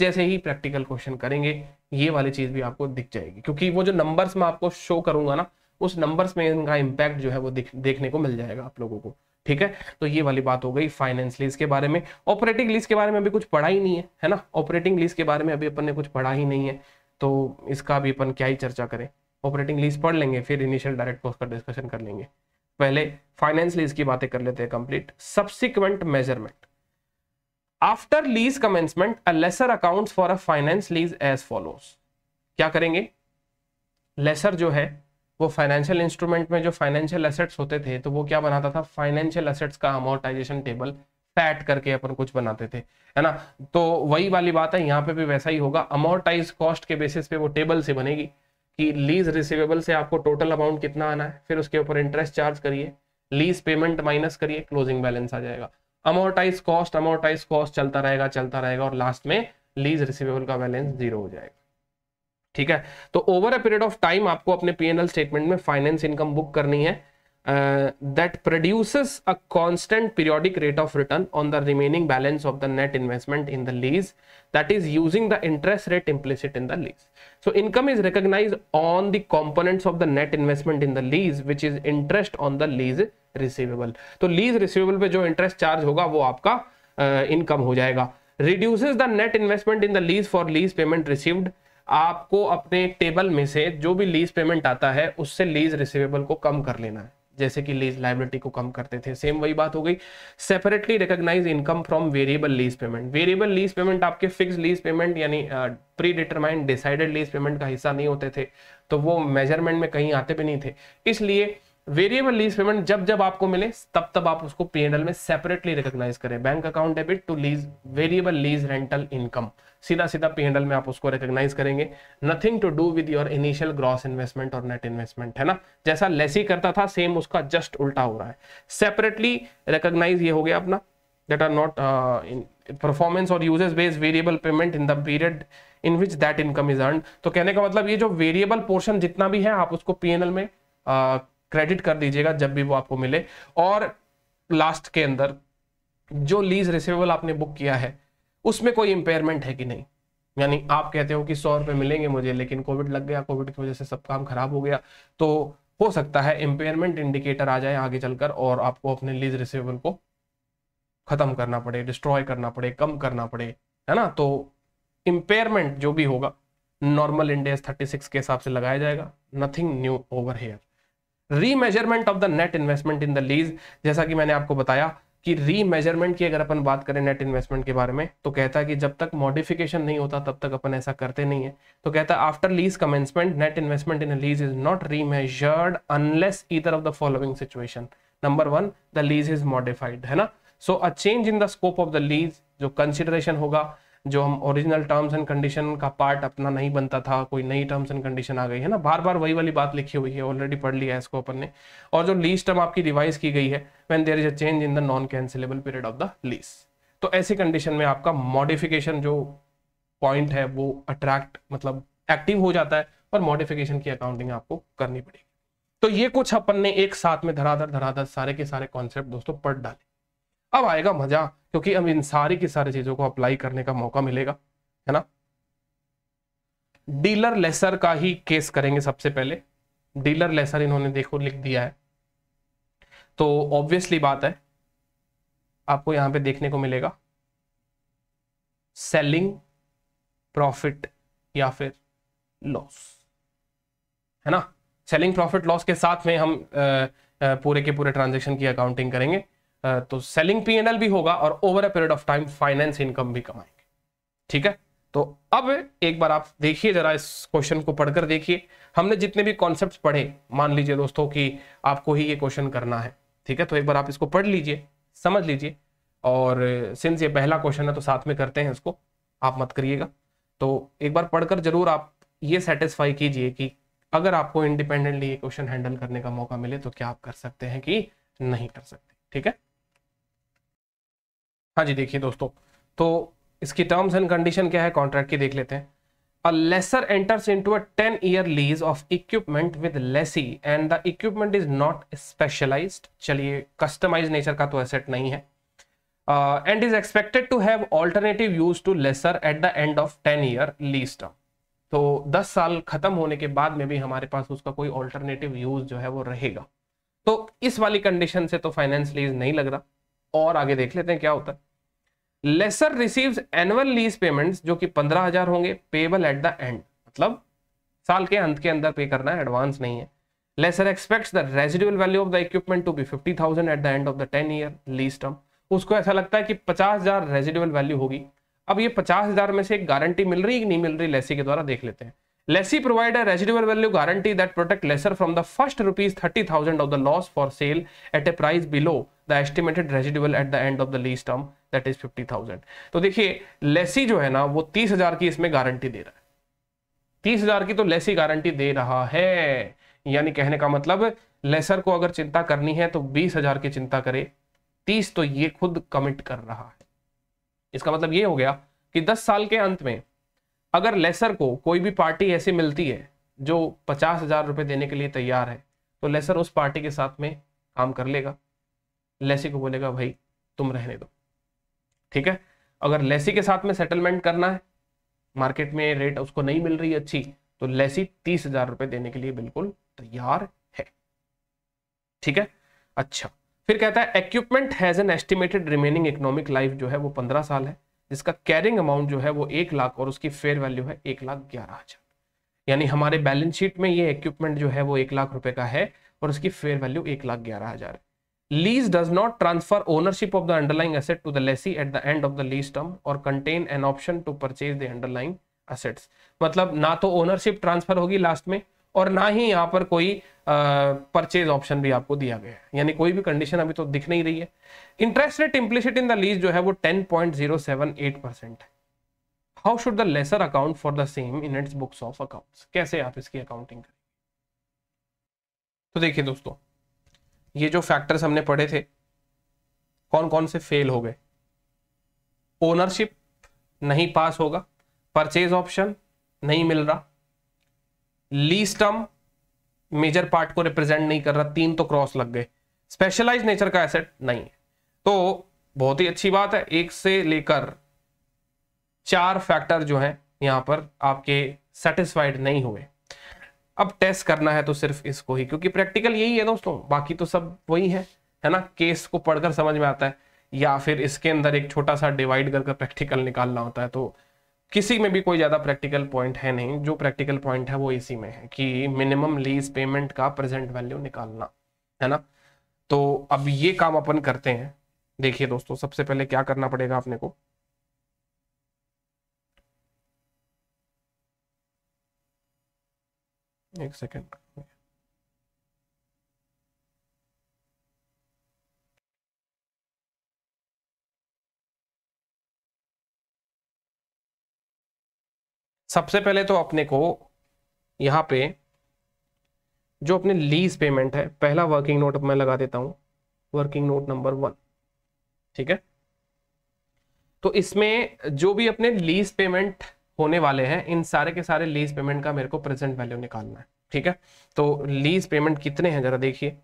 जैसे ही प्रैक्टिकल क्वेश्चन करेंगे ये वाली चीज भी आपको दिख जाएगी क्योंकि वो जो नंबर्स में आपको शो करूंगा ना उस नंबर्स में इनका इम्पैक्ट जो है वो देखने को मिल जाएगा आप लोगों को ठीक है तो ये वाली बात हो गई फाइनेंस लीज के बारे में ऑपरेटिंग लीज के बारे में अभी कुछ पढ़ा ही नहीं है है ना ऑपरेटिंग लीज के बारे में अभी अपन ने कुछ पढ़ा ही नहीं है तो इसका भी अपन क्या ही चर्चा करें ऑपरेटिंग लीज पढ़ लेंगे फिर इनिशियल डायरेक्ट कॉस्ट का डिस्कशन कर लेंगे पहले फाइनेंस लीज की बातें कर लेते हैं complete subsequent measurement after lease commencement a lessor account for a finance lease as follows क्या करेंगे लेसर जो है वो फाइनेंशियल इंस्ट्रूमेंट में जो फाइनेंशियल एसेट्स होते थे तो वो क्या बनाता था फाइनेंशियल एसेट्स का अमोर्टाइजेशन टेबल फैट करके अपन कुछ बनाते थे है ना तो वही वाली बात है यहाँ पे भी वैसा ही होगा अमोर्टाइज कॉस्ट के बेसिस पे वो टेबल से बनेगी कि लीज रिसीवेबल से आपको टोटल अमाउंट कितना आना है फिर उसके ऊपर इंटरेस्ट चार्ज करिए लीज पेमेंट माइनस करिए क्लोजिंग बैलेंस आ जाएगा अमोर्टाइज कॉस्ट अमोर्टाइज कॉस्ट चलता रहेगा चलता रहेगा और लास्ट में लीज रिसीवेबल का बैलेंस जीरो हो जाएगा ठीक है तो over a period of time आपको अपने पीएनएल स्टेटमेंट में फाइनेंस इनकम बुक करनी है uh, that produces a constant periodic rate of return on the remaining balance of the net investment in the lease that is using the interest rate implicit in the lease so income is recognized on the components of the net investment in the lease which is interest on the lease receivable तो lease receivable पे जो interest charge होगा वो आपका income uh, हो जाएगा reduces the net investment in the lease for lease payment received आपको अपने टेबल में से जो भी लीज पेमेंट आता है उससे लीज रिसीवेबल को कम कर लेना है जैसे कि लीज लाइबिलिटी को कम करते थे सेम वही बात हो गई separately recognise income from variable lease payment variable lease payment आपके फिक्स लीज पेमेंट यानी predetermined decided lease payment का हिस्सा नहीं होते थे तो वो मेजरमेंट में कहीं आते भी नहीं थे इसलिए वेरिएबल लीज पेमेंट जब जब आपको मिले तब तब आप उसको पीएनएल में सेपरेटली रिकॉग्नाइज करें bank account debit to lease variable lease rental income सीधा सीधा पी एंडल में आप उसको रिकोगनाइज करेंगे nothing to do with your initial gross investment और नेट इन्वेस्टमेंट है ना जैसा लेसी करता था सेम उसका जस्ट उल्टा हो रहा है सेपरेटली रिकोगनाइज ये हो गया अपना देट आर नॉट परफॉर्मेंस और performance based variable payment in the period in which that income is earn तो कहने का मतलब ये जो वेरिएबल पोर्शन जितना भी है आप उसको पी एन एल में क्रेडिट uh, कर दीजिएगा जब भी वो आपको मिले और लास्ट के अंदर जो लीज रिसीवेबल आपने बुक किया है उसमें कोई इंपेयरमेंट है कि नहीं यानी आप कहते हो कि सौ रुपए मिलेंगे मुझे लेकिन कोविड लग गया कोविड की वजह से सब काम खराब हो गया तो हो सकता है इंपेयरमेंट इंडिकेटर आ जाए आगे चलकर और आपको अपने लीज रिसेबल को खत्म करना पड़े डिस्ट्रॉय करना पड़े कम करना पड़े है ना तो इंपेयरमेंट जो भी होगा नॉर्मल इंडेस सिक्स के हिसाब से लगाया जाएगा nothing new over here remeasurement of the net investment in the lease जैसा कि मैंने आपको बताया कि री मेजरमेंट की अगर अपन बात करें नेट इन्वेस्टमेंट के बारे में तो कहता है कि जब तक मॉडिफिकेशन नहीं होता तब तक अपन ऐसा करते नहीं है तो कहता है after lease commencement net investment in lease is not remeasured unless either of the following situation number one the lease is modified है ना so a change in the scope of the lease जो consideration होगा जो हम original terms and condition का part अपना नहीं बनता था कोई नई टर्म्स एंड कंडीशन आ गई है ना बार बार वही वाली बात लिखी हुई है ऑलरेडी पढ़ लिया है इसको अपन ने और जो लीज टर्म आपकी रिवाइज की गई है when there is a change in the non cancellable period of the lease तो ऐसी कंडीशन में आपका मॉडिफिकेशन जो पॉइंट है वो अट्रैक्ट मतलब एक्टिव हो जाता है और मॉडिफिकेशन की अकाउंटिंग आपको करनी पड़ेगी तो ये कुछ अपन ने एक साथ में धराधर धराधर सारे के सारे कॉन्सेप्ट दोस्तों पढ़ डाले अब आएगा मजा क्योंकि हम इन सारी की सारी चीजों को अप्लाई करने का मौका मिलेगा है ना डीलर लेसर का ही केस करेंगे सबसे पहले डीलर लेसर इन्होंने देखो लिख दिया है तो ऑब्वियसली बात है आपको यहां पे देखने को मिलेगा सेलिंग प्रॉफिट या फिर लॉस है ना सेलिंग प्रॉफिट लॉस के साथ में हम आ, आ, पूरे के पूरे ट्रांजेक्शन की अकाउंटिंग करेंगे तो सेलिंग पीएनएल भी होगा और over a period of time finance income भी कमाएंगे ठीक है तो अब एक बार आप देखिए जरा इस क्वेश्चन को पढ़कर देखिए हमने जितने भी कॉन्सेप्ट पढ़े मान लीजिए दोस्तों कि आपको ही ये क्वेश्चन करना है ठीक है तो एक बार आप इसको पढ़ लीजिए समझ लीजिए और सिंस ये पहला क्वेश्चन है तो साथ में करते हैं इसको आप मत करिएगा तो एक बार पढ़कर जरूर आप ये सेटिस्फाई कीजिए कि अगर आपको इंडिपेंडेंटली ये क्वेश्चन हैंडल करने का मौका मिले तो क्या आप कर सकते हैं कि नहीं कर सकते ठीक है हाँ जी देखिए दोस्तों तो इसकी टर्म्स एंड कंडीशन क्या है कॉन्ट्रैक्ट की देख लेते हैं a lessor enters into a 10 year lease of equipment with lessee and the equipment is not specialised चलिए कस्टमाइज नेचर का तो एसेट नहीं है and is expected to have alternative use to lessor at the end of ten year lease term तो दस साल खत्म होने के बाद में भी हमारे पास उसका कोई ऑल्टरनेटिव यूज जो है वो रहेगा तो इस वाली कंडीशन से तो फाइनेंस लीज नहीं लग रहा और आगे देख लेते हैं क्या होता है lessor receives annual lease payments जो कि पंद्रह हजार होंगे पेबल एट द एंड मतलब साल के अंत के अंदर पे करना है एडवांस नहीं है lessor expects the residual value of the equipment to be fifty thousand at the end of the ten year lease term उसको ऐसा लगता है कि पचास हजार रेजिडुअल वैल्यू होगी अब ये पचास हजार में से एक गारंटी मिल रही कि नहीं मिल रही लेसी के द्वारा देख लेते हैं lessee provide a residual value guarantee that protect lesser from the first rupees 30000 of the loss for sale at a price below the estimated residual at the end of the lease term that is 50000 तो देखिए लेसी जो है ना वो 30000 की इसमें guarantee दे रहा है 30000 की तो लेसी गारंटी दे रहा है यानी कहने का मतलब लेसर को अगर चिंता करनी है तो 20000 की चिंता करे 30 तो ये खुद कमिट कर रहा है इसका मतलब ये हो गया कि 10 साल के अंत में अगर लेसर को कोई भी पार्टी ऐसी मिलती है जो पचास हजार रुपये देने के लिए तैयार है तो लेसर उस पार्टी के साथ में काम कर लेगा लेसी को बोलेगा भाई तुम रहने दो ठीक है अगर लेसी के साथ में सेटलमेंट करना है मार्केट में रेट उसको नहीं मिल रही अच्छी तो लेसी तीस हजार रुपये देने के लिए बिल्कुल तैयार है ठीक है अच्छा फिर कहता है equipment has an estimated remaining economic life जो है वो पंद्रह साल है जिसका कैरिंग अमाउंट जो है वो एक लाख और उसकी फेयर वैल्यू है एक लाख ग्यारह हजार यानी हमारे बैलेंस शीट में ये इक्विपमेंट जो है वो एक लाख रुपए का है और उसकी फेयर वैल्यू एक लाख ग्यारह हजार है lease does not transfer ownership of the underlying asset to the lessee at the end of the lease term और contain an option to purchase the underlying assets मतलब ना तो ओनरशिप ट्रांसफर होगी last में और ना ही यहाँ पर कोई परचेज ऑप्शन भी आपको दिया गया है यानी कोई भी कंडीशन अभी तो दिख नहीं रही है interest rate implicit in the lease जो है वो ten point zero seven eight percent है how should the lessor account for the same in its books of account कैसे आप इसकी अकाउंटिंग करें तो देखिए दोस्तों ये जो फैक्टर्स हमने पढ़े थे कौन कौन से फेल हो गए ओनरशिप नहीं पास होगा परचेज ऑप्शन नहीं मिल रहा लीज टर्म मेजर पार्ट को रिप्रेजेंट नहीं कर रहा तीन तो क्रॉस लग गए स्पेशलाइज नेचर का एसेट नहीं है तो बहुत ही अच्छी बात है एक से लेकर चार फैक्टर जो है यहां पर आपके सेटिस्फाइड नहीं हुए अब टेस्ट करना है तो सिर्फ इसको ही क्योंकि प्रैक्टिकल यही है दोस्तों बाकी तो सब वही है है ना केस को पढ़कर समझ में आता है या फिर इसके अंदर एक छोटा सा डिवाइड करके प्रैक्टिकल निकालना होता है तो किसी में भी कोई ज़्यादा प्रैक्टिकल पॉइंट है नहीं जो प्रैक्टिकल पॉइंट है वो इसी में है कि मिनिमम लीज पेमेंट का प्रेजेंट वैल्यू निकालना है ना तो अब ये काम अपन करते हैं देखिए दोस्तों सबसे पहले क्या करना पड़ेगा आपने को एक सेकेंड सबसे पहले तो अपने को यहां पे जो अपने लीज पेमेंट है पहला वर्किंग नोट मैं लगा देता हूं वर्किंग नोट नंबर वन ठीक है तो इसमें जो भी अपने लीज पेमेंट होने वाले हैं इन सारे के सारे लीज पेमेंट का मेरे को प्रेजेंट वैल्यू निकालना है ठीक है तो लीज पेमेंट कितने हैं जरा देखिए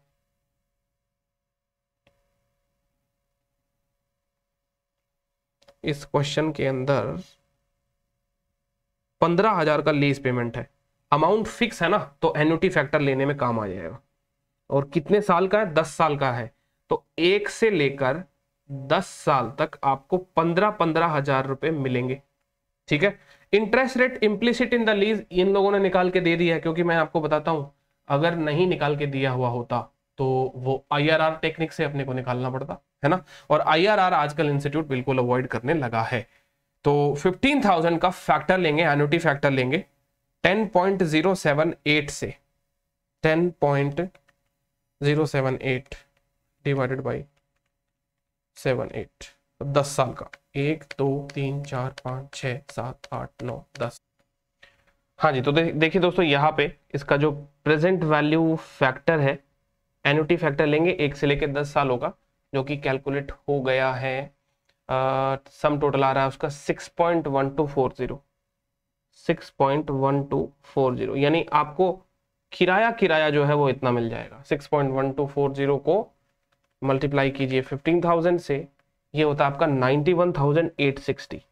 इस क्वेश्चन के अंदर पंद्रह हजार का लेस पेमेंट है अमाउंट फिक्स है ना तो एन्यूटी फैक्टर लेने में काम आ जाएगा और कितने साल का है दस साल का है तो एक से लेकर दस साल तक आपको पंद्रह पंद्रह हजार रुपए मिलेंगे ठीक है interest rate implicit in the lease इन लोगों ने निकाल के दे दिया है क्योंकि मैं आपको बताता हूं अगर नहीं निकाल के दिया हुआ होता तो वो आईआरआर टेक्निक से अपने को निकालना पड़ता है ना और आईआरआर आजकल इंस्टीट्यूट बिल्कुल अवॉइड करने लगा है तो 15,000 का फैक्टर लेंगे एनुटी फैक्टर लेंगे 10.078 से 10.078 डिवाइडेड बाई 78 तो 10 साल का एक दो तीन चार पाँच छ सात आठ नौ दस हाँ जी तो दे, देखिए दोस्तों यहाँ पे इसका जो प्रेजेंट वैल्यू फैक्टर है एनुटी फैक्टर लेंगे एक से लेकर दस साल होगा जो कि कैलकुलेट हो गया है सम टोटल आ रहा है उसका six point one two four zero six point one two four zero यानी आपको किराया किराया जो है वो इतना मिल जाएगा six point one two four zero को मल्टीप्लाई कीजिए फिफ्टीन थाउजेंड से ये होता है आपका ninety one thousand eight sixty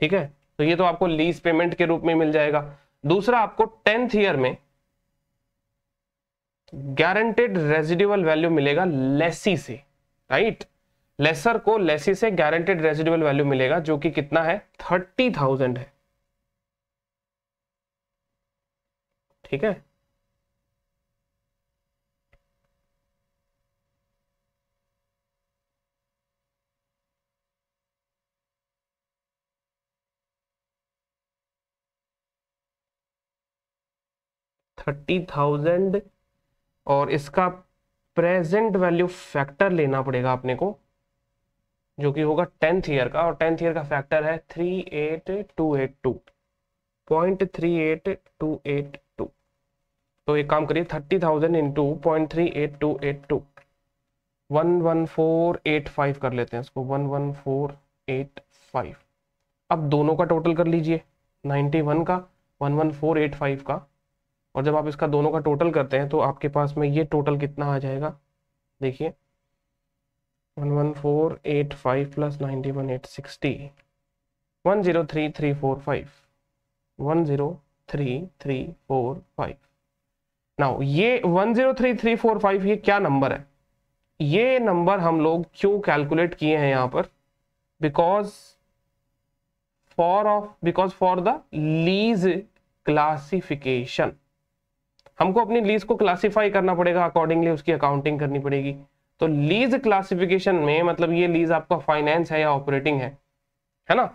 ठीक है तो ये तो आपको लीज पेमेंट के रूप में मिल जाएगा दूसरा आपको टेंथ ईयर में गारंटेड रेजिडेबल वैल्यू मिलेगा लेसी से राइट लेसर को लेसी से गारंटेड रेजिडुअल वैल्यू मिलेगा जो कि कितना है थर्टी थाउजेंड है ठीक है थर्टी थाउजेंड और इसका प्रेजेंट वैल्यू फैक्टर लेना पड़ेगा अपने को जो कि होगा टेंथ ईयर का और टेंथ ईयर का फैक्टर है three eight two eight two point three eight two eight two तो एक काम करिए thirty thousand into point three eight two eight two one one four eight five कर लेते हैं इसको one one four eight five अब दोनों का टोटल कर लीजिए नाइन्टी वन का one one four eight five का और जब आप इसका दोनों का टोटल करते हैं तो आपके पास में ये टोटल कितना आ जाएगा देखिए one one four eight five plus ninety one eight sixty one zero three three four five one zero three three four five now ये one zero three three four five ये क्या नंबर है ये number हम लोग क्यों calculate किए हैं यहाँ पर because for of because for the lease classification हमको अपनी लीज को क्लासिफाई करना पड़ेगा अकॉर्डिंगली उसकी अकाउंटिंग करनी पड़ेगी तो लीज क्लासिफिकेशन में मतलब ये लीज आपका फाइनेंस है या ऑपरेटिंग है है ना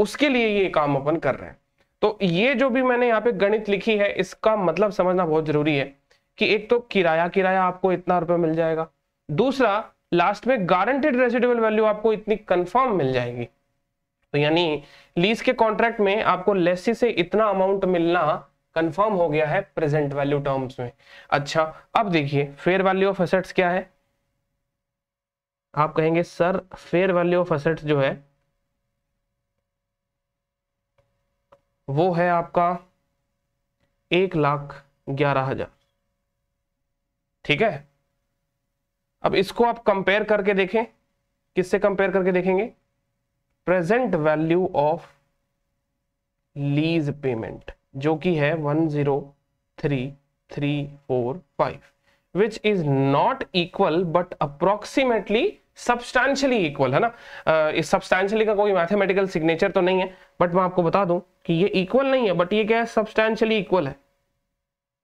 उसके लिए ये काम अपन कर रहे हैं तो ये जो भी मैंने यहाँ पे गणित लिखी है इसका मतलब समझना बहुत जरूरी है कि एक तो किराया किराया आपको इतना रुपए मिल जाएगा दूसरा लास्ट में गारंटेड रेसिडेबल वैल्यू आपको इतनी कंफर्म मिल जाएगी तो यानी लीज के कॉन्ट्रैक्ट में आपको लेसी से इतना अमाउंट मिलना कंफर्म हो गया है प्रेजेंट वैल्यू टर्म्स में अच्छा अब देखिए फेयर वैल्यू ऑफ एसेट्स क्या है आप कहेंगे sir fair value of assets जो है वो है आपका एक लाख ग्यारह हजार ठीक है अब इसको आप कंपेयर करके देखें किससे कंपेयर करके देखेंगे present value of lease payment जो कि है one zero three three four five which is not equal but approximately substantially equal है ना इस सब्सटैंशली का कोई मैथमेटिकल सिग्नेचर तो नहीं है बट मैं आपको बता दूं कि ये इक्वल नहीं है बट ये क्या है सब्सटैंशली इक्वल है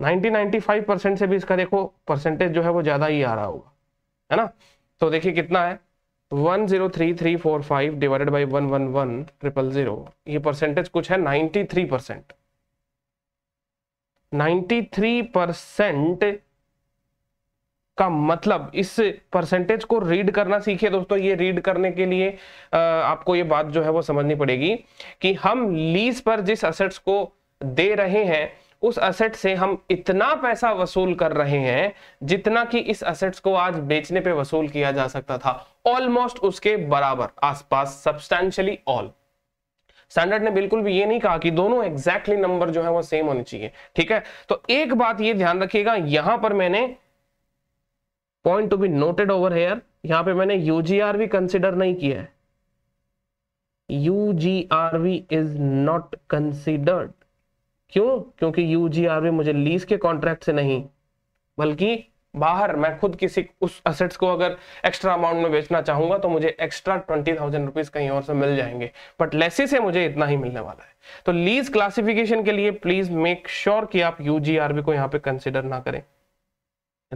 90-95 परसेंट से भी इसका देखो परसेंटेज जो है वो ज्यादा ही आ रहा होगा है ना तो देखिए कितना है 103,345 डिवाइडेड बाय ट्रिपल ये परसेंटेज कुछ है 93 परसेंट थ्री परसेंट का मतलब इस परसेंटेज को रीड करना सीखिए दोस्तों ये रीड करने के लिए आपको ये बात जो है वो समझनी पड़ेगी कि हम लीज पर जिस असेट्स को दे रहे हैं उस असेट से हम इतना पैसा वसूल कर रहे हैं जितना कि इस असेट्स को आज बेचने पे वसूल किया जा सकता था ऑलमोस्ट उसके बराबर आसपास सब्सटैंशली ऑल स्टैंडर्ड ने बिल्कुल भी ये नहीं कहा कि दोनों एग्जैक्टली exactly नंबर जो है वो सेम होने चाहिए ठीक है तो एक बात ये ध्यान रखिएगा यहां पर मैंने point to be noted over here यहां पे मैंने यूजीआर भी कंसिडर नहीं किया है यूजीआरवी इज नॉट कंसिडर्ड क्यों क्योंकि यूजीआरवी मुझे लीज के कॉन्ट्रैक्ट से नहीं बल्कि बाहर मैं खुद किसी उस असेट्स को अगर एक्स्ट्रा अमाउंट में बेचना चाहूंगा तो मुझे एक्स्ट्रा ट्वेंटी थाउजेंड रुपीज कहीं और से मिल जाएंगे बट लेसी से मुझे इतना ही मिलने वाला है तो लीज क्लासिफिकेशन के लिए प्लीज मेक श्योर कि आप यूजीआरबी को यहां पे कंसिडर ना करें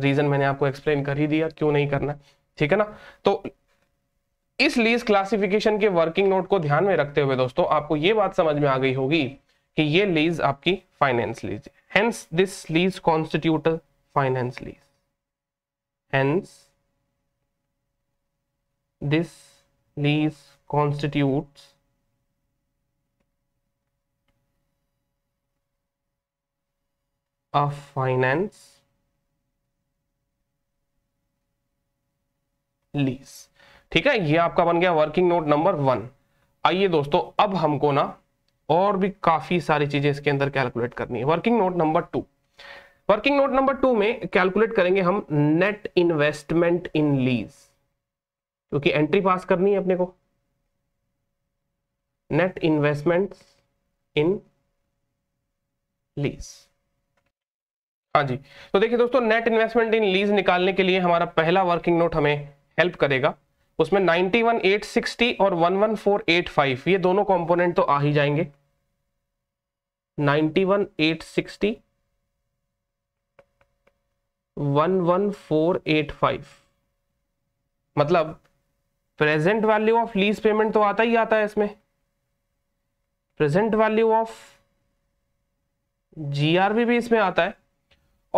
रीजन मैंने आपको एक्सप्लेन कर ही दिया क्यों नहीं करना ठीक है ना तो इस लीज क्लासिफिकेशन के वर्किंग नोट को ध्यान में रखते हुए दोस्तों आपको ये बात समझ में आ गई होगी कि ये लीज आपकी finance lease hence this lease constitute finance lease hence this lease constitute a finance lease ठीक है ये आपका बन गया वर्किंग नोट नंबर वन आइए दोस्तों अब हमको ना और भी काफी सारी चीजें इसके अंदर कैलकुलेट करनी है working note number two working note number two में कैलकुलेट करेंगे हम नेट इन्वेस्टमेंट इन लीज क्योंकि एंट्री पास करनी है अपने को नेट इन्वेस्टमेंट इन लीज हाँ जी तो देखिए दोस्तों नेट इन्वेस्टमेंट इन लीज निकालने के लिए हमारा पहला वर्किंग नोट हमें हेल्प करेगा उसमें 91860 और 11485 ये दोनों कंपोनेंट तो आ ही जाएंगे 91860 11485 मतलब present value of lease payment तो आता ही आता है इसमें प्रेजेंट वैल्यू ऑफ जीआरबी भी इसमें आता है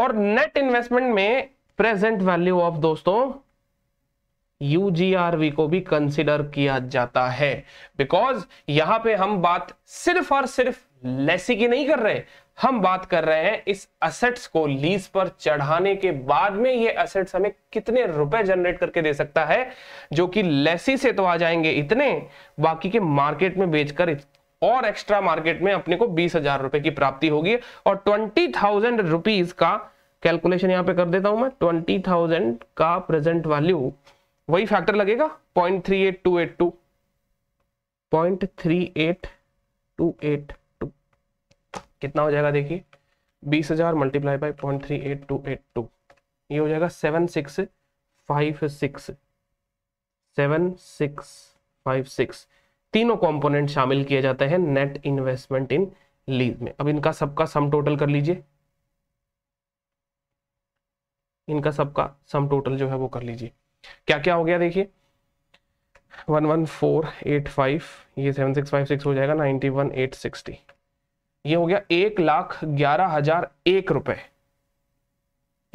और नेट इन्वेस्टमेंट में प्रेजेंट वैल्यू ऑफ दोस्तों UGRV को भी कंसिडर किया जाता है बिकॉज यहां पे हम बात सिर्फ और सिर्फ लेसी की नहीं कर रहे हम बात कर रहे हैं इस असेट्स को लीज पर चढ़ाने के बाद में ये असेट्स हमें कितने रुपए जनरेट करके दे सकता है जो कि लेसी से तो आ जाएंगे इतने बाकी के मार्केट में बेचकर और एक्स्ट्रा मार्केट में अपने को बीस हजार रुपए की प्राप्ति होगी और ट्वेंटी थाउजेंड रुपीज का कैलकुलेशन यहां पे कर देता हूं मैं ट्वेंटी थाउजेंड का प्रेजेंट वैल्यू वही फैक्टर लगेगा point three eight two eight two point three eight two eight two कितना हो जाएगा देखिए बीस हजार multiply by point three eight two eight two ये हो जाएगा seven six five six seven six five six तीनों कंपोनेंट शामिल किए जाते हैं नेट इन्वेस्टमेंट इन लीज में अब इनका सबका सम टोटल कर लीजिए इनका सबका सम टोटल जो है वो कर लीजिए क्या क्या हो गया देखिए one one four eight five ये सेवन सिक्स फाइव सिक्स हो जाएगा नाइनटी वन एट सिक्सटी ये हो गया एक लाख ग्यारह हजार एक रुपए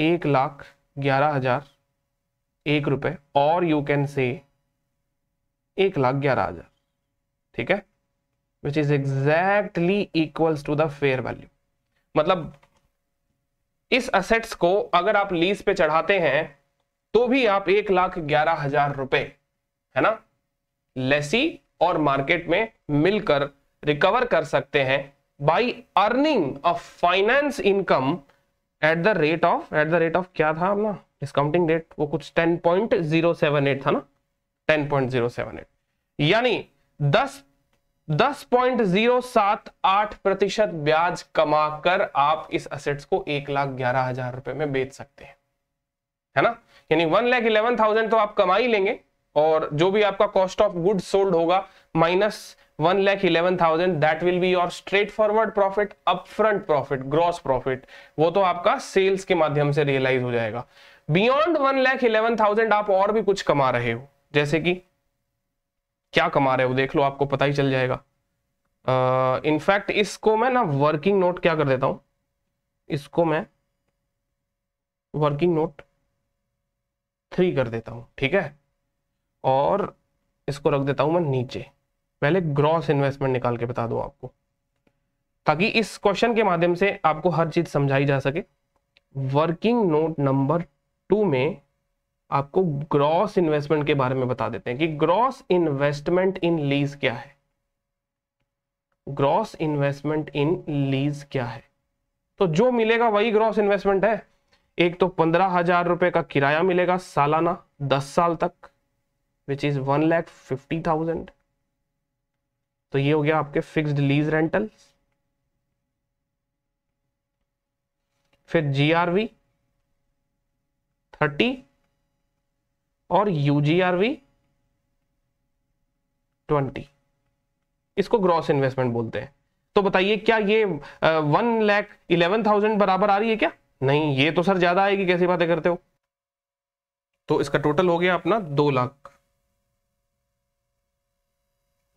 एक लाख ग्यारह हजार एक रुपए और यू कैन से एक लाख ग्यारह हजार ठीक है which is exactly equals to the fair value मतलब इस असेट्स को अगर आप लीज पे चढ़ाते हैं तो भी आप एक लाख ग्यारह हजार रुपए है ना लेसी और मार्केट में मिलकर रिकवर कर सकते हैं by earning a finance income at the rate of at the rate of क्या था अपना डिस्काउंटिंग रेट वो कुछ ten point zero seven eight था ना ten point zero seven eight यानी दस दस पॉइंट जीरो सात आठ प्रतिशत ब्याज कमाकर आप इस असेट्स को एक लाख ग्यारह हजार रुपए में बेच सकते हैं है ना यानी वन लैख इलेवन थाउजेंड तो आप कमा ही लेंगे और जो भी आपका कॉस्ट ऑफ गुड सोल्ड होगा minus one lakh eleven thousand that will be your straight forward profit upfront profit gross profit वो तो आपका सेल्स के माध्यम से रियलाइज हो जाएगा beyond one lakh eleven thousand आप और भी कुछ कमा रहे हो जैसे कि क्या कमा रहे हो देख लो आपको पता ही चल जाएगा इनफैक्ट uh, इसको मैं ना वर्किंग नोट क्या कर देता हूं इसको मैं वर्किंग नोट थ्री कर देता हूँ ठीक है और इसको रख देता हूँ मैं नीचे पहले ग्रॉस इन्वेस्टमेंट निकाल के बता दूँ आपको ताकि इस क्वेश्चन के माध्यम से आपको हर चीज़ समझाई जा सके वर्किंग नोट नंबर टू में आपको ग्रॉस इन्वेस्टमेंट के बारे में बता देते हैं कि ग्रॉस इन्वेस्टमेंट इन लीज क्या है ग्रॉस इन्वेस्टमेंट इन लीज क्या है तो जो मिलेगा वही ग्रॉस इन्वेस्टमेंट है एक तो पंद्रह हजार रुपए का किराया मिलेगा सालाना दस साल तक which is one lakh fifty thousand तो ये हो गया आपके फिक्स्ड लीज रेंटल फिर जीआरवी थर्टी और यूजीआरवी ट्वेंटी इसको ग्रॉस इन्वेस्टमेंट बोलते हैं तो बताइए क्या ये वन लैख इलेवन थाउजेंड बराबर आ रही है क्या नहीं ये तो सर ज्यादा आएगी कैसी बातें करते हो तो इसका टोटल हो गया अपना दो लाख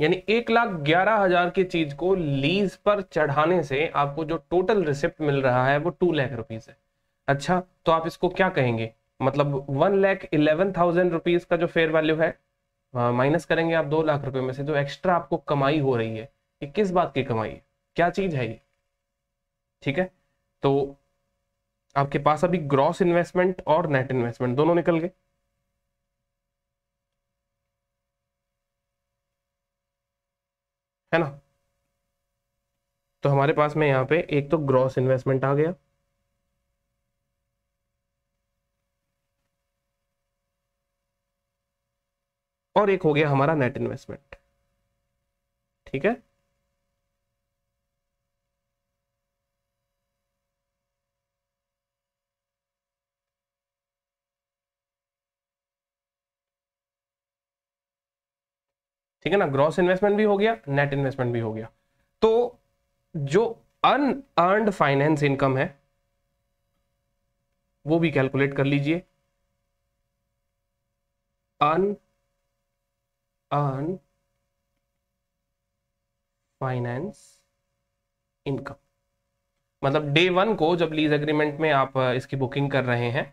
यानी एक लाख ग्यारह हजार की चीज को लीज पर चढ़ाने से आपको जो टोटल रिसिप्ट मिल रहा है वो टू लाख रुपीज है अच्छा तो आप इसको क्या कहेंगे मतलब one lakh eleven thousand rupees का जो फेयर वैल्यू है माइनस करेंगे आप दो लाख रुपए में से जो एक्स्ट्रा आपको कमाई हो रही है ये किस बात की कमाई है क्या चीज है ये ठीक है तो आपके पास अभी ग्रॉस इन्वेस्टमेंट और नेट इन्वेस्टमेंट दोनों निकल गए है ना तो हमारे पास में यहां पे एक तो ग्रॉस इन्वेस्टमेंट आ गया और एक हो गया हमारा नेट इन्वेस्टमेंट ठीक है ठीक है ना ग्रॉस इन्वेस्टमेंट भी हो गया नेट इन्वेस्टमेंट भी हो गया तो जो अर्ड फाइनेंस इनकम है वो भी कैलकुलेट कर लीजिए अन अर्न फाइनेंस इनकम मतलब डे वन को जब लीज एग्रीमेंट में आप इसकी बुकिंग कर रहे हैं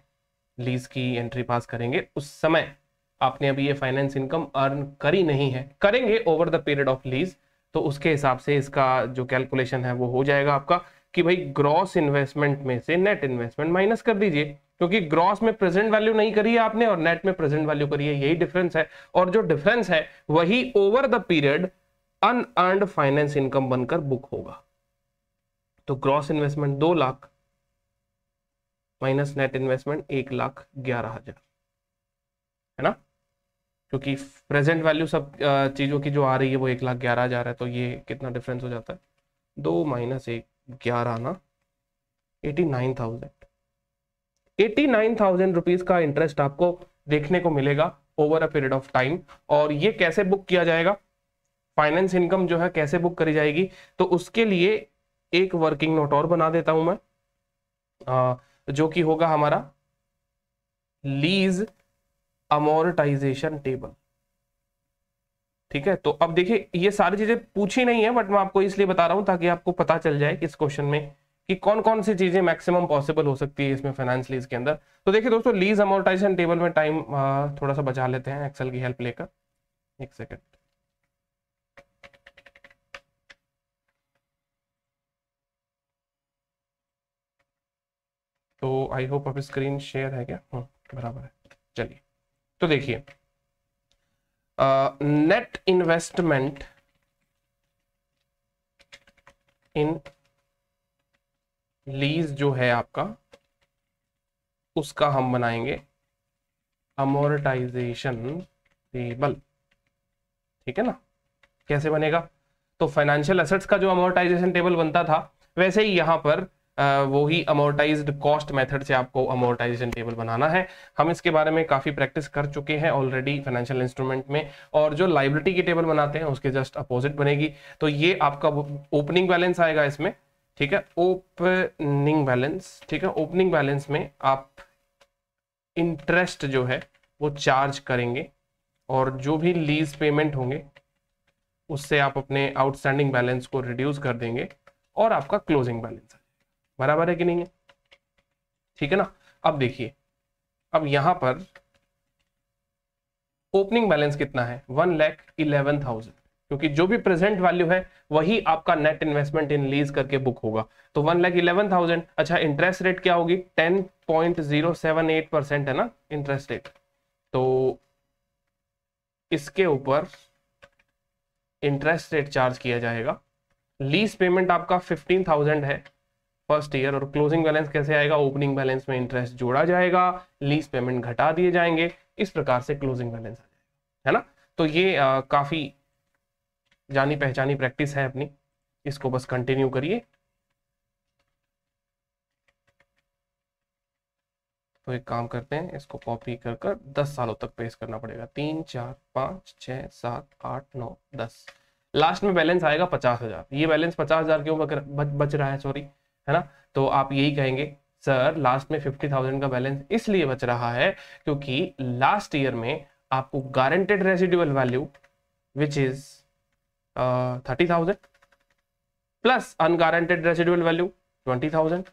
लीज की एंट्री पास करेंगे उस समय आपने अभी ये फाइनेंस इनकम अर्न करी नहीं है करेंगे over the period of lease तो उसके हिसाब से इसका जो कैलकुलेशन है वो हो जाएगा आपका कि भाई ग्रॉस इन्वेस्टमेंट में से नेट इन्वेस्टमेंट माइनस कर दीजिए क्योंकि ग्रॉस में प्रेजेंट वैल्यू नहीं करी है आपने और नेट में प्रेजेंट वैल्यू करी है यही डिफरेंस है और जो डिफरेंस है वही over the period unearned finance income बनकर बुक होगा तो ग्रॉस इन्वेस्टमेंट दो लाख माइनस नेट इन्वेस्टमेंट एक लाख ग्यारह हजार है ना क्योंकि प्रेजेंट वैल्यू सब चीज़ों की जो आ रही है वो एक लाख ग्यारह हज़ार है तो ये कितना डिफरेंस हो जाता है दो माइनस एक ग्यारह ना eighty nine thousand eighty nine thousand rupees का इंटरेस्ट आपको देखने को मिलेगा over a period of time और ये कैसे बुक किया जाएगा फाइनेंस इनकम जो है कैसे बुक करी जाएगी तो उसके लिए एक वर्किंग नोट और बना देता हूं मैं आ, जो कि होगा हमारा लीज अमोरटाइजेशन टेबल ठीक है तो अब देखिए ये सारी चीजें पूछी नहीं है बट मैं आपको इसलिए बता रहा हूं ताकि आपको पता चल जाए कि इस क्वेश्चन में कि कौन कौन सी चीजें मैक्सिमम पॉसिबल हो सकती है इसमें फाइनेंस लीज के अंदर तो देखिए दोस्तों लीज अमोरटाइजेशन टेबल में टाइम थोड़ा सा बचा लेते हैं एक्सेल की हेल्प लेकर एक सेकेंड तो आई होप अब स्क्रीन शेयर है क्या हम्म, बराबर है चलिए तो देखिए नेट इन्वेस्टमेंट इन लीज जो है आपका उसका हम बनाएंगे अमोरटाइजेशन टेबल ठीक है ना कैसे बनेगा तो फाइनेंशियल एसेट्स का जो अमोरटाइजेशन टेबल बनता था वैसे ही यहां पर वो ही अमोर्टाइज्ड कॉस्ट मेथड से आपको अमोर्टाइजेशन टेबल बनाना है हम इसके बारे में काफ़ी प्रैक्टिस कर चुके हैं ऑलरेडी फाइनेंशियल इंस्ट्रूमेंट में और जो लाइबिलिटी की टेबल बनाते हैं उसके जस्ट अपोजिट बनेगी तो ये आपका ओपनिंग बैलेंस आएगा इसमें ठीक है ओपनिंग बैलेंस ठीक है ओपनिंग बैलेंस में आप इंटरेस्ट जो है वो चार्ज करेंगे और जो भी लीज पेमेंट होंगे उससे आप अपने आउटस्टैंडिंग बैलेंस को रिड्यूस कर देंगे और आपका क्लोजिंग बैलेंस बराबर है कि नहीं है ठीक है ना अब देखिए अब यहां पर ओपनिंग बैलेंस कितना है वन लैख इलेवन थाउजेंड क्योंकि जो भी प्रेजेंट वैल्यू है वही आपका नेट इन्वेस्टमेंट इन लीज करके बुक होगा तो वन लैख इलेवन थाउजेंड अच्छा इंटरेस्ट रेट क्या होगी ten point zero seven eight percent है ना इंटरेस्ट रेट तो इसके ऊपर इंटरेस्ट रेट चार्ज किया जाएगा लीज पेमेंट आपका फिफ्टीन थाउजेंड है फर्स्ट ईयर और क्लोजिंग बैलेंस कैसे आएगा ओपनिंग बैलेंस में इंटरेस्ट जोड़ा जाएगा लीज पेमेंट घटा दिए जाएंगे इस प्रकार से क्लोजिंग बैलेंस आ जाएगा है ना तो ये आ, काफी जानी पहचानी प्रैक्टिस है अपनी इसको बस कंटिन्यू करिए तो एक काम करते हैं इसको कॉपी कर कर दस सालों तक पेश करना पड़ेगा तीन चार पांच छ सात आठ नौ दस लास्ट में बैलेंस आएगा पचास हजार ये बैलेंस पचास हजार क्यों बच रहा है सॉरी है ना तो आप यही कहेंगे सर लास्ट में फिफ्टी थाउजेंड का बैलेंस इसलिए बच रहा है क्योंकि लास्ट ईयर में आपको guaranteed residual value which is thirty thousand plus unguaranteed residual value twenty thousand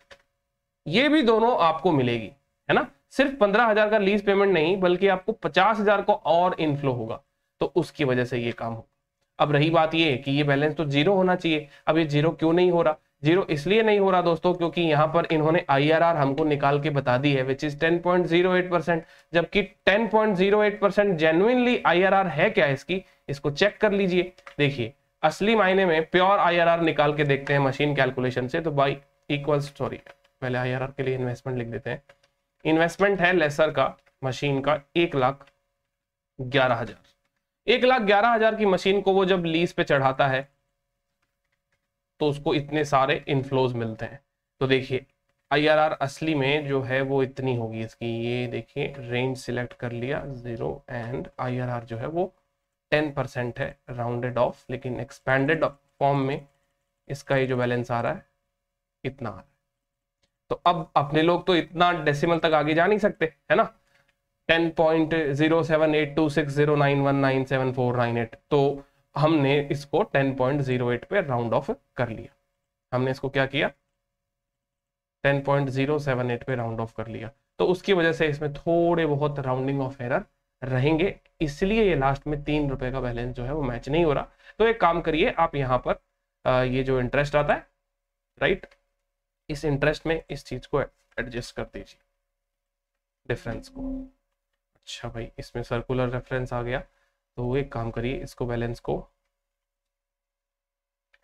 ये भी दोनों आपको मिलेगी है ना सिर्फ पंद्रह हजार का लीज पेमेंट नहीं बल्कि आपको पचास हजार को और इनफ्लो होगा तो उसकी वजह से ये काम होगा अब रही बात ये कि ये बैलेंस तो जीरो होना चाहिए अब ये जीरो क्यों नहीं हो रहा जीरो इसलिए नहीं हो रहा दोस्तों क्योंकि यहां पर इन्होंने आई हमको निकाल के बता दी है विच इज 10.08 परसेंट जबकि 10.08 परसेंट जेनुइनली आई है क्या इसकी इसको चेक कर लीजिए देखिए असली मायने में प्योर आई निकाल के देखते हैं मशीन कैलकुलेशन से तो बाई इक्वल सॉरी पहले आई के लिए इन्वेस्टमेंट लिख देते हैं इन्वेस्टमेंट है लेसर का मशीन का एक लाख ग्यारह हजार एक लाख ग्यारह हजार की मशीन को वो जब लीज पे चढ़ाता है तो उसको इतने सारे इनफ्लोज मिलते हैं तो देखिए आईआरआर असली में जो है वो इतनी होगी इसकी ये देखिए रेंज सिलेक्ट कर लिया ज़ीरो एंड आईआरआर जो है वो टेन परसेंट है राउंडेड ऑफ लेकिन एक्सपेंडेड फॉर्म में इसका ये जो बैलेंस आ रहा है इतना आ रहा है तो अब अपने लोग तो इतना डेसिमल तक आगे जा नहीं सकते है ना ten point zero seven eight two six zero nine one nine seven four nine eight तो हमने इसको 10.08 पे राउंड ऑफ कर लिया हमने इसको क्या किया 10.078 पे राउंड ऑफ कर लिया तो उसकी वजह से इसमें थोड़े बहुत राउंडिंग ऑफ एरर रहेंगे इसलिए ये लास्ट में तीन रुपए का बैलेंस जो है वो मैच नहीं हो रहा तो एक काम करिए आप यहाँ पर ये जो इंटरेस्ट आता है राइट इस इंटरेस्ट में इस चीज को एडजस्ट कर दीजिए डिफरेंस को अच्छा भाई इसमें सर्कुलर रेफरेंस आ गया तो एक काम करिए इसको बैलेंस को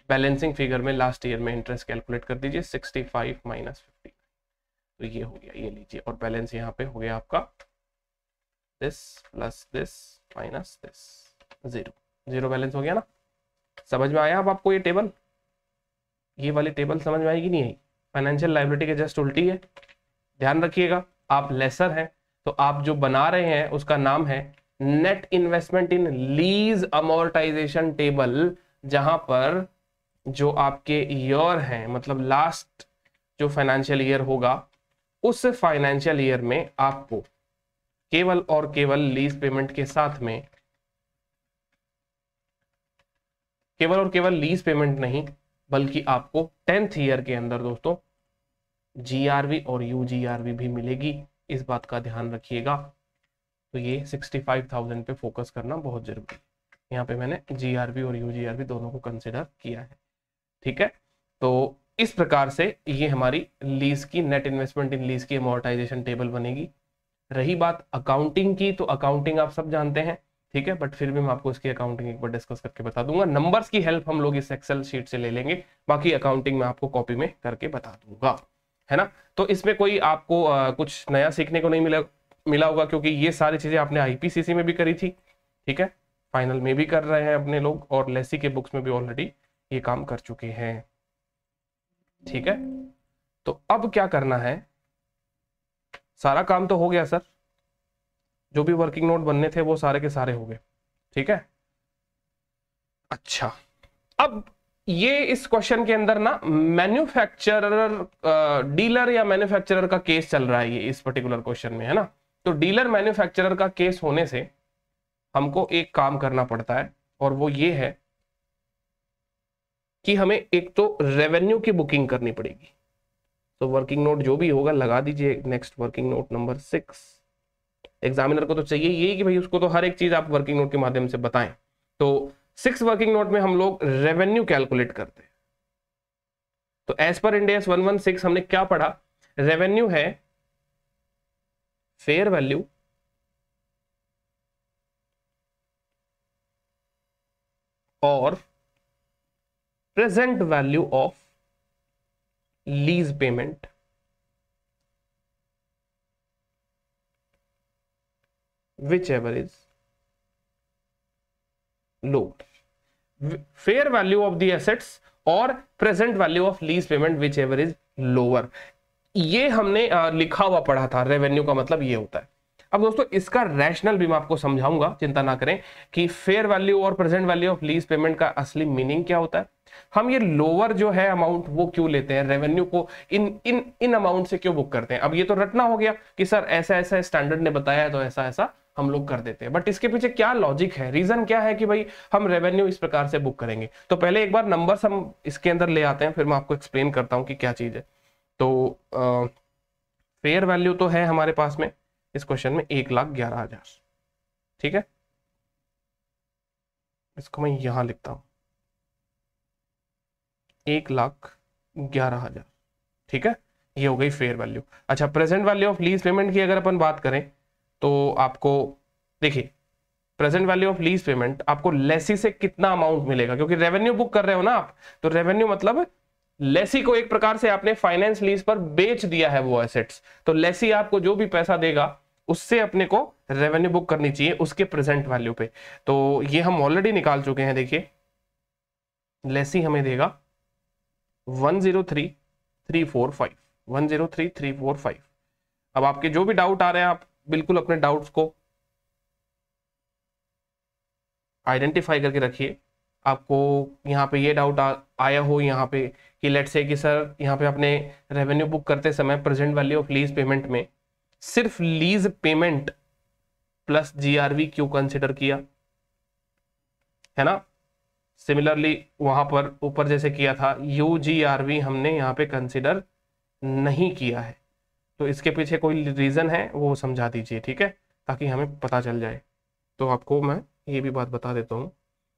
बैलेंसिंग फिगर में लास्ट ईयर में इंटरेस्ट कैलकुलेट कर दीजिए 65 माइनस फिफ्टी तो ये हो गया ये लीजिए और बैलेंस यहाँ पे हो गया आपका this plus this minus this zero zero balance हो गया ना समझ में आया अब आपको ये टेबल ये वाली टेबल समझ में आएगी नहीं आई फाइनेंशियल लाइबिलिटी के जस्ट उल्टी है ध्यान रखिएगा आप लेसर हैं तो आप जो बना रहे हैं उसका नाम है net investment in lease amortization table जहां पर जो आपके ईयर हैं मतलब लास्ट जो फाइनेंशियल ईयर होगा उस फाइनेंशियल ईयर में आपको केवल और केवल लीज पेमेंट के साथ में केवल और केवल लीज पेमेंट नहीं बल्कि आपको टेंथ ईयर के अंदर दोस्तों जीआरवी और यूजीआरवी भी मिलेगी इस बात का ध्यान रखिएगा तो ये 65,000 पे फोकस करना बहुत जरूरी है यहाँ पे मैंने जीआरबी और यूजीआरबी दोनों को कंसिडर किया है ठीक है तो इस प्रकार से ये हमारी लीज की नेट इन्वेस्टमेंट इन लीज की अमोर्टाइजेशन टेबल बनेगी रही बात अकाउंटिंग की तो अकाउंटिंग आप सब जानते हैं ठीक है बट फिर भी मैं आपको इसकी अकाउंटिंग एक बार डिस्कस करके बता दूंगा नंबर्स की हेल्प हम लोग इस एक्सेल शीट से ले लेंगे बाकी अकाउंटिंग मैं आपको कॉपी में करके बता दूंगा है ना तो इसमें कोई आपको आ, कुछ नया सीखने को नहीं मिलेगा मिला होगा क्योंकि ये सारी चीजें आपने आईपीसीसी में भी करी थी ठीक है फाइनल में भी कर रहे हैं अपने लोग और लेसी के बुक्स में भी ऑलरेडी ये काम कर चुके हैं ठीक है तो अब क्या करना है सारा काम तो हो गया सर जो भी वर्किंग नोट बनने थे वो सारे के सारे हो गए ठीक है अच्छा अब ये इस क्वेश्चन के अंदर ना मैन्युफैक्चरर डीलर या मैन्युफैक्चरर का केस चल रहा है ये इस पर्टिकुलर क्वेश्चन में है ना तो डीलर मैन्युफैक्चरर का केस होने से हमको एक काम करना पड़ता है और वो ये है कि हमें एक तो रेवेन्यू की बुकिंग करनी पड़ेगी तो वर्किंग नोट जो भी होगा लगा दीजिए next working note number six examiner को तो चाहिए यही कि भाई उसको तो हर एक चीज आप वर्किंग नोट के माध्यम से बताएं तो सिक्स वर्किंग नोट में हम लोग रेवेन्यू कैलकुलेट करते हैं तो as per India one one six हमने क्या पढ़ा रेवेन्यू है fair value or present value of lease payment whichever is lower fair value of the assets or present value of lease payment whichever is lower ये हमने लिखा हुआ पढ़ा था रेवेन्यू का मतलब ये होता है अब दोस्तों इसका रैशनल भी मैं आपको समझाऊंगा चिंता ना करें कि फेयर वैल्यू और present value of lease payment का असली मीनिंग क्या होता है हम ये लोअर जो है अमाउंट वो क्यों लेते हैं रेवेन्यू को इन इन इन अमाउंट से क्यों बुक करते हैं अब ये तो रटना हो गया कि सर ऐसा ऐसा स्टैंडर्ड ने बताया है तो ऐसा ऐसा हम लोग कर देते हैं बट इसके पीछे क्या लॉजिक है रीजन क्या है कि भाई हम रेवेन्यू इस प्रकार से बुक करेंगे तो पहले एक बार नंबर हम इसके अंदर ले आते हैं फिर मैं आपको एक्सप्लेन करता हूँ कि क्या चीज है तो फेयर वैल्यू तो है हमारे पास में इस क्वेश्चन में एक लाख ग्यारह हजार ठीक है इसको मैं यहां लिखता हूं एक लाख ग्यारह हजार ठीक है ये हो गई फेयर वैल्यू अच्छा present value of lease payment की अगर अपन बात करें तो आपको देखिए present value of lease payment आपको लेसी से कितना अमाउंट मिलेगा क्योंकि रेवेन्यू बुक कर रहे हो ना आप तो रेवेन्यू मतलब लेसी को एक प्रकार से आपने फाइनेंस लीज पर बेच दिया है वो एसेट्स तो लेसी आपको जो भी पैसा देगा उससे अपने को रेवेन्यू बुक करनी चाहिए उसके प्रेजेंट वैल्यू पे तो ये हम ऑलरेडी निकाल चुके हैं देखिए लेसी हमें देगा one zero three three four five one zero three three four five अब आपके जो भी डाउट आ रहे हैं आप बिल्कुल अपने डाउट्स को आइडेंटिफाई करके रखिए आपको यहां पे ये डाउट आया हो यहाँ पे कि लेट से कि सर यहाँ पे आपने रेवेन्यू बुक करते समय present value of lease payment में सिर्फ लीज पेमेंट प्लस जीआरवी क्यों कंसिडर किया है ना सिमिलरली वहां पर ऊपर जैसे किया था यू जी आर वी हमने यहाँ पे कंसिडर नहीं किया है तो इसके पीछे कोई रीज़न है वो समझा दीजिए ठीक है ताकि हमें पता चल जाए तो आपको मैं ये भी बात बता देता हूँ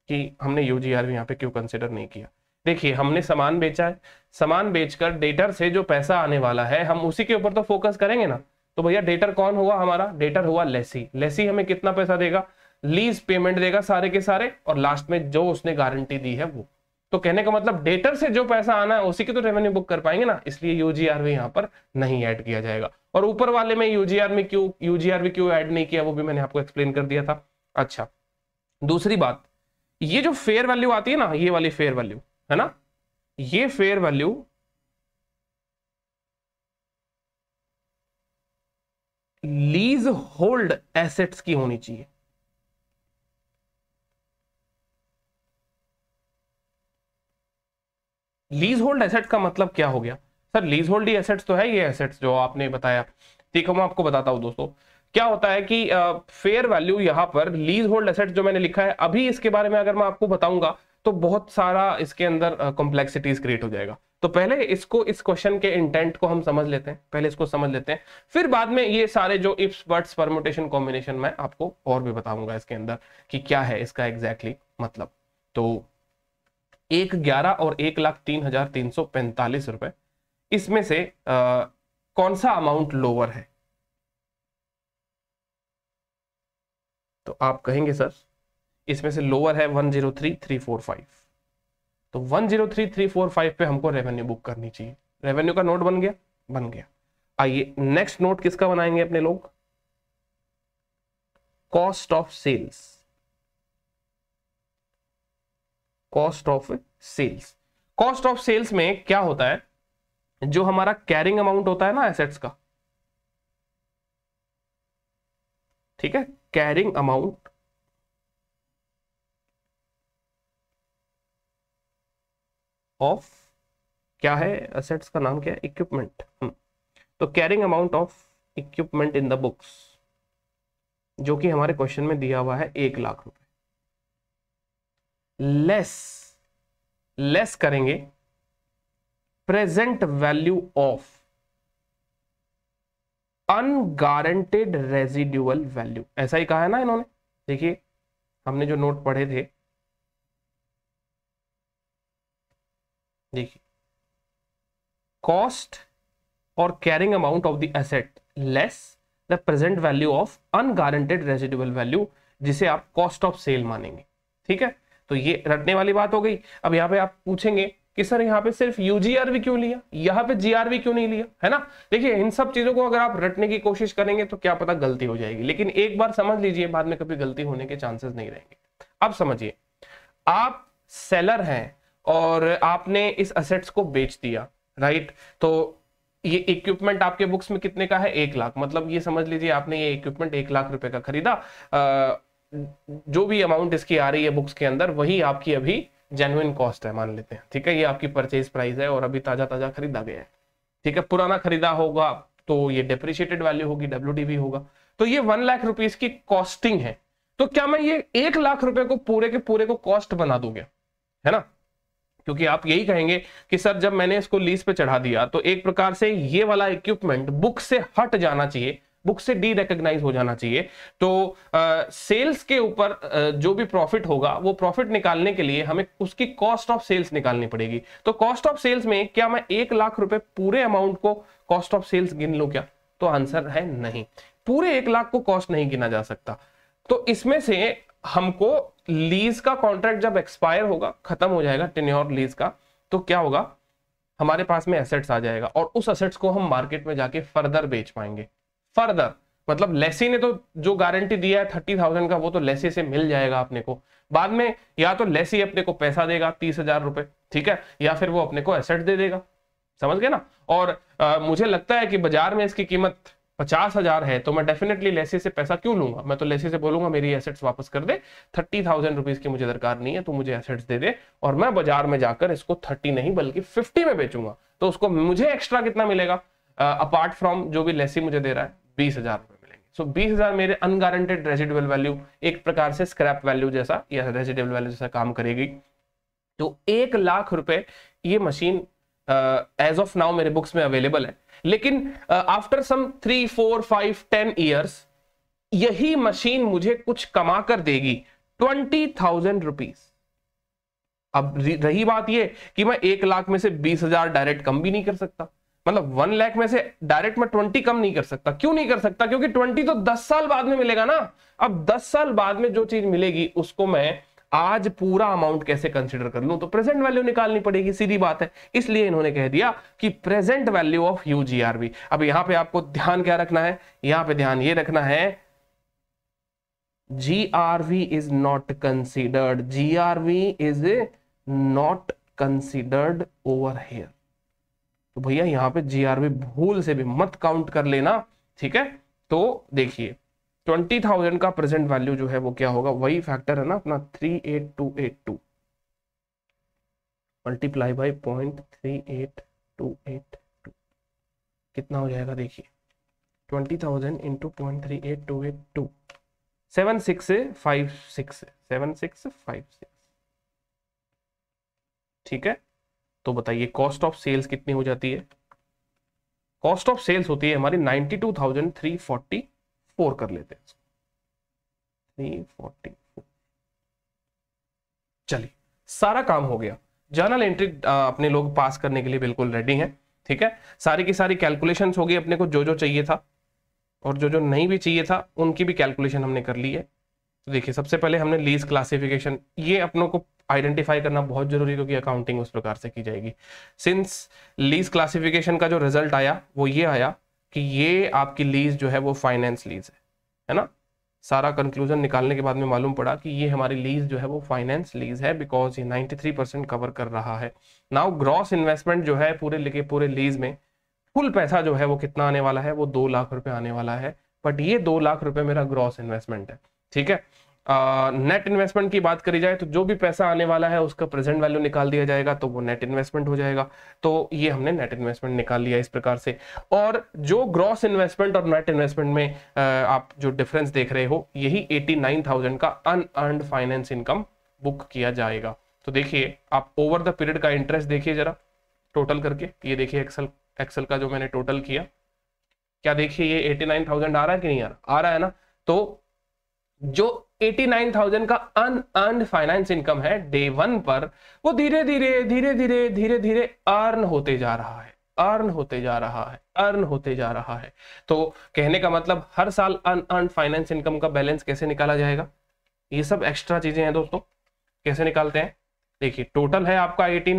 कि हमने यू जी आर वी यहाँ पे क्यों कंसिडर नहीं किया देखिए हमने सामान बेचा है सामान बेचकर डेटर से जो पैसा आने वाला है हम उसी के ऊपर तो फोकस करेंगे ना तो भैया डेटर कौन हुआ हमारा डेटर हुआ लेसी लेसी हमें कितना पैसा देगा लीज पेमेंट देगा सारे के सारे और लास्ट में जो उसने गारंटी दी है वो तो कहने का मतलब डेटर से जो पैसा आना है उसी की तो रेवेन्यू बुक कर पाएंगे ना इसलिए यूजीआर भी यहाँ पर नहीं ऐड किया जाएगा और ऊपर वाले में यूजीआर में क्यों यूजीआर भी क्यों ऐड नहीं किया वो भी मैंने आपको एक्सप्लेन कर दिया था अच्छा दूसरी बात ये जो फेयर वैल्यू आती है ना ये वाली फेयर वैल्यू है ना ये fair value leasehold assets की होनी चाहिए लीज होल्ड एसेट का मतलब क्या हो गया सर लीज होल्ड एसेट्स तो है ये एसेट्स जो आपने बताया ठीक है मैं आपको बताता हूं दोस्तों क्या होता है कि फेयर वैल्यू यहां पर लीज होल्ड एसेट जो मैंने लिखा है अभी इसके बारे में अगर मैं आपको बताऊंगा तो बहुत सारा इसके अंदर कॉम्प्लेक्सिटीज क्रिएट हो जाएगा तो पहले इसको इस क्वेश्चन के इंटेंट को हम समझ लेते हैं पहले इसको समझ लेते हैं फिर बाद में ये सारे जो इफ्स वर्ड्स परमोटेशन कॉम्बिनेशन मैं आपको और भी बताऊंगा इसके अंदर कि क्या है इसका एग्जैक्टली exactly मतलब तो एक ग्यारह और एक लाख तीन हजार तीन सौ पैंतालीस रुपए इसमें से आ, कौन सा अमाउंट लोअर है तो आप कहेंगे सर इसमें से लोअर है one zero three three four five तो one zero three three four five पे हमको रेवेन्यू बुक करनी चाहिए रेवेन्यू का नोट बन गया बन गया आइए नेक्स्ट नोट किसका बनाएंगे अपने लोग cost of sales cost of sales cost of sales में क्या होता है जो हमारा कैरिंग अमाउंट होता है ना एसेट्स का ठीक है कैरिंग अमाउंट ऑफ क्या है असेट्स का नाम क्या है इक्विपमेंट हम्म। तो carrying amount of equipment in the books जो कि हमारे क्वेश्चन में दिया हुआ है एक लाख रुपए लेस लेस करेंगे present value of unguaranteed residual value ऐसा ही कहा है ना इन्होंने देखिए हमने जो नोट पढ़े थे देखिए कॉस्ट और carrying amount of the asset less the present value of unguaranteed residual value जिसे आप कॉस्ट ऑफ सेल मानेंगे ठीक है तो ये रटने वाली बात हो गई अब यहां पे आप पूछेंगे कि सर यहां पे सिर्फ यूजीआरवी क्यों लिया यहां पे जीआरवी क्यों नहीं लिया है ना देखिए इन सब चीजों को अगर आप रटने की कोशिश करेंगे तो क्या पता गलती हो जाएगी लेकिन एक बार समझ लीजिए बाद में कभी गलती होने के चांसेस नहीं रहेंगे अब समझिए आप सेलर हैं और आपने इस असेट्स को बेच दिया राइट तो ये इक्विपमेंट आपके बुक्स में कितने का है एक लाख मतलब ये समझ लीजिए आपने ये इक्विपमेंट एक लाख रुपए का खरीदा आ, जो भी अमाउंट इसकी आ रही है बुक्स के अंदर वही आपकी अभी जेनुइन कॉस्ट है मान लेते हैं ठीक है ये आपकी परचेज प्राइस है और अभी ताजा ताजा खरीदा गया है ठीक है पुराना खरीदा होगा तो ये डेप्रिशिएटेड वैल्यू होगी डब्ल्यू होगा तो ये वन लाख रुपीज की कॉस्टिंग है तो क्या मैं ये एक लाख रुपए को पूरे के पूरे को कॉस्ट बना दूंगा है ना क्योंकि आप यही कहेंगे कि सर जब मैंने इसको लीज पे चढ़ा दिया तो एक प्रकार से ये वाला इक्विपमेंट बुक से हट जाना चाहिए बुक से डी हो जाना चाहिए तो आ, सेल्स के ऊपर जो भी प्रॉफिट होगा वो प्रॉफिट निकालने के लिए हमें उसकी कॉस्ट ऑफ सेल्स निकालनी पड़ेगी तो कॉस्ट ऑफ सेल्स में क्या मैं एक लाख रुपए पूरे अमाउंट को कॉस्ट ऑफ सेल्स गिन लू क्या तो आंसर है नहीं पूरे एक लाख को कॉस्ट नहीं गिना जा सकता तो इसमें से हमको लीज का कॉन्ट्रैक्ट जब एक्सपायर होगा खत्म हो जाएगा टेन्योर लीज का तो क्या होगा हमारे पास में एसेट्स आ जाएगा और उस एसेट्स को हम मार्केट में जाके फर्दर बेच पाएंगे फर्दर मतलब लेसी ने तो जो गारंटी दिया है थर्टी थाउजेंड का वो तो लेसी से मिल जाएगा अपने को बाद में या तो लेसी अपने को पैसा देगा तीस हजार रुपए ठीक है या फिर वो अपने को एसेट दे देगा समझ गए ना और आ, मुझे लगता है कि बाजार में इसकी कीमत पचास हजार है तो मैं डेफिनेटली लेसी से पैसा क्यों लूंगा मैं तो लेसी से बोलूंगा मेरी एसेट्स वापस कर दे थर्टी थाउजेंड रुपीज की मुझे दरकार नहीं है तो मुझे एसेट्स दे दे और मैं बाजार में जाकर इसको थर्टी नहीं बल्कि फिफ्टी में बेचूंगा तो उसको मुझे एक्स्ट्रा कितना मिलेगा अपार्ट uh, फ्रॉम जो भी लेसी मुझे दे रहा है बीस so, 20,000 मेरे अनगारंटेड रेजिडेबल वैल्यू एक प्रकार से स्क्रैप वैल्यू जैसा या रेजिडेबल वैल्यू जैसा काम करेगी तो एक लाख रुपए ये मशीन एज ऑफ नाउ मेरे बुक्स में अवेलेबल है लेकिन after some three four five ten years यही मशीन मुझे कुछ कमा कर देगी ट्वेंटी थाउजेंड रुपीज अब रही बात ये कि मैं एक लाख में से बीस हजार डायरेक्ट कम भी नहीं कर सकता मतलब वन लाख में से डायरेक्ट मैं ट्वेंटी कम नहीं कर सकता क्यों नहीं कर सकता क्योंकि ट्वेंटी तो दस साल बाद में मिलेगा ना अब दस साल बाद में जो चीज मिलेगी उसको मैं आज पूरा अमाउंट कैसे कंसिडर कर लू तो प्रेजेंट वैल्यू निकालनी पड़ेगी सीधी बात है इसलिए इन्होंने कह दिया कि प्रेजेंट वैल्यू ऑफ यूजीआरबी अब यहां पर आपको ध्यान क्या रखना है यहां पर ध्यान ये रखना है G R V is not considered G R V is not considered over here तो भैया यहां पे वी भूल से भी मत काउंट कर लेना ठीक है तो देखिए ट्वेंटी थाउजेंड का प्रेजेंट वैल्यू जो है वो क्या होगा वही फैक्टर है ना अपना three eight two eight two multiply by point three eight two eight two कितना हो जाएगा देखिए twenty thousand into point three eight two eight two seven six five six seven six five six ठीक है तो बताइए कॉस्ट ऑफ सेल्स कितनी हो जाती है कॉस्ट ऑफ सेल्स होती है हमारी ninety two thousand three forty four कर लेते हैं थ्री फोर्टी चलिए सारा काम हो गया जर्नल एंट्री अपने लोग पास करने के लिए बिल्कुल रेडी हैं ठीक है सारी की सारी कैलकुलेशंस हो गई अपने को जो जो चाहिए था और जो जो नहीं भी चाहिए था उनकी भी कैलकुलेशन हमने कर ली है तो देखिए सबसे पहले हमने लीज क्लासिफिकेशन ये अपनों को आइडेंटिफाई करना बहुत जरूरी क्योंकि अकाउंटिंग उस प्रकार से की जाएगी सिंस लीज क्लासिफिकेशन का जो रिजल्ट आया वो ये आया कि ये आपकी लीज जो है वो फाइनेंस लीज है है ना सारा कंक्लूजन निकालने के बाद में मालूम पड़ा कि ये हमारी लीज जो है वो फाइनेंस लीज है बिकॉज ये 93 परसेंट कवर कर रहा है नाउ ग्रॉस इन्वेस्टमेंट जो है पूरे लेके पूरे लीज में फुल पैसा जो है वो कितना आने वाला है वो दो लाख रुपए आने वाला है बट ये दो लाख रुपए मेरा ग्रॉस इन्वेस्टमेंट है ठीक है नेट uh, इन्वेस्टमेंट की बात करी जाए तो जो भी पैसा आने वाला है उसका प्रेजेंट वैल्यू निकाल दिया जाएगा तो वो नेट इन्वेस्टमेंट हो जाएगा तो ये हमने नेट इन्वेस्टमेंट निकाल लिया इस प्रकार से और जो ग्रॉस इन्वेस्टमेंट और नेट इन्वेस्टमेंट में uh, आप जो डिफरेंस देख रहे हो यही 89,000 का अनअर्नड फाइनेंस इनकम बुक किया जाएगा तो देखिए आप ओवर द पीरियड का इंटरेस्ट देखिए जरा टोटल करके ये देखिए एक्सल एक्सल का जो मैंने टोटल किया क्या देखिए ये एटी आ रहा है कि नहीं आ रहा आ रहा है ना तो जो 89,000 का अन फाइनेंस इनकम है डे वन पर वो धीरे धीरे धीरे धीरे धीरे धीरे अर्न होते जा रहा है अर्न होते जा रहा है अर्न होते जा रहा है तो कहने का मतलब हर साल अन फाइनेंस इनकम का बैलेंस कैसे निकाला जाएगा ये सब एक्स्ट्रा चीजें हैं दोस्तों कैसे निकालते हैं देखिए टोटल है आपका एटी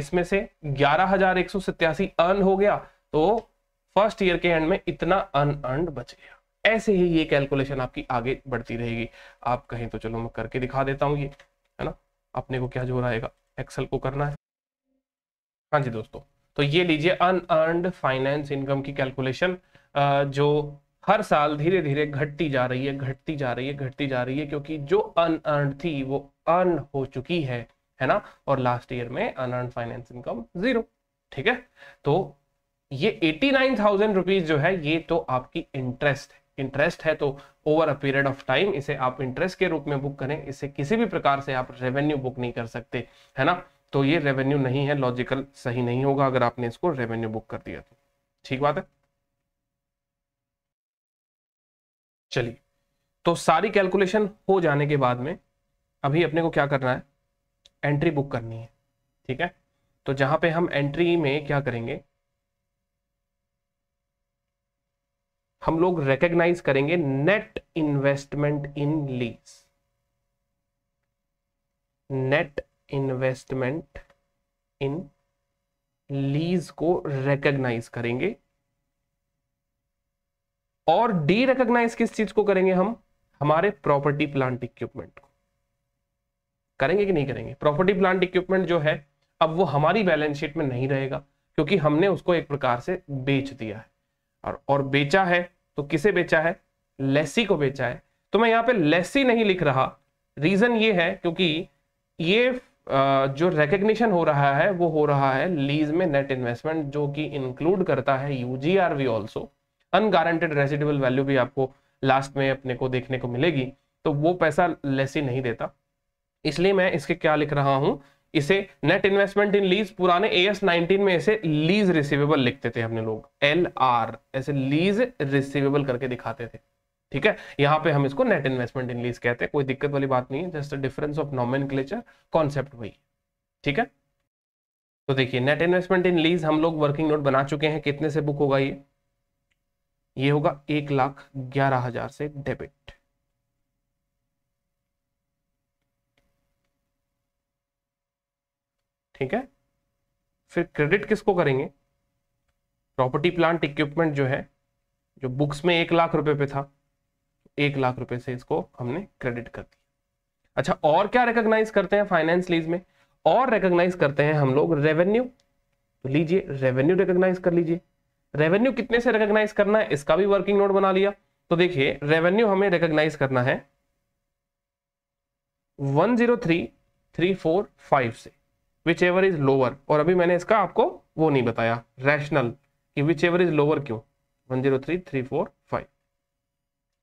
इसमें से ग्यारह अर्न हो गया तो फर्स्ट ईयर के एंड में इतना अनअर्न बच गया ऐसे ही ये कैलकुलेशन आपकी आगे बढ़ती रहेगी आप कहें तो चलो मैं करके दिखा देता हूँ ये है ना अपने को क्या जो रहेगा एक्सेल को करना है हाँ जी दोस्तों तो ये लीजिए अनअर्नड फाइनेंस इनकम की कैलकुलेशन जो हर साल धीरे धीरे घटती जा रही है घटती जा रही है घटती जा रही है क्योंकि जो अनअर्न थी वो अर्न हो चुकी है है ना और लास्ट ईयर में अनअर्न फाइनेंस इनकम जीरो ठीक है तो ये एटी नाइन थाउजेंड रुपीज जो है ये तो आपकी इंटरेस्ट इंटरेस्ट है तो over a period of time इसे आप इंटरेस्ट के रूप में बुक करें इसे किसी भी प्रकार से आप रेवेन्यू बुक नहीं कर सकते है ना तो ये रेवेन्यू नहीं है लॉजिकल सही नहीं होगा अगर आपने इसको रेवेन्यू बुक कर दिया तो ठीक बात है चलिए तो सारी कैलकुलेशन हो जाने के बाद में अभी अपने को क्या करना है एंट्री बुक करनी है ठीक है तो जहां पे हम एंट्री में क्या करेंगे हम लोग रेकग्नाइज करेंगे net investment in lease net investment in lease को रेकग्नाइज करेंगे और डी रिकग्नाइज किस चीज को करेंगे हम हमारे प्रॉपर्टी प्लांट इक्विपमेंट को करेंगे कि नहीं करेंगे प्रॉपर्टी प्लांट इक्विपमेंट जो है अब वो हमारी बैलेंस शीट में नहीं रहेगा क्योंकि हमने उसको एक प्रकार से बेच दिया है और और बेचा है तो किसे बेचा है लेसी को बेचा है तो मैं यहाँ पे लेसी नहीं लिख रहा रीजन ये है क्योंकि ये जो रिकग्निशन हो रहा है वो हो रहा है लीज में नेट इन्वेस्टमेंट जो कि इंक्लूड करता है U G R V also unguaranteed residual value भी आपको लास्ट में अपने को देखने को मिलेगी तो वो पैसा लेसी नहीं देता इसलिए मैं इसके क्या लिख रहा हूं इसे नेट इन्वेस्टमेंट इन लीज पुराने ए एस नाइनटीन में इसे लीज रिसीवेबल लिखते थे हमने लोग एल आर ऐसे लीज रिसीवेबल करके दिखाते थे ठीक है यहाँ पे हम इसको नेट इन्वेस्टमेंट इन लीज कहते हैं कोई दिक्कत वाली बात नहीं है just difference of nomenclature concept वही ठीक है तो देखिए नेट इन्वेस्टमेंट इन लीज हम लोग वर्किंग नोट बना चुके हैं कितने से बुक होगा ये ये होगा एक लाख ग्यारह हजार से डेबिट ठीक है फिर क्रेडिट किसको करेंगे प्रॉपर्टी प्लांट इक्विपमेंट जो है जो बुक्स में एक लाख रुपए पे था एक लाख रुपए से इसको हमने क्रेडिट कर दिया अच्छा और क्या रिकॉग्नाइज करते हैं फाइनेंस लीज में और रिकॉग्नाइज करते हैं हम लोग रेवेन्यू तो लीजिए रेवेन्यू रिकॉग्नाइज कर लीजिए रेवेन्यू कितने से रिकॉग्नाइज करना है इसका भी वर्किंग नोट बना लिया तो देखिए रेवेन्यू हमें रिकॉग्नाइज करना है one zero three three four five से विच एवर इज लोअर और अभी मैंने इसका आपको वो नहीं बताया रैशनल कि विच एवर इज लोअर क्यों one zero three three four five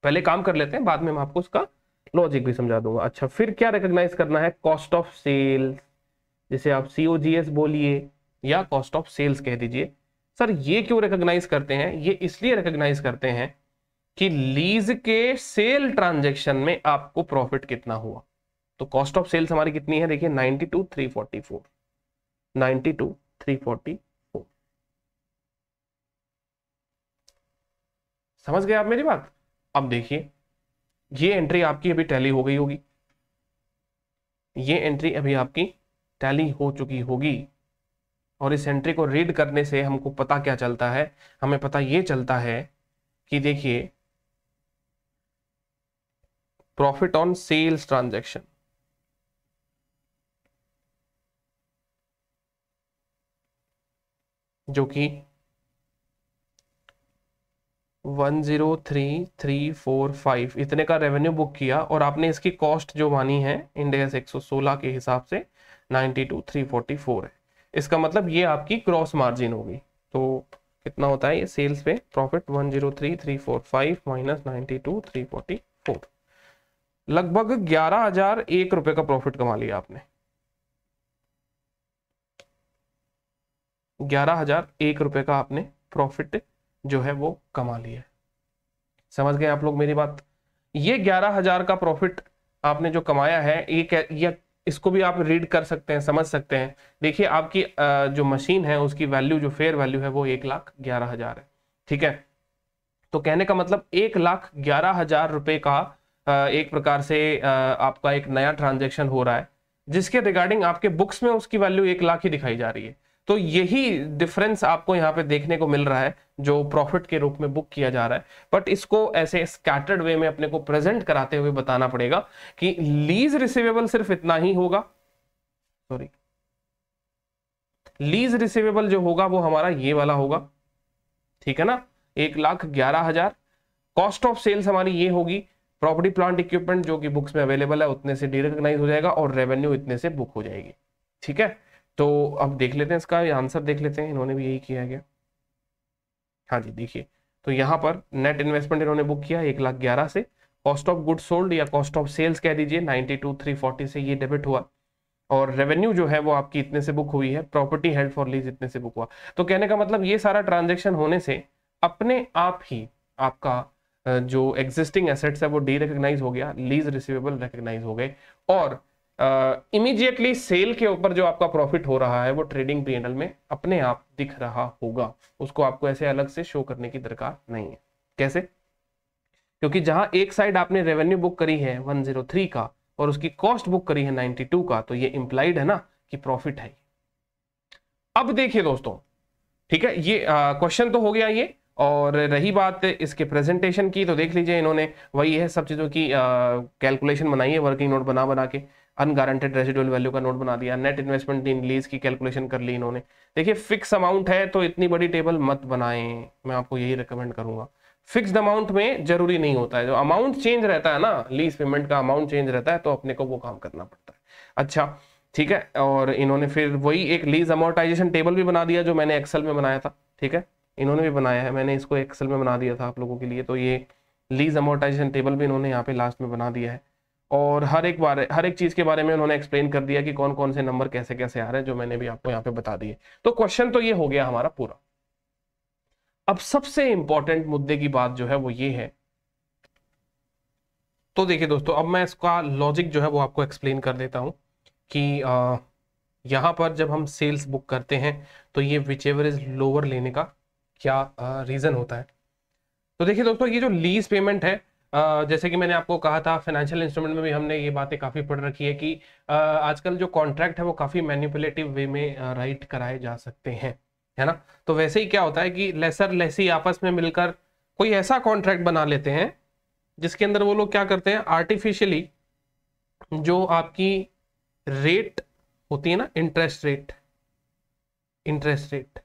पहले काम कर लेते हैं बाद में मैं आपको उसका लॉजिक भी समझा दूंगा अच्छा फिर क्या रिकोगनाइज करना है कॉस्ट ऑफ सेल्स जिसे आप सी बोलिए या कॉस्ट ऑफ सेल्स कह दीजिए सर ये क्यों रिकोगनाइज करते हैं ये इसलिए रिकोगनाइज करते हैं कि लीज के सेल ट्रांजेक्शन में आपको प्रॉफिट कितना हुआ तो कॉस्ट ऑफ सेल्स हमारी कितनी है देखिए 92344 ninety two three forty four समझ गए आप मेरी बात अब देखिए ये एंट्री आपकी अभी टैली हो गई होगी ये एंट्री अभी आपकी टैली हो चुकी होगी और इस एंट्री को रीड करने से हमको पता क्या चलता है हमें पता ये चलता है कि देखिए प्रॉफिट ऑन सेल्स ट्रांजैक्शन जो कि one zero three three four five इतने का रेवेन्यू बुक किया और आपने इसकी कॉस्ट जो मानी है इंडेक्स एक सौ सोलह के हिसाब से ninety two three forty four है इसका मतलब ये आपकी क्रॉस मार्जिन होगी तो कितना होता है ये सेल्स पे profit one zero three three four five minus ninety two three forty four लगभग ग्यारह हजार एक रुपए का प्रॉफिट कमा लिया आपने ग्यारह हजार एक रुपये का आपने प्रॉफिट जो है वो कमा लिया है समझ गए आप लोग मेरी बात ये ग्यारह हजार का प्रॉफिट आपने जो कमाया है ये ये इसको भी आप रीड कर सकते हैं समझ सकते हैं देखिए आपकी जो मशीन है उसकी वैल्यू जो फेयर वैल्यू है वो एक लाख ग्यारह हजार है ठीक है तो कहने का मतलब एक लाख ग्यारह हजार रुपए का एक प्रकार से आपका एक नया ट्रांजेक्शन हो रहा है जिसके रिगार्डिंग आपके बुक्स में उसकी वैल्यू एक लाख ही दिखाई जा रही है तो यही डिफरेंस आपको यहाँ पे देखने को मिल रहा है जो प्रॉफिट के रूप में बुक किया जा रहा है बट इसको ऐसे स्कैटर्ड वे में अपने को प्रेजेंट कराते हुए बताना पड़ेगा कि लीज रिसिवेबल सिर्फ इतना ही होगा सॉरी लीज रिसिवेबल जो होगा वो हमारा ये वाला होगा ठीक है ना एक लाख ग्यारह हजार कॉस्ट ऑफ सेल्स हमारी ये होगी प्रॉपर्टी प्लांट इक्विपमेंट जो कि बुक्स में अवेलेबल है उतने से डिरिकग्नाइज हो जाएगा और रेवेन्यू इतने से बुक हो जाएगी ठीक है तो अब देख लेते हैं इसका आंसर देख लेते हैं इन्होंने भी यही किया है हाँ जी देखिए तो यहाँ पर नेट इन्वेस्टमेंट इन्होंने बुक किया एक लाख ग्यारह से कॉस्ट ऑफ गुड सोल्ड या कॉस्ट ऑफ सेल्स कह दीजिए नाइन्टी टू थ्री फोर्टी से ये डेबिट हुआ और रेवेन्यू जो है वो आपकी इतने से बुक हुई है प्रॉपर्टी हेल्ड फॉर लीज इतने से बुक हुआ तो कहने का मतलब ये सारा ट्रांजेक्शन होने से अपने आप ही आपका जो एग्जिस्टिंग एसेट्स है वो डी रिकग्नाइज हो गया लीज रिसिवेबल रिकग्नाइज हो गए और इमीडिएटली सेल के ऊपर जो आपका प्रॉफिट हो रहा है वो ट्रेडिंग पीएनएल में अपने आप दिख रहा होगा उसको आपको ऐसे अलग से शो करने की दरकार नहीं है कैसे क्योंकि जहां एक साइड आपने रेवेन्यू बुक करी है 103 का और उसकी कॉस्ट बुक करी है 92 का तो ये इंप्लाइड है ना कि प्रॉफिट है अब देखिए दोस्तों ठीक है ये क्वेश्चन तो हो गया ये और रही बात इसके प्रेजेंटेशन की तो देख लीजिए इन्होंने वही है सब चीज़ों की कैलकुलेशन बनाई है वर्किंग नोट बना बना के अनगारंटेड रेजिडुअल वैल्यू का नोट बना दिया नेट इन्वेस्टमेंट इन लीज की कैलकुलेशन कर ली इन्होंने देखिए फिक्स अमाउंट है तो इतनी बड़ी टेबल मत बनाएं मैं आपको यही रिकमेंड करूंगा फिक्स अमाउंट में जरूरी नहीं होता है जो अमाउंट चेंज रहता है ना लीज पेमेंट का अमाउंट चेंज रहता है तो अपने को वो काम करना पड़ता है अच्छा ठीक है और इन्होंने फिर वही एक लीज अमोटाइजेशन टेबल भी बना दिया जो मैंने एक्सेल में बनाया था ठीक है इन्होंने भी बनाया है मैंने इसको एक्सेल में बना दिया था आप लोगों के लिए तो ये लीज अमोटाइजेशन टेबल भी इन्होंने यहाँ पे लास्ट में बना दिया है और हर एक बारे हर एक चीज़ के बारे में उन्होंने एक्सप्लेन कर दिया कि कौन कौन से नंबर कैसे कैसे आ रहे हैं जो मैंने भी आपको यहाँ पे बता दिए तो क्वेश्चन तो ये हो गया हमारा पूरा अब सबसे इंपॉर्टेंट मुद्दे की बात जो है वो ये है तो देखिए दोस्तों अब मैं इसका लॉजिक जो है वो आपको एक्सप्लेन कर देता हूं कि आ, यहाँ पर जब हम सेल्स बुक करते हैं तो ये विच एवर इज लोअर लेने का क्या रीज़न होता है तो देखिए दोस्तों ये जो लीज पेमेंट है जैसे कि मैंने आपको कहा था फाइनेंशियल इंस्ट्रूमेंट में भी हमने ये बातें काफ़ी पढ़ रखी है कि आजकल जो कॉन्ट्रैक्ट है वो काफ़ी मैनिपुलेटिव वे में राइट कराए जा सकते हैं है ना तो वैसे ही क्या होता है कि लेसर लेसी आपस में मिलकर कोई ऐसा कॉन्ट्रैक्ट बना लेते हैं जिसके अंदर वो लोग क्या करते हैं आर्टिफिशियली जो आपकी रेट होती है ना इंटरेस्ट रेट इंटरेस्ट रेट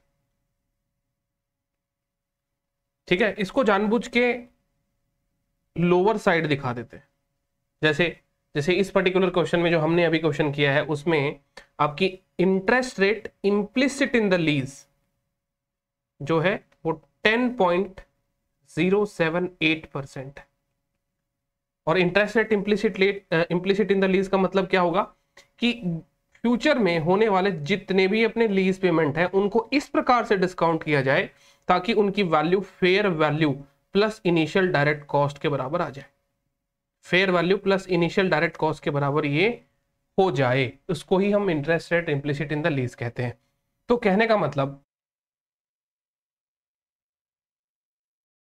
ठीक है इसको जानबूझ के लोअर साइड दिखा देते हैं जैसे जैसे इस पर्टिकुलर क्वेश्चन में जो हमने अभी क्वेश्चन किया है उसमें आपकी interest rate implicit in the lease जो है वो ten point zero seven eight percent और interest rate implicit let implicit in the lease का मतलब क्या होगा कि फ्यूचर में होने वाले जितने भी अपने लीज पेमेंट है उनको इस प्रकार से डिस्काउंट किया जाए ताकि उनकी value fair value plus initial direct cost के बराबर आ जाए fair value plus initial direct cost के बराबर ये हो जाए उसको ही हम interest rate implicit in the lease कहते हैं तो कहने का मतलब